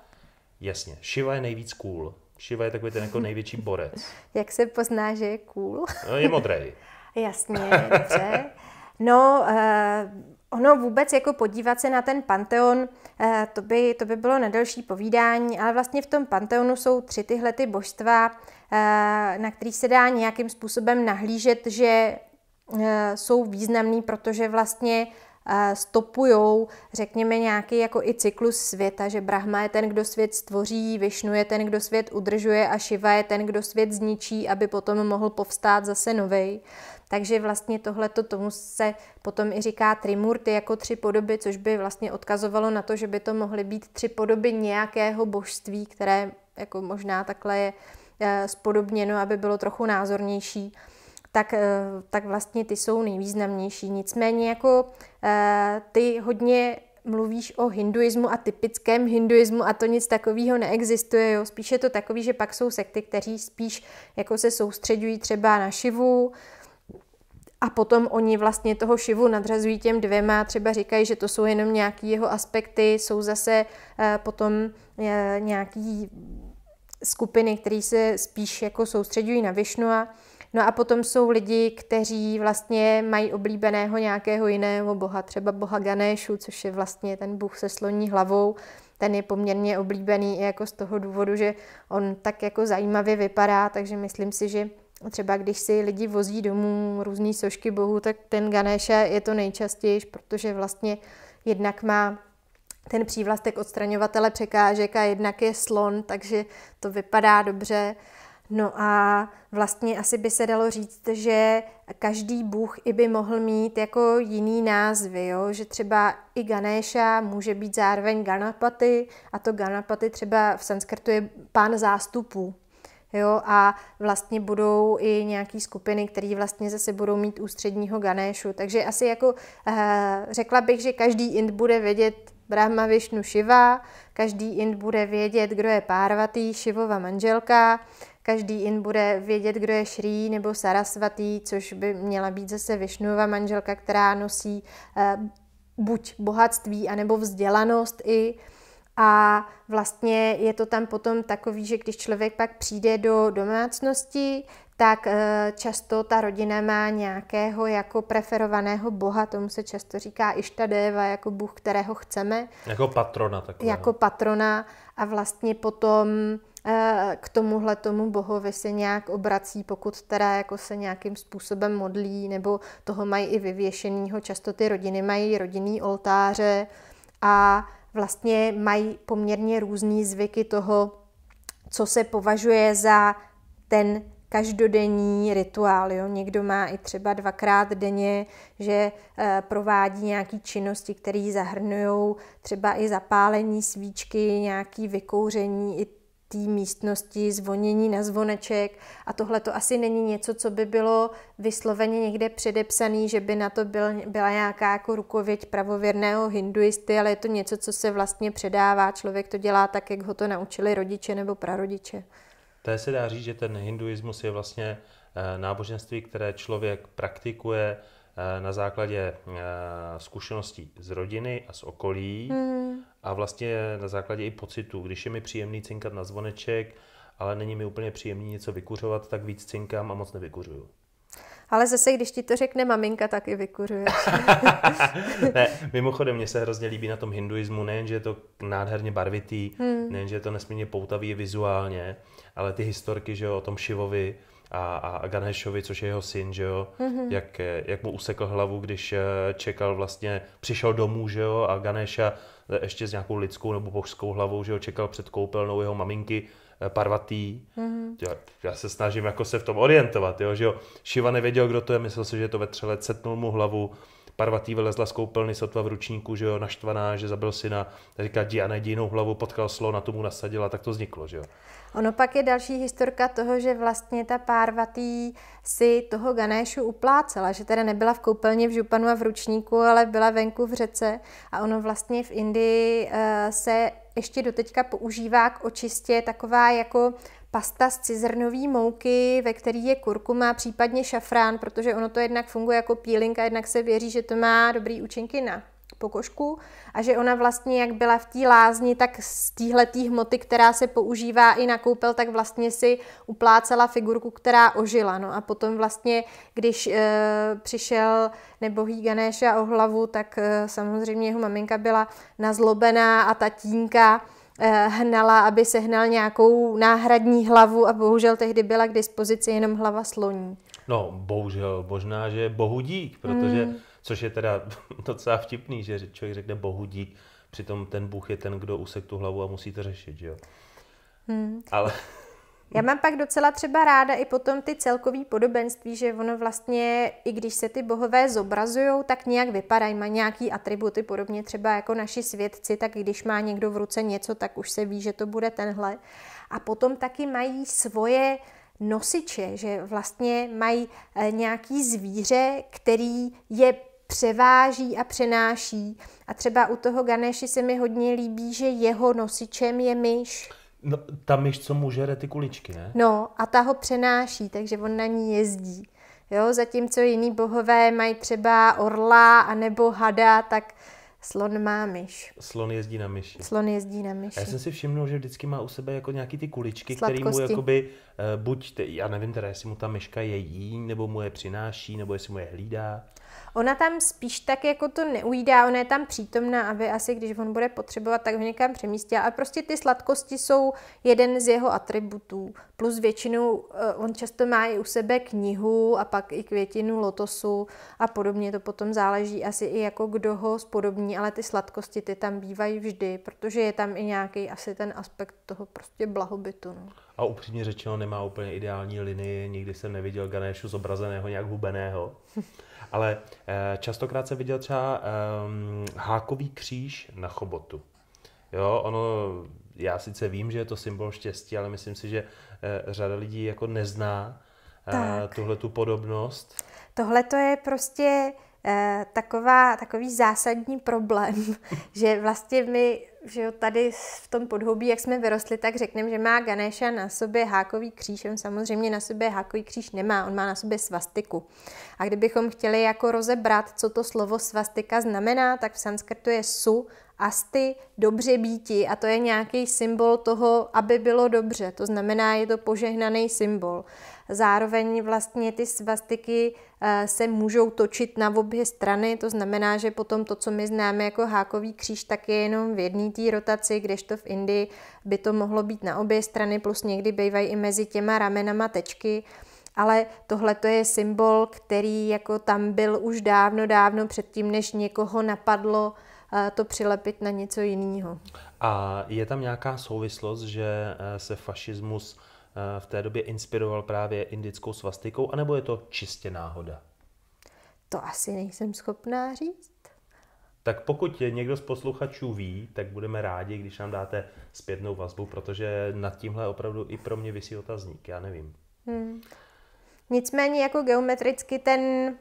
Jasně, Shiva je nejvíc cool. Šiva je takový ten jako největší borec. Jak se pozná, že je cool? no, je modrý. Jasně, dobře. No, uh, ono vůbec jako podívat se na ten panteon, uh, to by, to by bylo na delší povídání, ale vlastně v tom panteonu jsou tři tyhle ty božstva, uh, na kterých se dá nějakým způsobem nahlížet, že uh, jsou významný, protože vlastně stopujou, řekněme, nějaký jako i cyklus světa, že Brahma je ten, kdo svět stvoří, Višnu je ten, kdo svět udržuje a Shiva je ten, kdo svět zničí, aby potom mohl povstát zase novej. Takže vlastně tohleto tomu se potom i říká Trimurty jako tři podoby, což by vlastně odkazovalo na to, že by to mohly být tři podoby nějakého božství, které jako možná takhle je eh, spodobněno, aby bylo trochu názornější tak, eh, tak vlastně ty jsou nejvýznamnější. Nicméně jako eh, ty hodně mluvíš o hinduismu a typickém hinduismu a to nic takového neexistuje. Jo. Spíš je to takový, že pak jsou sekty, kteří spíš jako se soustředují třeba na šivu, a potom oni vlastně toho šivu nadřazují těm dvěma, třeba říkají, že to jsou jenom nějaký jeho aspekty, jsou zase eh, potom nějaký skupiny, které se spíš jako soustředují na Višnu a No a potom jsou lidi, kteří vlastně mají oblíbeného nějakého jiného boha, třeba boha Ganéšu, což je vlastně ten bůh se sloní hlavou. Ten je poměrně oblíbený i jako z toho důvodu, že on tak jako zajímavě vypadá, takže myslím si, že třeba když si lidi vozí domů různé sošky bohu, tak ten Ganéša je to nejčastěji, protože vlastně jednak má ten přívlastek odstraňovatele překážek a jednak je slon, takže to vypadá dobře. No a Vlastně asi by se dalo říct, že každý bůh i by mohl mít jako jiný názvy, jo? že třeba i Ganesha může být zároveň Ganapaty a to Ganapaty třeba v sanskrtu je pán zástupů. Jo, a vlastně budou i nějaké skupiny, které vlastně zase budou mít ústředního Ganéšu. Takže asi jako e, řekla bych, že každý Ind bude vědět Brahma, Višnu, Shiva, každý Ind bude vědět, kdo je Párvatý, Šivova manželka, Každý in bude vědět, kdo je Šrý nebo svatý, což by měla být zase Višnuva manželka, která nosí eh, buď bohatství, anebo vzdělanost i. A vlastně je to tam potom takový, že když člověk pak přijde do domácnosti, tak eh, často ta rodina má nějakého jako preferovaného boha, tomu se často říká Ištadeva, jako bůh, kterého chceme. Jako patrona takového. Jako patrona a vlastně potom Eh, k tomuhle tomu bohovi se nějak obrací, pokud teda jako se nějakým způsobem modlí, nebo toho mají i vyvěšenýho. Často ty rodiny mají rodinný oltáře a vlastně mají poměrně různé zvyky toho, co se považuje za ten každodenní rituál. Jo? Někdo má i třeba dvakrát denně, že eh, provádí nějaké činnosti, které zahrnují třeba i zapálení svíčky, nějaké vykouření, i té místnosti, zvonění na zvoneček a tohle to asi není něco, co by bylo vysloveně někde předepsané, že by na to byl, byla nějaká jako rukověď pravověrného hinduisty, ale je to něco, co se vlastně předává. Člověk to dělá tak, jak ho to naučili rodiče nebo prarodiče. To se dá říct, že ten hinduismus je vlastně eh, náboženství, které člověk praktikuje eh, na základě eh, zkušeností z rodiny a z okolí. Hmm a vlastně na základě i pocitu. Když je mi příjemný cinkat na zvoneček, ale není mi úplně příjemný něco vykuřovat, tak víc cinkám a moc nevykuřuju. Ale zase, když ti to řekne maminka, tak i vykuřuješ. ne, mimochodem, mně se hrozně líbí na tom hinduismu, nejenže je to nádherně barvitý, hmm. nejenže je to nesmírně poutavý vizuálně, ale ty historky, že jo, o tom Šivovi a, a Ganeshovi, což je jeho syn, že jo, hmm. jak, jak mu usekl hlavu, když eh, čekal vlastně, přišel domů, že jo, a Ganesha Eh, ještě s nějakou lidskou nebo božskou hlavou, že ho čekal před koupelnou jeho maminky eh, Parvatý. Mm-hmm. Já, já se snažím jako se v tom orientovat, jo, že jo. Šiva nevěděl, kdo to je, myslel si, že je to vetřelec, setnul mu hlavu, Parvatý vylezla z koupelny sotva v ručníku, že jo, naštvaná, že zabil syna, říká, dí, a najdi jinou hlavu, potkal slona, tomu nasadila, tak to vzniklo, že jo. Ono pak je další historka toho, že vlastně ta Párvatý si toho Ganéšu uplácela, že teda nebyla v koupelně v županu a v ručníku, ale byla venku v řece a ono vlastně v Indii eh, se ještě doteďka používá k očistě taková jako pasta z cizrnové mouky, ve který je kurkuma, případně šafrán, protože ono to jednak funguje jako peeling a jednak se věří, že to má dobrý účinky na pokožku a že ona vlastně, jak byla v té lázni, tak z téhletý hmoty, která se používá i na koupel, tak vlastně si uplácela figurku, která ožila. No a potom vlastně, když e, přišel nebohý Ganéša o hlavu, tak e, samozřejmě jeho maminka byla nazlobená a tatínka Eh, hnala, aby se hnal nějakou náhradní hlavu a bohužel tehdy byla k dispozici jenom hlava sloní. No, bohužel, možná, že bohu dík, protože, mm. což je teda docela vtipný, že člověk řekne bohu dík, přitom ten Bůh je ten, kdo usek tu hlavu a musí to řešit, že jo? Hmm. Ale já mám pak docela třeba ráda i potom ty celkový podobenství, že ono vlastně, i když se ty bohové zobrazují, tak nějak vypadají, má nějaký atributy, podobně třeba jako naši svědci, tak když má někdo v ruce něco, tak už se ví, že to bude tenhle. A potom taky mají svoje nosiče, že vlastně mají eh, nějaký zvíře, který je převáží a přenáší. A třeba u toho Ganeši se mi hodně líbí, že jeho nosičem je myš. No, ta myš, co mu žere ty kuličky, ne? No, a ta ho přenáší, takže on na ní jezdí. Jo, zatímco jiný bohové mají třeba orla anebo hada, tak slon má myš. Slon jezdí na myši. Slon jezdí na myši. A já jsem si všiml, že vždycky má u sebe jako nějaký ty kuličky, které mu jakoby, eh, buď, já nevím teda, jestli mu ta myška je jí, nebo mu je přináší, nebo jestli mu je hlídá. Ona tam spíš tak jako to neujídá, ona je tam přítomná, aby asi když on bude potřebovat, tak ho někam přemístí. A prostě ty sladkosti jsou jeden z jeho atributů. Plus většinou eh, on často má i u sebe knihu a pak i květinu lotosu a podobně. To potom záleží asi i jako kdo ho spodobní, ale ty sladkosti ty tam bývají vždy, protože je tam i nějaký asi ten aspekt toho prostě blahobytu. No. A upřímně řečeno nemá úplně ideální linii, nikdy jsem neviděl Ganéšu zobrazeného nějak hubeného ale eh, častokrát jsem viděl třeba um, hákový kříž na chobotu. Jo, ono, já sice vím, že je to symbol štěstí, ale myslím si, že eh, řada lidí jako nezná eh, tuhle tu podobnost. Tohle to je prostě taková, takový zásadní problém, že vlastně my že jo, tady v tom podhoubí, jak jsme vyrostli, tak řekneme, že má Ganesha na sobě hákový kříž. On samozřejmě na sobě hákový kříž nemá, on má na sobě svastiku. A kdybychom chtěli jako rozebrat, co to slovo svastika znamená, tak v sanskrtu je su, asty, dobře býti a to je nějaký symbol toho, aby bylo dobře. To znamená, je to požehnaný symbol. Zároveň vlastně ty svastiky eh, se můžou točit na obě strany, to znamená, že potom to, co my známe jako hákový kříž, tak je jenom v jedné té rotaci, kdežto v Indii by to mohlo být na obě strany, plus někdy bývají i mezi těma ramenama tečky. Ale tohle to je symbol, který jako tam byl už dávno, dávno předtím, než někoho napadlo eh, to přilepit na něco jiného. A je tam nějaká souvislost, že eh, se fašismus Eh, v té době inspiroval právě indickou svastikou, anebo je to čistě náhoda? To asi nejsem schopná říct. Tak pokud někdo z posluchačů ví, tak budeme rádi, když nám dáte zpětnou vazbu, protože nad tímhle opravdu i pro mě vysí otazník, já nevím. Hmm. Nicméně jako geometricky ten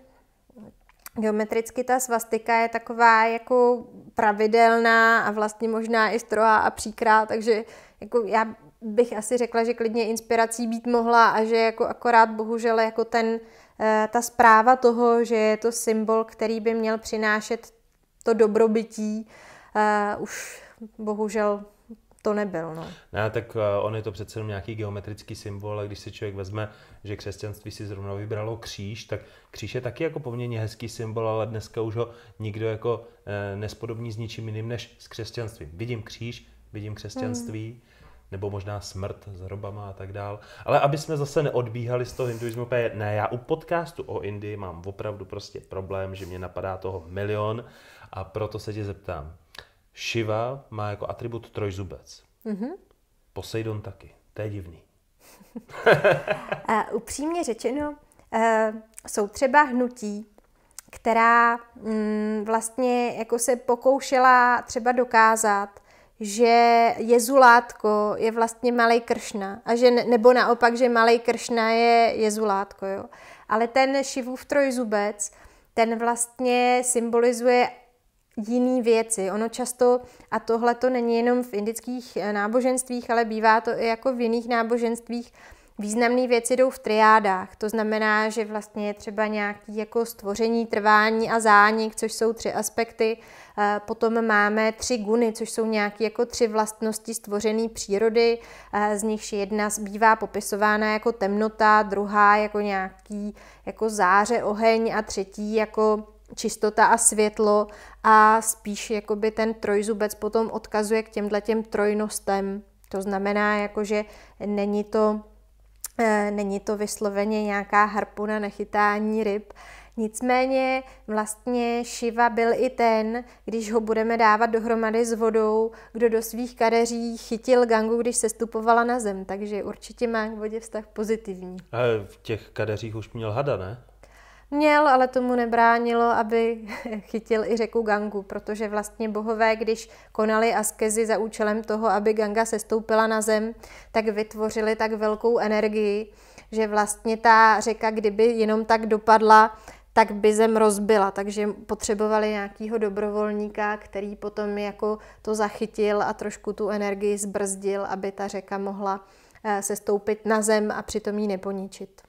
Geometricky ta svastika je taková jako pravidelná a vlastně možná i strohá a příkrá, takže jako já bych asi řekla, že klidně inspirací být mohla a že jako akorát bohužel jako ten, eh, ta zpráva toho, že je to symbol, který by měl přinášet to dobrobytí, eh, už bohužel to nebyl. No. Ne, tak eh, on je to přece jenom nějaký geometrický symbol a když se člověk vezme, že křesťanství si zrovna vybralo kříž, tak kříž je taky jako poměrně hezký symbol, ale dneska už ho nikdo jako nespodobní s ničím jiným než s křesťanstvím. Vidím kříž, vidím křesťanství. Hmm nebo možná smrt s hrobama a tak dál. Ale aby jsme zase neodbíhali z toho hinduismu, ne, já u podcastu o Indii mám opravdu prostě problém, že mě napadá toho milion a proto se tě zeptám. Shiva má jako atribut trojzubec. Mm-hmm. Poseidon taky. To je divný. a upřímně řečeno, uh, jsou třeba hnutí, která mm, vlastně jako se pokoušela třeba dokázat, že jezulátko je vlastně malý kršna, a že, nebo naopak, že malý kršna je jezulátko. Jo. Ale ten Šivův trojzubec, ten vlastně symbolizuje jiný věci. Ono často, a tohle to není jenom v indických náboženstvích, ale bývá to i jako v jiných náboženstvích, Významné věci jdou v triádách, to znamená, že vlastně je třeba nějaký jako stvoření, trvání a zánik, což jsou tři aspekty. Eh, potom máme tři guny, což jsou nějaké jako tři vlastnosti stvořené přírody, eh, z nichž jedna bývá popisována jako temnota, druhá jako nějaký jako záře, oheň a třetí jako čistota a světlo a spíš jakoby ten trojzubec potom odkazuje k těmhle těm trojnostem. To znamená, jako, že není to Eh, není to vysloveně nějaká harpuna na chytání ryb, Nicméně vlastně Shiva byl i ten, když ho budeme dávat dohromady s vodou, kdo do svých kadeří chytil gangu, když se stupovala na zem, takže určitě má k vodě vztah pozitivní. A eh, v těch kadeřích už měl hada, ne? Měl, ale tomu nebránilo, aby chytil i řeku Gangu, protože vlastně bohové, když konali askezi za účelem toho, aby Ganga se stoupila na zem, tak vytvořili tak velkou energii, že vlastně ta řeka, kdyby jenom tak dopadla, tak by zem rozbila, takže potřebovali nějakého dobrovolníka, který potom jako to zachytil a trošku tu energii zbrzdil, aby ta řeka mohla eh, se stoupit na zem a přitom ji neponičit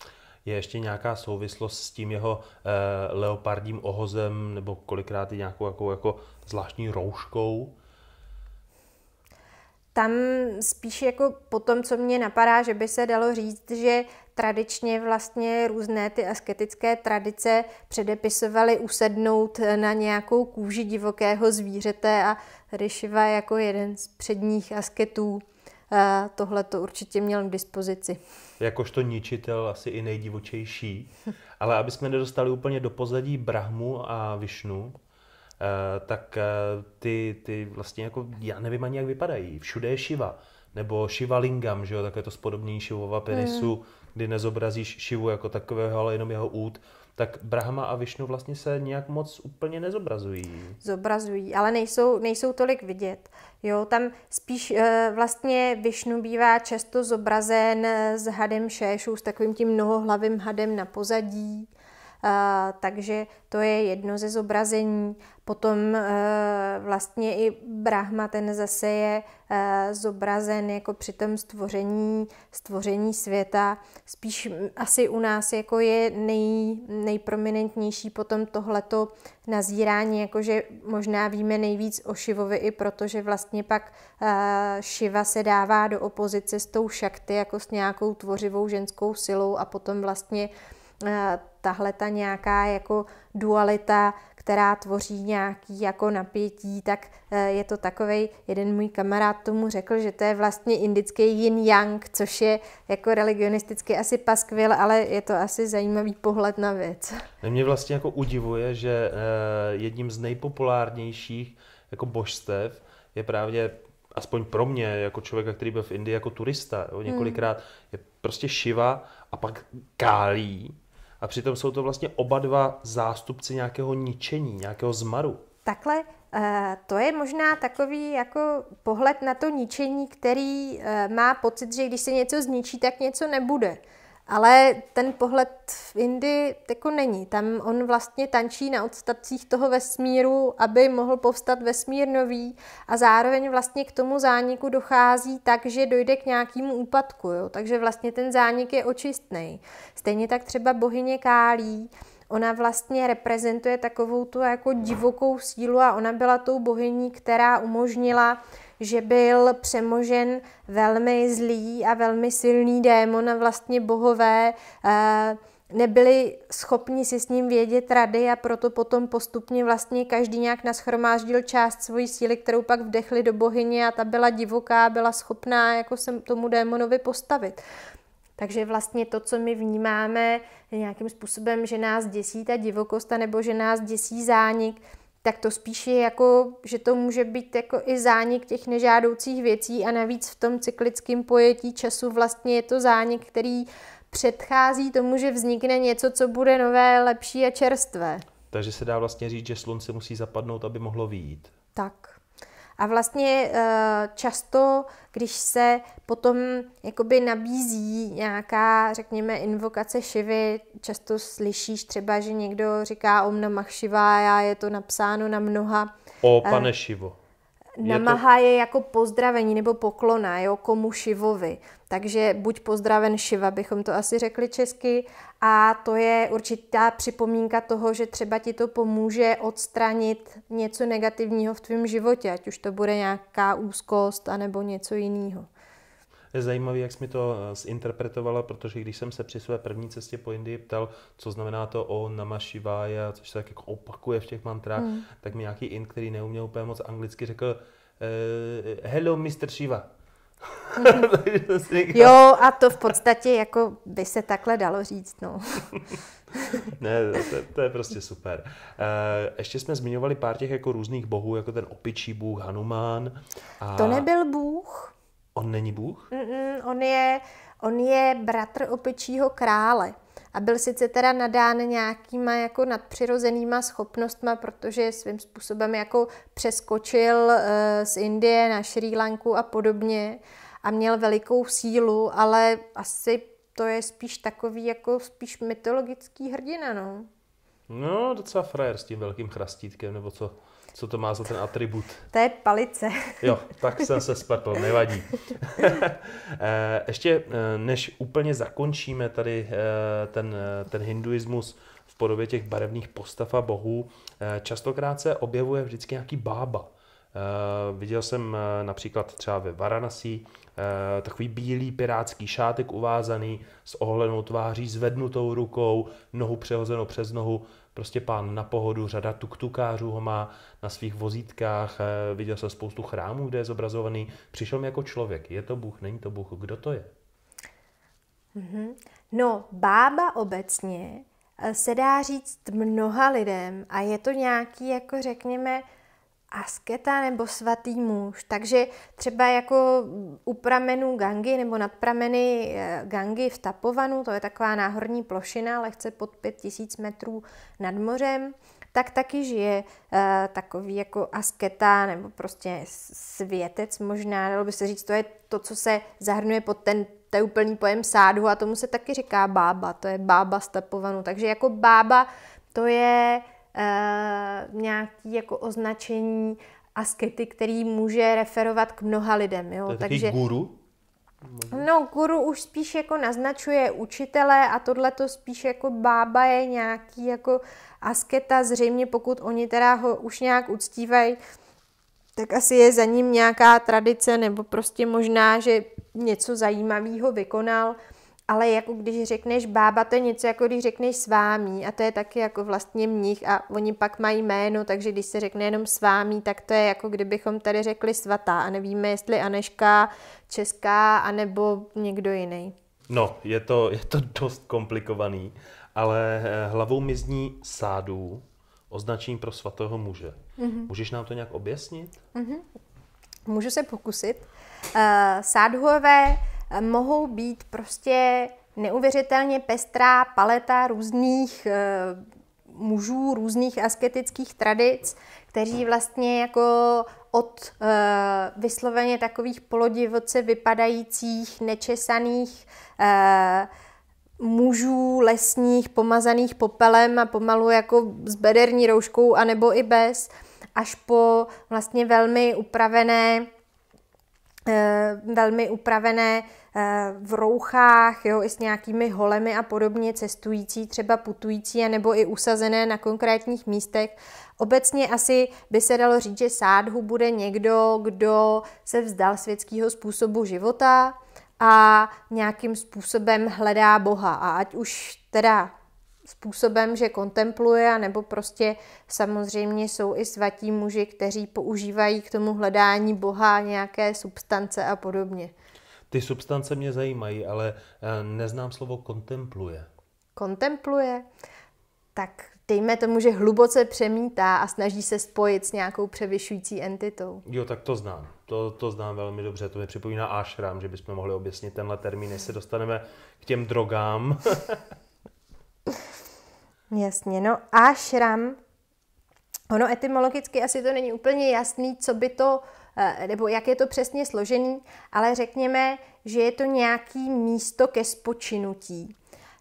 je ještě nějaká souvislost s tím jeho eh, leopardím ohozem nebo kolikrát i nějakou jako, jako zvláštní rouškou? Tam spíš jako po tom, co mě napadá, že by se dalo říct, že tradičně vlastně různé ty asketické tradice předepisovaly usednout na nějakou kůži divokého zvířete a Rishiva jako jeden z předních asketů eh, tohle to určitě měl k dispozici jakožto ničitel asi i nejdivočejší. Ale aby jsme nedostali úplně do pozadí Brahmu a Višnu, eh, tak eh, ty, ty vlastně jako, já nevím ani jak vypadají. Všude je Shiva, nebo Shiva Lingam, že jo, je to spodobnění Shivova penisu, mm. kdy nezobrazíš Shivu jako takového, ale jenom jeho út, tak Brahma a Višnu vlastně se nějak moc úplně nezobrazují. Zobrazují, ale nejsou, nejsou tolik vidět. Jo, tam spíš e, vlastně Višnu bývá často zobrazen eh, s hadem Šéšů, s takovým tím mnohohlavým hadem na pozadí takže to je jedno ze zobrazení. Potom e, vlastně i Brahma, ten zase je e, zobrazen jako při tom stvoření, stvoření světa. Spíš asi u nás jako je nej, nejprominentnější potom tohleto nazírání, jakože možná víme nejvíc o Šivovi i protože vlastně pak e, Šiva se dává do opozice s tou šakty, jako s nějakou tvořivou ženskou silou a potom vlastně tahle ta nějaká jako dualita, která tvoří nějaký jako napětí, tak e, je to takový, jeden můj kamarád tomu řekl, že to je vlastně indický yin yang, což je jako religionisticky asi paskvil, ale je to asi zajímavý pohled na věc. Mě vlastně jako udivuje, že e, jedním z nejpopulárnějších jako božstev je právě aspoň pro mě, jako člověka, který byl v Indii jako turista, jo, několikrát hmm. je prostě Shiva a pak Kálí a přitom jsou to vlastně oba dva zástupci nějakého ničení, nějakého zmaru. Takhle eh, to je možná takový jako pohled na to ničení, který eh, má pocit, že když se něco zničí, tak něco nebude. Ale ten pohled v Indii jako není. Tam on vlastně tančí na odstavcích toho vesmíru, aby mohl povstat vesmír nový a zároveň vlastně k tomu zániku dochází tak, že dojde k nějakému úpadku. Jo? Takže vlastně ten zánik je očistný. Stejně tak třeba bohyně Kálí, Ona vlastně reprezentuje takovou tu jako divokou sílu a ona byla tou bohyní, která umožnila, že byl přemožen velmi zlý a velmi silný démon a vlastně bohové eh, nebyli schopni si s ním vědět rady a proto potom postupně vlastně každý nějak naschromáždil část svojí síly, kterou pak vdechli do bohyně a ta byla divoká, byla schopná jako se tomu démonovi postavit. Takže vlastně to, co my vnímáme nějakým způsobem, že nás děsí ta divokost, nebo že nás děsí zánik, tak to spíš je jako, že to může být jako i zánik těch nežádoucích věcí a navíc v tom cyklickém pojetí času vlastně je to zánik, který předchází tomu, že vznikne něco, co bude nové, lepší a čerstvé. Takže se dá vlastně říct, že slunce musí zapadnout, aby mohlo výjít. Tak. A vlastně eh, často, když se potom jakoby nabízí nějaká, řekněme, invokace šivy, často slyšíš třeba, že někdo říká om namah šivá, je to napsáno na mnoha. O eh, pane Šivo. Namaha je, to... je jako pozdravení nebo poklona, jo, komu Šivovi. Takže buď pozdraven Šiva, bychom to asi řekli česky, a to je určitá připomínka toho, že třeba ti to pomůže odstranit něco negativního v tvém životě, ať už to bude nějaká úzkost anebo něco jiného. Je zajímavé, jak jsi mi to eh, zinterpretovala, protože když jsem se při své první cestě po Indii ptal, co znamená to o Nama Shivaya, což se tak jako opakuje v těch mantrách, mm. tak mi nějaký Ind, který neuměl úplně moc anglicky, řekl eh, Hello Mr. Shiva. Mhm. jo, a to v podstatě jako by se takhle dalo říct, no. ne, to, to je prostě super. E, ještě jsme zmiňovali pár těch jako různých bohů, jako ten opičí bůh, Hanumán. A... To nebyl bůh. On není bůh? Mm-mm, on je, on je bratr opičího krále a byl sice teda nadán nějakýma jako nadpřirozenýma schopnostma, protože svým způsobem jako přeskočil eh, z Indie na Sri Lanku a podobně a měl velikou sílu, ale asi to je spíš takový jako spíš mytologický hrdina, no. No, docela frajer s tím velkým chrastítkem, nebo co? co to má za ten atribut? To je palice. Jo, tak jsem se spletl, nevadí. Eh, ještě eh, než úplně zakončíme tady eh, ten, ten hinduismus v podobě těch barevných postav a bohů, častokrát se objevuje vždycky nějaký bába. Viděl jsem například třeba ve Varanasi takový bílý pirátský šátek uvázaný s ohlenou tváří, zvednutou rukou, nohu přehozenou přes nohu prostě pán na pohodu, řada tuktukářů ho má na svých vozítkách, eh, viděl jsem spoustu chrámů, kde je zobrazovaný. Přišel mi jako člověk. Je to Bůh, není to Bůh, kdo to je? Mm-hmm. No, bába obecně eh, se dá říct mnoha lidem a je to nějaký, jako řekněme, asketa nebo svatý muž. Takže třeba jako u pramenů Gangy nebo nad prameny eh, Gangy v Tapovanu, to je taková náhorní plošina, lehce pod 5000 metrů nad mořem, tak taky žije uh, takový jako asketa nebo prostě světec možná, dalo by se říct, to je to, co se zahrnuje pod ten to je úplný pojem sádu a tomu se taky říká bába, to je bába z Tapovanu. Takže jako bába to je uh, nějaký jako označení askety, který může referovat k mnoha lidem. Jo? To je Takže guru? No, guru už spíš jako naznačuje učitele a tohle to spíš jako bába je nějaký jako asketa, zřejmě pokud oni teda ho už nějak uctívají, tak asi je za ním nějaká tradice nebo prostě možná, že něco zajímavého vykonal. Ale jako když řekneš bába, to je něco jako když řekneš svámí a to je taky jako vlastně mních a oni pak mají jméno, takže když se řekne jenom svámí, tak to je jako kdybychom tady řekli svatá a nevíme, jestli Aneška česká anebo někdo jiný. No, je to, je to dost komplikovaný, ale eh, hlavou mi zní sádů, označení pro svatého muže. Mm-hmm. Můžeš nám to nějak objasnit? Mm-hmm. Můžu se pokusit. Uh, eh, sádhové Eh, mohou být prostě neuvěřitelně pestrá paleta různých eh, mužů, různých asketických tradic, kteří vlastně jako od eh, vysloveně takových polodivoce vypadajících, nečesaných mužů lesních, pomazaných popelem a pomalu jako s bederní rouškou anebo i bez, až po vlastně velmi upravené, velmi upravené Eh, v rouchách, jo, i s nějakými holemi a podobně cestující, třeba putující, nebo i usazené na konkrétních místech. Obecně asi by se dalo říct, že sádhu bude někdo, kdo se vzdal světského způsobu života a nějakým způsobem hledá Boha. A ať už teda způsobem, že kontempluje, nebo prostě samozřejmě jsou i svatí muži, kteří používají k tomu hledání Boha nějaké substance a podobně. Ty substance mě zajímají, ale eh, neznám slovo kontempluje. Kontempluje? Tak dejme tomu, že hluboce přemítá a snaží se spojit s nějakou převyšující entitou. Jo, tak to znám. To, to znám velmi dobře. To mi připomíná ashram, že bychom mohli objasnit tenhle termín, než se dostaneme k těm drogám. Jasně, no ashram. Ono etymologicky asi to není úplně jasný, co by to uh, Eh, nebo jak je to přesně složený, ale řekněme, že je to nějaký místo ke spočinutí.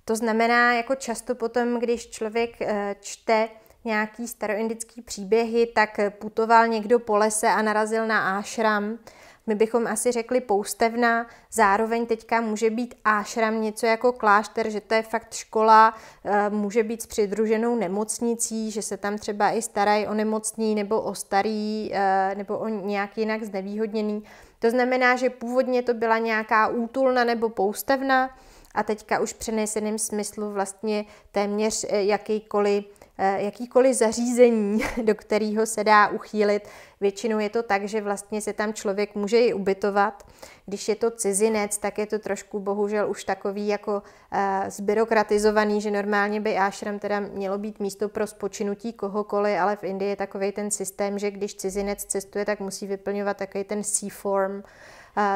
To znamená, jako často potom, když člověk eh, čte nějaký staroindický příběhy, tak putoval někdo po lese a narazil na ášram, my bychom asi řekli poustevna, zároveň teďka může být ášram něco jako klášter, že to je fakt škola, eh, může být s přidruženou nemocnicí, že se tam třeba i starají o nemocný nebo o starý eh, nebo o nějak jinak znevýhodněný. To znamená, že původně to byla nějaká útulna nebo poustevna a teďka už přeneseným smyslu vlastně téměř eh, jakýkoliv Eh, jakýkoliv zařízení, do kterého se dá uchýlit. Většinou je to tak, že vlastně se tam člověk může i ubytovat. Když je to cizinec, tak je to trošku bohužel už takový jako uh, zbyrokratizovaný, že normálně by ášram teda mělo být místo pro spočinutí kohokoliv, ale v Indii je takový ten systém, že když cizinec cestuje, tak musí vyplňovat takový ten C-form,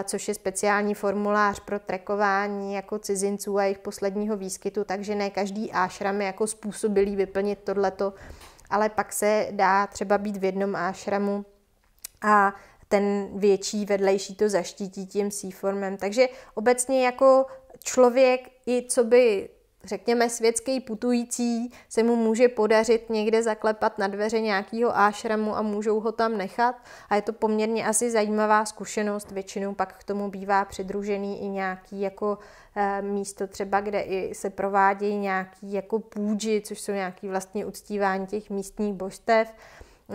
což je speciální formulář pro trekování jako cizinců a jejich posledního výskytu, takže ne každý ášram je jako způsobilý vyplnit tohleto, ale pak se dá třeba být v jednom ášramu a ten větší vedlejší to zaštítí tím C-formem. Takže obecně jako člověk i co by řekněme, světský putující se mu může podařit někde zaklepat na dveře nějakého ášramu a můžou ho tam nechat. A je to poměrně asi zajímavá zkušenost. Většinou pak k tomu bývá přidružený i nějaký jako e, místo třeba, kde i se provádějí nějaký jako půdži, což jsou nějaký vlastně uctívání těch místních božstev.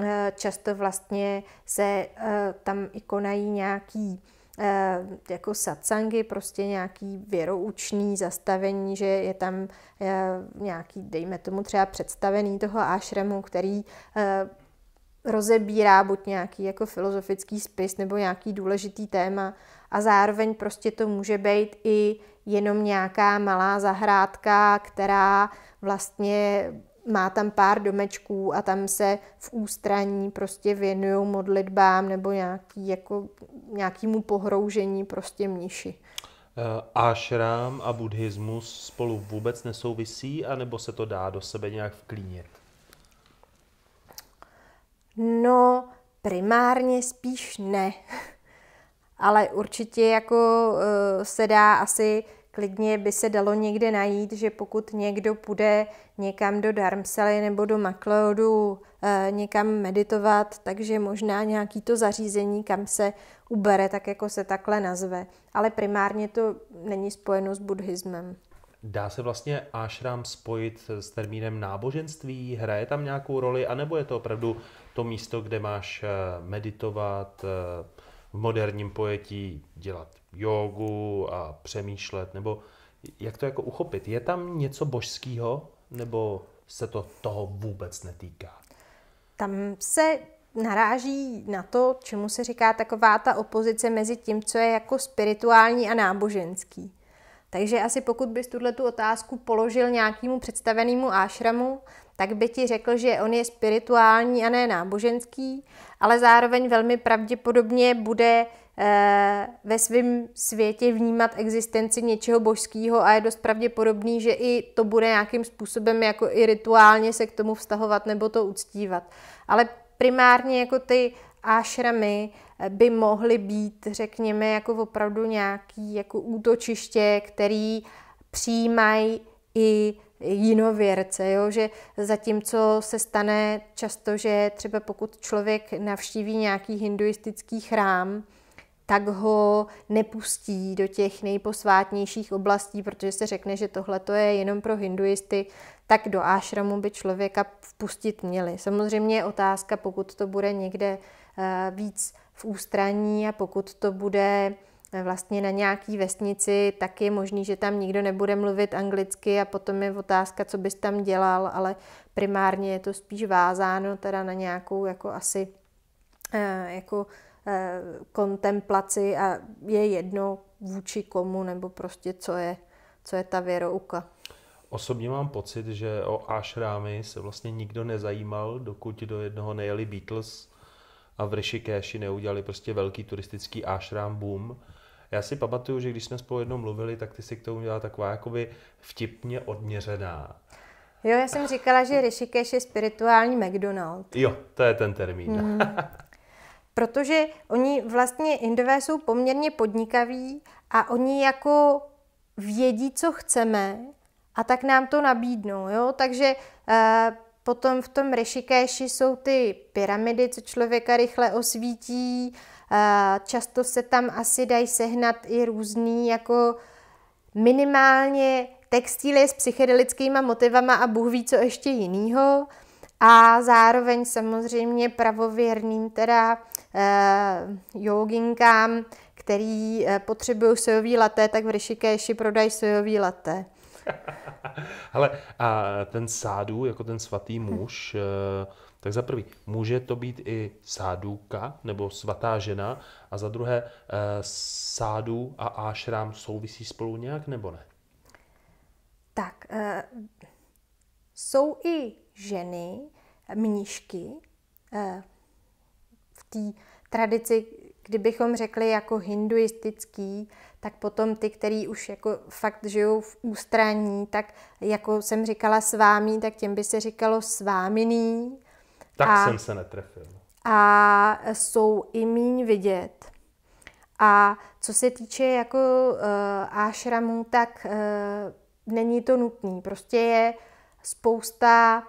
E, často vlastně se e, tam i konají nějaký Eh, jako satsangy, prostě nějaký věroučný zastavení, že je tam eh, nějaký, dejme tomu třeba představený toho ášremu, který eh, rozebírá buď nějaký jako filozofický spis nebo nějaký důležitý téma a zároveň prostě to může být i jenom nějaká malá zahrádka, která vlastně má tam pár domečků a tam se v ústraní prostě věnují modlitbám nebo nějaký, jako, nějakýmu pohroužení prostě mniši. Eh, Ašram a buddhismus spolu vůbec nesouvisí, anebo se to dá do sebe nějak vklínit? No, primárně spíš ne. Ale určitě jako eh, se dá asi klidně by se dalo někde najít, že pokud někdo půjde někam do Darmsely nebo do Macleodu e, eh, někam meditovat, takže možná nějaký to zařízení, kam se ubere, tak jako se takhle nazve. Ale primárně to není spojeno s buddhismem. Dá se vlastně ashram spojit s termínem náboženství? Hraje tam nějakou roli? A nebo je to opravdu to místo, kde máš eh, meditovat, e v moderním pojetí dělat jogu a přemýšlet, nebo jak to jako uchopit? Je tam něco božského, nebo se to toho vůbec netýká? Tam se naráží na to, čemu se říká taková ta opozice mezi tím, co je jako spirituální a náboženský. Takže asi pokud bys tuhle tu otázku položil nějakému představenému ášramu, tak by ti řekl, že on je spirituální a ne náboženský, ale zároveň velmi pravděpodobně bude e, ve svém světě vnímat existenci něčeho božského a je dost pravděpodobný, že i to bude nějakým způsobem jako i rituálně se k tomu vztahovat nebo to uctívat. Ale primárně jako ty ášramy eh, by mohly být, řekněme, jako opravdu nějaký jako útočiště, který přijímají i jinověrce, jo? že zatímco se stane často, že třeba pokud člověk navštíví nějaký hinduistický chrám, tak ho nepustí do těch nejposvátnějších oblastí, protože se řekne, že tohle to je jenom pro hinduisty, tak do ášramu by člověka vpustit měli. Samozřejmě je otázka, pokud to bude někde Eh, víc v ústraní a pokud to bude eh, vlastně na nějaký vesnici, tak je možný, že tam nikdo nebude mluvit anglicky a potom je otázka, co bys tam dělal, ale primárně je to spíš vázáno teda na nějakou jako asi eh, jako kontemplaci a je jedno vůči komu nebo prostě co je, co je ta věrouka. Osobně mám pocit, že o ashrámy se vlastně nikdo nezajímal, dokud do jednoho nejeli Beatles a v Rishikeshi neudělali prostě velký turistický ashram boom. Já si pamatuju, že když jsme spolu jednou mluvili, tak ty si k tomu dělala taková jakoby vtipně odměřená. Jo, já jsem říkala, že Rishikesh je spirituální McDonald. Jo, to je ten termín. Hmm. Protože oni vlastně, Indové jsou poměrně podnikaví a oni jako vědí, co chceme a tak nám to nabídnou, jo? Takže eh, Potom v tom Rešikéši jsou ty pyramidy, co člověka rychle osvítí. Často se tam asi dají sehnat i různý jako minimálně textíly s psychedelickými motivama a Bůh ví, co ještě jinýho. A zároveň samozřejmě pravověrným teda eh, joginkám, který eh, potřebují sojový laté, tak v Rešikéši prodají sojový laté. Ale a ten sádu, jako ten svatý muž, hm. eh, tak za prvý, může to být i sáduka nebo svatá žena a za druhé, eh, sádu a ášrám souvisí spolu nějak nebo ne? Tak, eh, jsou i ženy, mnížky, v té tradici, kdybychom řekli jako hinduistický, tak potom ty, který už jako fakt žijou v ústraní, tak jako jsem říkala s vámi, tak těm by se říkalo s váminý. Tak a, jsem se netrefil. A jsou i míň vidět. A co se týče jako uh, ášramů, tak uh, není to nutný. Prostě je spousta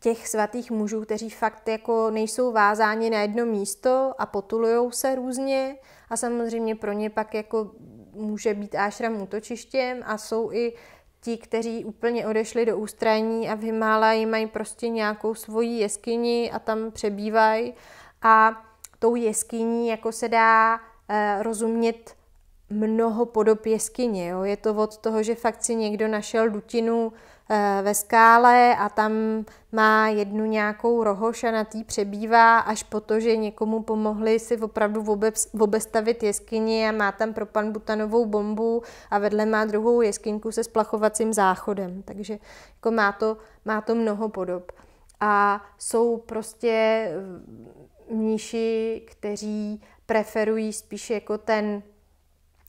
těch svatých mužů, kteří fakt jako nejsou vázáni na jedno místo a potulujou se různě a samozřejmě pro ně pak jako může být ášram útočištěm a jsou i ti, kteří úplně odešli do ústraní a v Himálaji mají prostě nějakou svoji jeskyni a tam přebývají a tou jeskyní jako se dá e, rozumět mnoho podob jeskyně. Jo. Je to od toho, že fakt si někdo našel dutinu Eh, ve skále a tam má jednu nějakou rohoš a na tý přebývá až po to, že někomu pomohli si opravdu obestavit jeskyni a má tam pan butanovou bombu a vedle má druhou jeskynku se splachovacím záchodem. Takže jako má, to, má to mnoho podob. A jsou prostě eh, mniši, kteří preferují spíš jako ten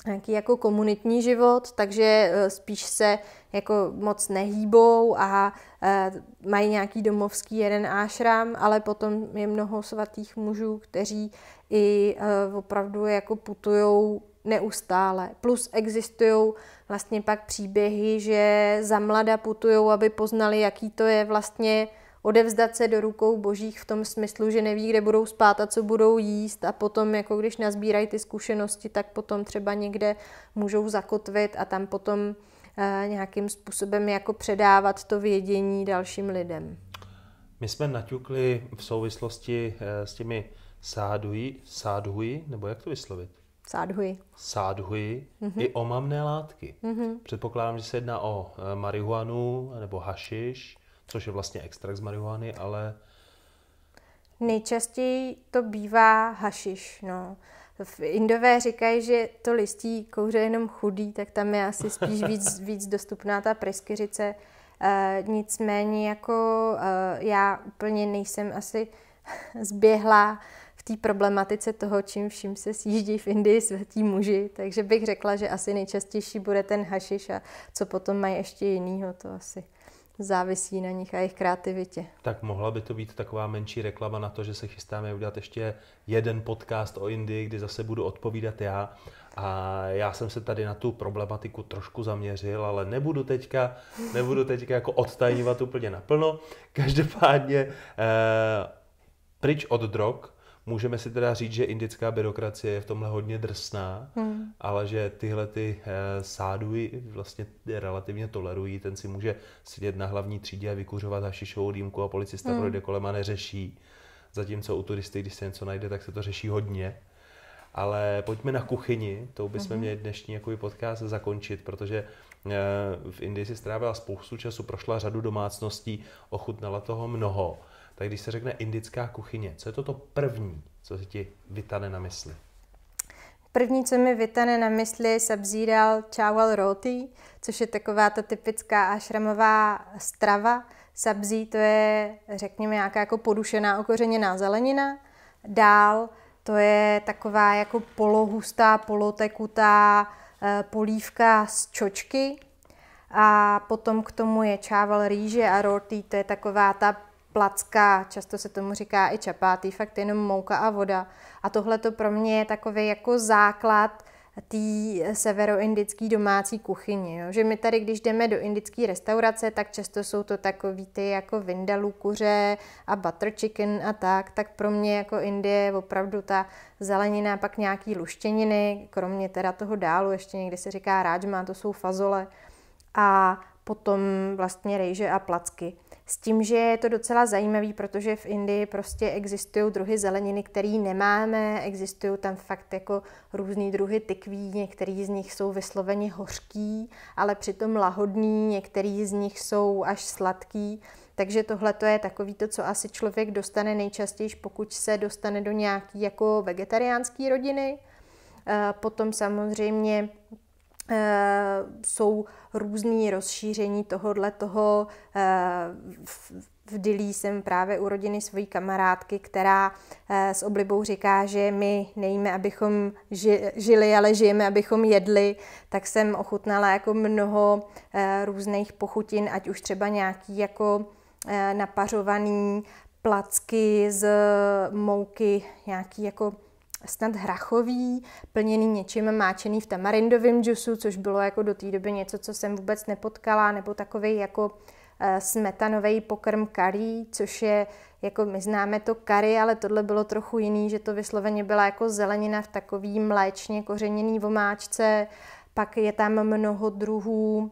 nějaký jako komunitní život, takže eh, spíš se jako moc nehýbou a eh, mají nějaký domovský jeden ášram, ale potom je mnoho svatých mužů, kteří i eh, opravdu jako putujou neustále. Plus existují vlastně pak příběhy, že za mlada putují, aby poznali, jaký to je vlastně odevzdat se do rukou božích v tom smyslu, že neví, kde budou spát a co budou jíst a potom, jako když nazbírají ty zkušenosti, tak potom třeba někde můžou zakotvit a tam potom eh, nějakým způsobem jako předávat to vědění dalším lidem. My jsme naťukli v souvislosti eh, s těmi sáduji, sádhuji, nebo jak to vyslovit? Sádhuji. Sádhuji, mm-hmm. i omamné látky. Mm-hmm. Předpokládám, že se jedná o eh, marihuanu nebo hašiš což je vlastně extrakt z marihuany, ale... Nejčastěji to bývá hašiš, no. V Indové říkají, že to listí kouře jenom chudý, tak tam je asi spíš víc, víc dostupná ta pryskyřice. E, nicméně jako e, já úplně nejsem asi zběhla v té problematice toho, čím vším se sjíždí v Indii svatí muži, takže bych řekla, že asi nejčastější bude ten hašiš a co potom mají ještě jinýho, to asi závisí na nich a jejich kreativitě. Tak mohla by to být taková menší reklama na to, že se chystáme udělat ještě jeden podcast o Indii, kdy zase budu odpovídat já. A já jsem se tady na tu problematiku trošku zaměřil, ale nebudu teďka, nebudu teďka jako odtajňovat úplně naplno. Každopádně eh, pryč od drog, Můžeme si teda říct, že indická byrokracie je v tomhle hodně drsná, hmm. ale že tyhle ty eh, sáduji vlastně relativně tolerují. Ten si může sedět na hlavní třídě a vykuřovat hašišovou dýmku a policista hmm. projde kolem a neřeší. Zatímco u turisty, když se něco najde, tak se to řeší hodně. Ale pojďme na kuchyni, to bychom hmm. měli dnešní jako podcast zakončit, protože eh, v Indii si strávila spoustu času, prošla řadu domácností, ochutnala toho mnoho tak když se řekne indická kuchyně, co je to to první, co se ti vytane na mysli? První, co mi vytane na mysli, sabzíral chawal roti, což je taková ta typická ašramová strava. Sabzí to je, řekněme, nějaká jako podušená okořeněná zelenina. Dál to je taková jako polohustá, polotekutá eh, polívka z čočky. A potom k tomu je čával rýže a roti, to je taková ta placka, často se tomu říká i čapátý, fakt jenom mouka a voda. A tohle to pro mě je takový jako základ té severoindické domácí kuchyni. Jo? Že my tady, když jdeme do indické restaurace, tak často jsou to takový ty jako vindalů kuře a butter chicken a tak, tak pro mě jako Indie je opravdu ta zelenina, pak nějaký luštěniny, kromě teda toho dálu, ještě někdy se říká rajma, to jsou fazole a potom vlastně rejže a placky. S tím, že je to docela zajímavý, protože v Indii prostě existují druhy zeleniny, které nemáme, existují tam fakt jako různé druhy tykví, některý z nich jsou vysloveně hořký, ale přitom lahodný, některý z nich jsou až sladký. Takže tohle to je takový to, co asi člověk dostane nejčastěji, pokud se dostane do nějaké jako vegetariánské rodiny. Eh, potom samozřejmě Eh, jsou různý rozšíření tohohle toho. Eh, v Dilí jsem právě u rodiny svojí kamarádky, která eh, s oblibou říká, že my nejíme, abychom žili, ale žijeme, abychom jedli. Tak jsem ochutnala jako mnoho různých pochutin, ať už třeba nějaký jako napařovaný placky z mouky, nějaký jako snad hrachový, plněný něčím máčený v tamarindovém džusu, což bylo jako do té doby něco, co jsem vůbec nepotkala, nebo takový jako eh, smetanový pokrm karí, což je, jako my známe to kary, ale tohle bylo trochu jiný, že to vysloveně byla jako zelenina v takový mléčně kořeněný vomáčce, pak je tam mnoho druhů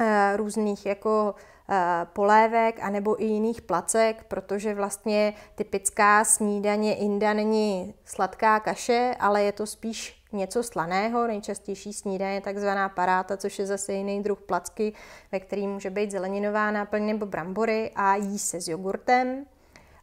eh, různých jako Eh, polévek anebo i jiných placek, protože vlastně typická snídaně Inda není sladká kaše, ale je to spíš něco slaného. Nejčastější snídaně je takzvaná paráta, což je zase jiný druh placky, ve který může být zeleninová náplň nebo brambory a jí se s jogurtem.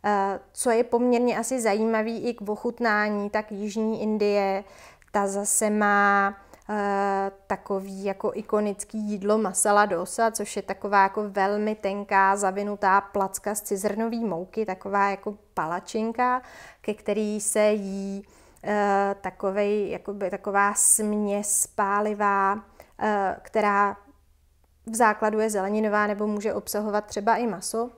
Eh, co je poměrně asi zajímavý i k ochutnání, tak Jižní Indie, ta zase má Eh, takový jako ikonický jídlo masala dosa, což je taková jako velmi tenká zavinutá placka z cizrnové mouky, taková jako palačinka, ke který se jí eh, takovej, jakoby, taková směs pálivá, eh, která v základu je zeleninová nebo může obsahovat třeba i maso.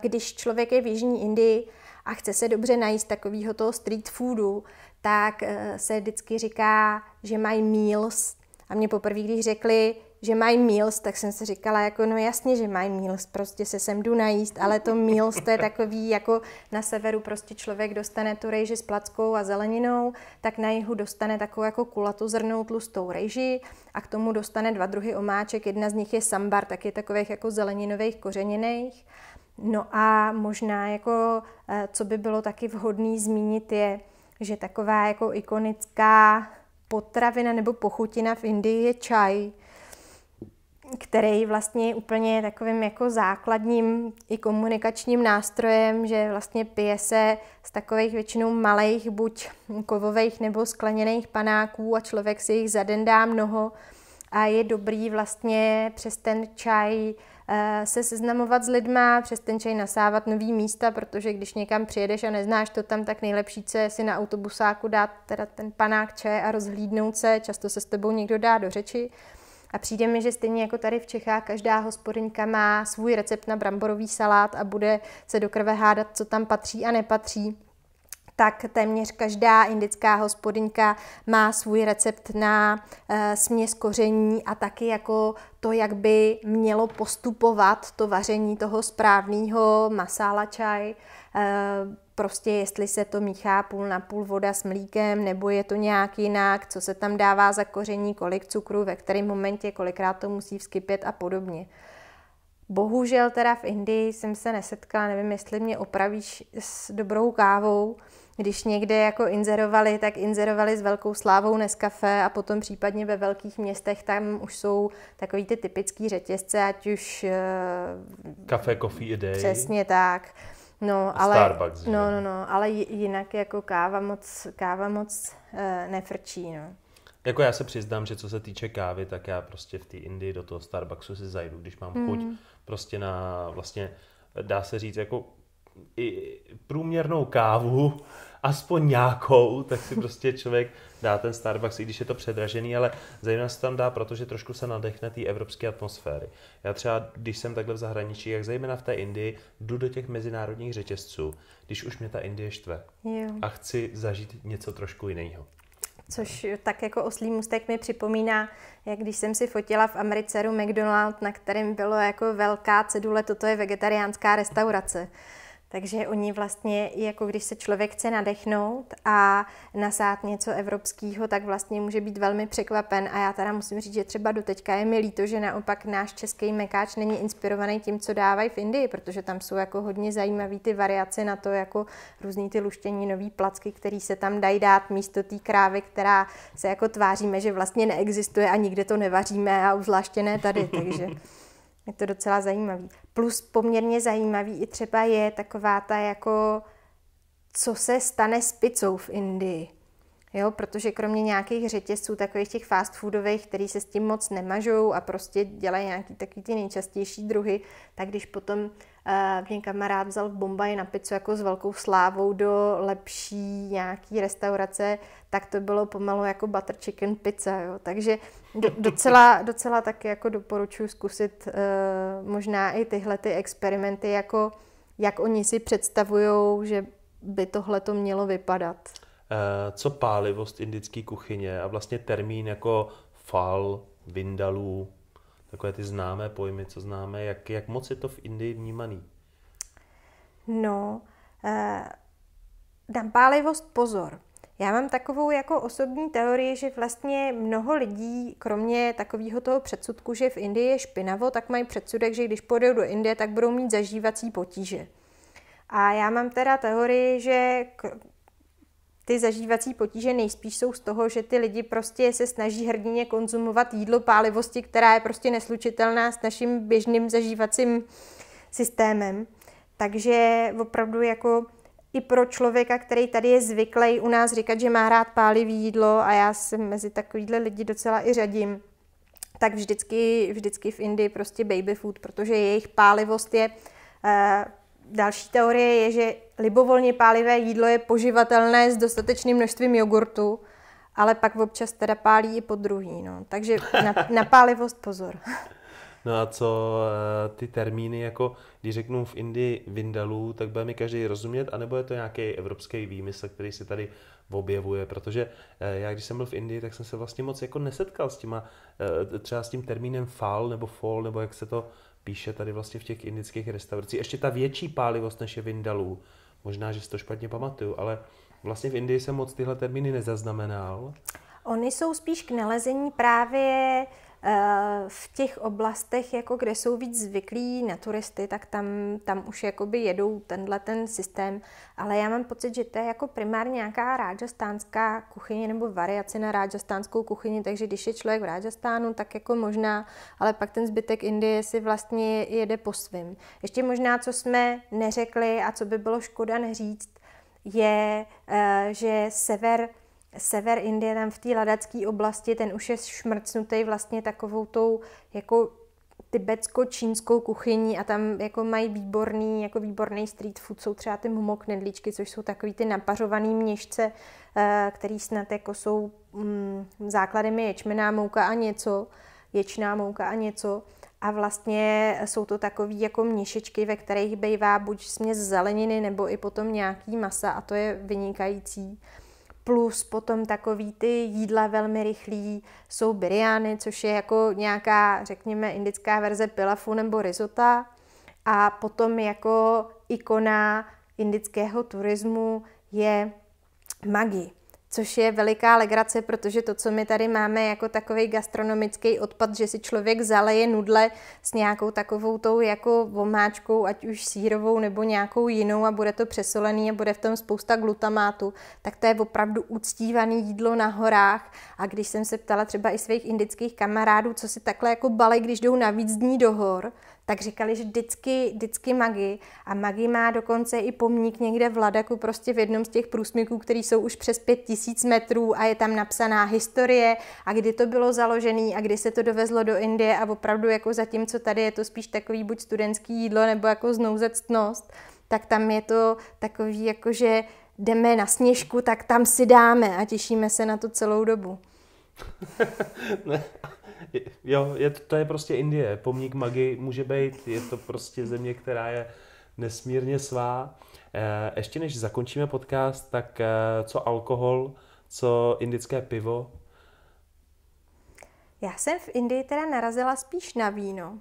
Když člověk je v Jižní Indii a chce se dobře najíst takového toho street foodu, tak se vždycky říká že mají meals. A mě poprvé, když řekli, že mají meals, tak jsem si říkala, jako no jasně, že mají meals, prostě se sem jdu najíst, ale to meals to je takový, jako na severu prostě člověk dostane tu rejži s plackou a zeleninou, tak na jihu dostane takovou jako kulatozrnou tlustou rejži a k tomu dostane dva druhy omáček, jedna z nich je sambar, tak je takových jako zeleninových kořeněných. No a možná jako, eh, co by bylo taky vhodné zmínit je, že taková jako ikonická potravina nebo pochutina v Indii je čaj, který vlastně je úplně takovým jako základním i komunikačním nástrojem, že vlastně pije se z takových většinou malých, buď kovových nebo skleněných panáků a člověk si jich za den dá mnoho a je dobrý vlastně přes ten čaj Eh, se seznamovat s lidma, přes ten čaj nasávat nový místa, protože když někam přijedeš a neznáš to tam, tak nejlepší co je si na autobusáku dát teda ten panák čaj a rozhlídnout se, často se s tebou někdo dá do řeči. A přijde mi, že stejně jako tady v Čechách, každá hospodyňka má svůj recept na bramborový salát a bude se do krve hádat, co tam patří a nepatří tak téměř každá indická hospodinka má svůj recept na e, směs koření a taky jako to, jak by mělo postupovat to vaření toho správného masála čaj. E, prostě jestli se to míchá půl na půl voda s mlíkem, nebo je to nějak jinak, co se tam dává za koření, kolik cukru, ve kterém momentě, kolikrát to musí vskypět a podobně. Bohužel teda v Indii jsem se nesetkala, nevím, jestli mě opravíš s dobrou kávou, když někde jako inzerovali, tak inzerovali s velkou slávou Nescafe a potom případně ve velkých městech tam už jsou takový ty typický řetězce, ať už... Kafe, eh, coffee day. Přesně tak. No, ale, Starbucks, no, no, no, ale jinak jako káva moc, káva moc e, nefrčí, no. Jako já se přiznám, že co se týče kávy, tak já prostě v té Indii do toho Starbucksu si zajdu, když mám hmm. chuť mm. prostě na vlastně, dá se říct, jako i průměrnou kávu, aspoň nějakou, tak si prostě člověk dá ten Starbucks, i když je to předražený, ale zejména se tam dá, protože trošku se nadechne té evropské atmosféry. Já třeba, když jsem takhle v zahraničí, jak zejména v té Indii, jdu do těch mezinárodních řetězců, když už mě ta Indie štve jo. a chci zažít něco trošku jiného. Což tak jako oslý mustek mi připomíná, jak když jsem si fotila v Americeru McDonald, na kterém bylo jako velká cedule, toto je vegetariánská restaurace. Takže oni vlastně, jako když se člověk chce nadechnout a nasát něco evropského, tak vlastně může být velmi překvapen. A já teda musím říct, že třeba doteďka je mi líto, že naopak náš český mekáč není inspirovaný tím, co dávají v Indii, protože tam jsou jako hodně zajímavé ty variace na to, jako různý ty luštění nový placky, které se tam dají dát místo té krávy, která se jako tváříme, že vlastně neexistuje a nikde to nevaříme a už ne tady, takže je to docela zajímavý. Plus poměrně zajímavý i třeba je taková ta jako, co se stane s pizzou v Indii. Jo, protože kromě nějakých řetězců, takových těch fast foodových, který se s tím moc nemažou a prostě dělají nějaký takový ty nejčastější druhy, tak když potom uh, mě kamarád vzal v Bombaji na pizzu jako s velkou slávou do lepší nějaký restaurace, tak to bylo pomalu jako butter chicken pizza, jo. Takže do, docela, docela taky jako doporučuji zkusit uh, možná i tyhle ty experimenty, jako jak oni si představují, že by tohle to mělo vypadat. Eh, co pálivost indické kuchyně a vlastně termín jako fal, vindalů, takové ty známé pojmy, co známe, jak, jak moc je to v Indii vnímaný? No, eh, dám pálivost pozor. Já mám takovou jako osobní teorii, že vlastně mnoho lidí, kromě takového toho předsudku, že v Indii je špinavo, tak mají předsudek, že když půjdou do Indie, tak budou mít zažívací potíže. A já mám teda teorii, že ty zažívací potíže nejspíš jsou z toho, že ty lidi prostě se snaží hrdině konzumovat jídlo pálivosti, která je prostě neslučitelná s naším běžným zažívacím systémem. Takže opravdu jako i pro člověka, který tady je zvyklý u nás říkat, že má rád pálivý jídlo a já se mezi takovýhle lidi docela i řadím, tak vždycky, vždycky v Indii prostě baby food, protože jejich pálivost je eh, Další teorie je, že libovolně pálivé jídlo je poživatelné s dostatečným množstvím jogurtu, ale pak občas teda pálí i po druhý. No. Takže na, na pálivost pozor. No a co eh, ty termíny, jako když řeknu v Indii vindalů, tak bude mi každý rozumět, anebo je to nějaký evropský výmysl, který se tady objevuje, protože eh, já když jsem byl v Indii, tak jsem se vlastně moc jako nesetkal s těma, eh, třeba s tím termínem fal nebo fall, nebo jak se to píše tady vlastně v těch indických restauracích. Ještě ta větší pálivost než je v Možná, že si to špatně pamatuju, ale vlastně v Indii jsem moc tyhle termíny nezaznamenal. Oni jsou spíš k nalezení právě Eh, v těch oblastech, jako kde jsou víc zvyklí na turisty, tak tam, tam už jakoby jedou tenhle ten systém, ale já mám pocit, že to je jako primárně nějaká rádžastánská kuchyně nebo variace na rádžastánskou kuchyni, takže když je člověk v Rádžastánu, tak jako možná, ale pak ten zbytek Indie si vlastně jede po svým. Ještě možná, co jsme neřekli a co by bylo škoda neříct, je, eh, že sever sever Indie, tam v té ladacké oblasti, ten už je šmrcnutý vlastně takovou tou jako tibetsko-čínskou kuchyní a tam jako mají výborný, jako výborný street food, jsou třeba ty momo nedlíčky, což jsou takový ty napařovaný měšce, eh, který snad jako jsou mm, základem je ječmená mouka a něco, ječná mouka a něco. A vlastně jsou to takové jako měšečky, ve kterých bývá buď směs zeleniny nebo i potom nějaký masa a to je vynikající plus potom takový ty jídla velmi rychlí jsou biryány, což je jako nějaká, řekněme, indická verze pilafu nebo risota. A potom jako ikona indického turismu je magi což je veliká legrace, protože to, co my tady máme jako takový gastronomický odpad, že si člověk zaleje nudle s nějakou takovou tou jako vomáčkou, ať už sírovou nebo nějakou jinou a bude to přesolený a bude v tom spousta glutamátu, tak to je opravdu uctívaný jídlo na horách. A když jsem se ptala třeba i svých indických kamarádů, co si takhle jako balej, když jdou na víc dní do hor, tak říkali, že vždycky, vždycky magi. A magi má dokonce i pomník někde v Ladaku, prostě v jednom z těch průsmyků, který jsou už přes pět tisíc metrů a je tam napsaná historie a kdy to bylo založené a kdy se to dovezlo do Indie a opravdu jako zatímco tady je to spíš takový buď studentský jídlo nebo jako znouzectnost, tak tam je to takový jako, že jdeme na sněžku, tak tam si dáme a těšíme se na to celou dobu. ne, jo, je to, to je prostě Indie. Pomník Magi může být, je to prostě země, která je nesmírně svá. Eh, ještě než zakončíme podcast, tak eh, co alkohol, co indické pivo? Já jsem v Indii teda narazila spíš na víno.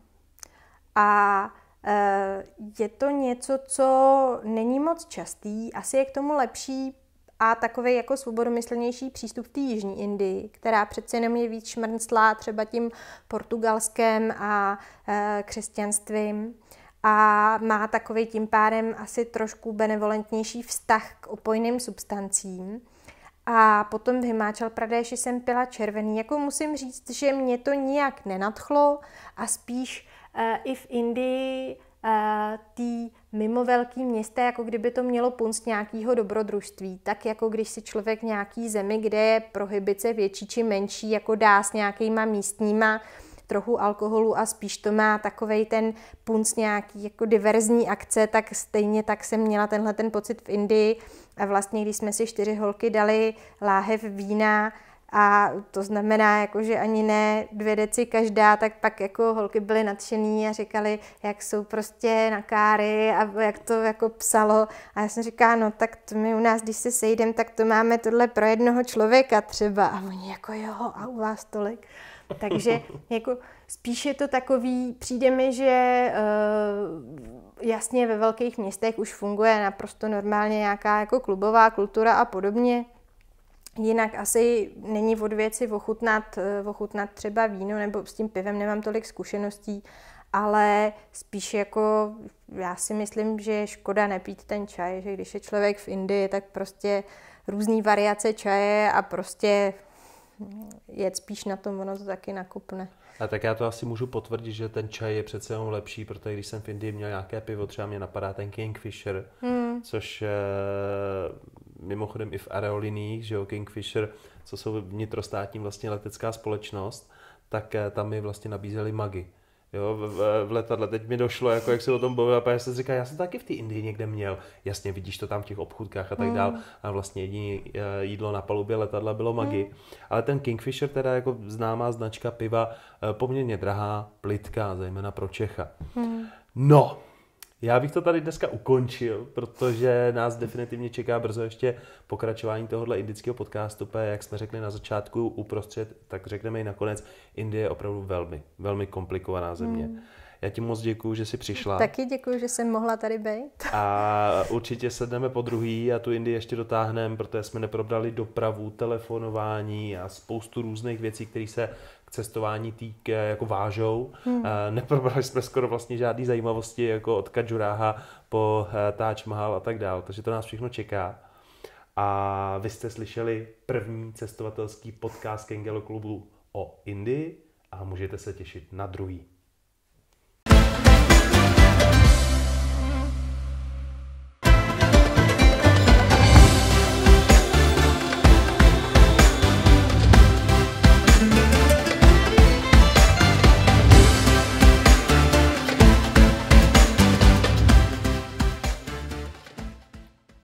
A eh, je to něco, co není moc častý. Asi je k tomu lepší a takový jako svobodomyslnější přístup v té jižní Indii, která přece jenom je víc šmrnclá třeba tím portugalském a e, křesťanstvím a má takový tím pádem asi trošku benevolentnější vztah k opojným substancím. A potom v Himáčel Pradeši jsem pila červený. Jako musím říct, že mě to nijak nenadchlo a spíš e, i v Indii e, ty mimo velký města, jako kdyby to mělo punct nějakého dobrodružství, tak jako když si člověk nějaký zemi, kde je prohybice větší či menší, jako dá s nějakýma místníma trochu alkoholu a spíš to má takovej ten punc nějaký jako diverzní akce, tak stejně tak jsem měla tenhle ten pocit v Indii. A vlastně, když jsme si čtyři holky dali láhev vína a to znamená, jako, že ani ne dvě deci každá, tak pak jako holky byly nadšený a říkali, jak jsou prostě na káry a jak to jako psalo. A já jsem říkala, no tak to my u nás, když se sejdem, tak to máme tohle pro jednoho člověka třeba. A oni jako jo, a u vás tolik. Takže jako spíš je to takový, přijde mi, že eh, jasně ve velkých městech už funguje naprosto normálně nějaká jako klubová kultura a podobně, Jinak asi není od věci ochutnat, eh, ochutnat třeba víno nebo s tím pivem nemám tolik zkušeností, ale spíš jako já si myslím, že je škoda nepít ten čaj, že když je člověk v Indii, tak prostě různé variace čaje a prostě je spíš na tom, ono to taky nakupne. A tak já to asi můžu potvrdit, že ten čaj je přece jenom lepší, protože když jsem v Indii měl nějaké pivo, třeba mě napadá ten Kingfisher, hmm. což eh, mimochodem i v aeroliniích, že jo, Kingfisher, co jsou vnitrostátní vlastně letecká společnost, tak eh, tam mi vlastně nabízeli magy. Jo, v, v, v letadle. Teď mi došlo, jako jak se o tom bavil, a já jsem říkal, já jsem taky v té Indii někde měl. Jasně, vidíš to tam v těch obchůdkách a tak mm. dál. A vlastně jediné eh, jídlo na palubě letadla bylo magi. Mm. Ale ten Kingfisher, teda jako známá značka piva, eh, poměrně drahá, plitká, zejména pro Čecha. Mm. No, já bych to tady dneska ukončil, protože nás definitivně čeká brzo ještě pokračování tohohle indického podcastu, jak jsme řekli na začátku uprostřed, tak řekneme i nakonec, Indie je opravdu velmi, velmi komplikovaná země. Hmm. Já ti moc děkuji, že jsi přišla. Taky děkuji, že jsem mohla tady být. A určitě sedneme po druhý a tu Indii ještě dotáhneme, protože jsme neprobrali dopravu, telefonování a spoustu různých věcí, které se cestování týká jako vážou. Hmm. Eh, neprobrali jsme skoro vlastně žádné zajímavosti jako od Kajuráha po eh, Taj Mahal a tak dál, takže to nás všechno čeká. A vy jste slyšeli první cestovatelský podcast Kengelo klubu o Indii a můžete se těšit na druhý.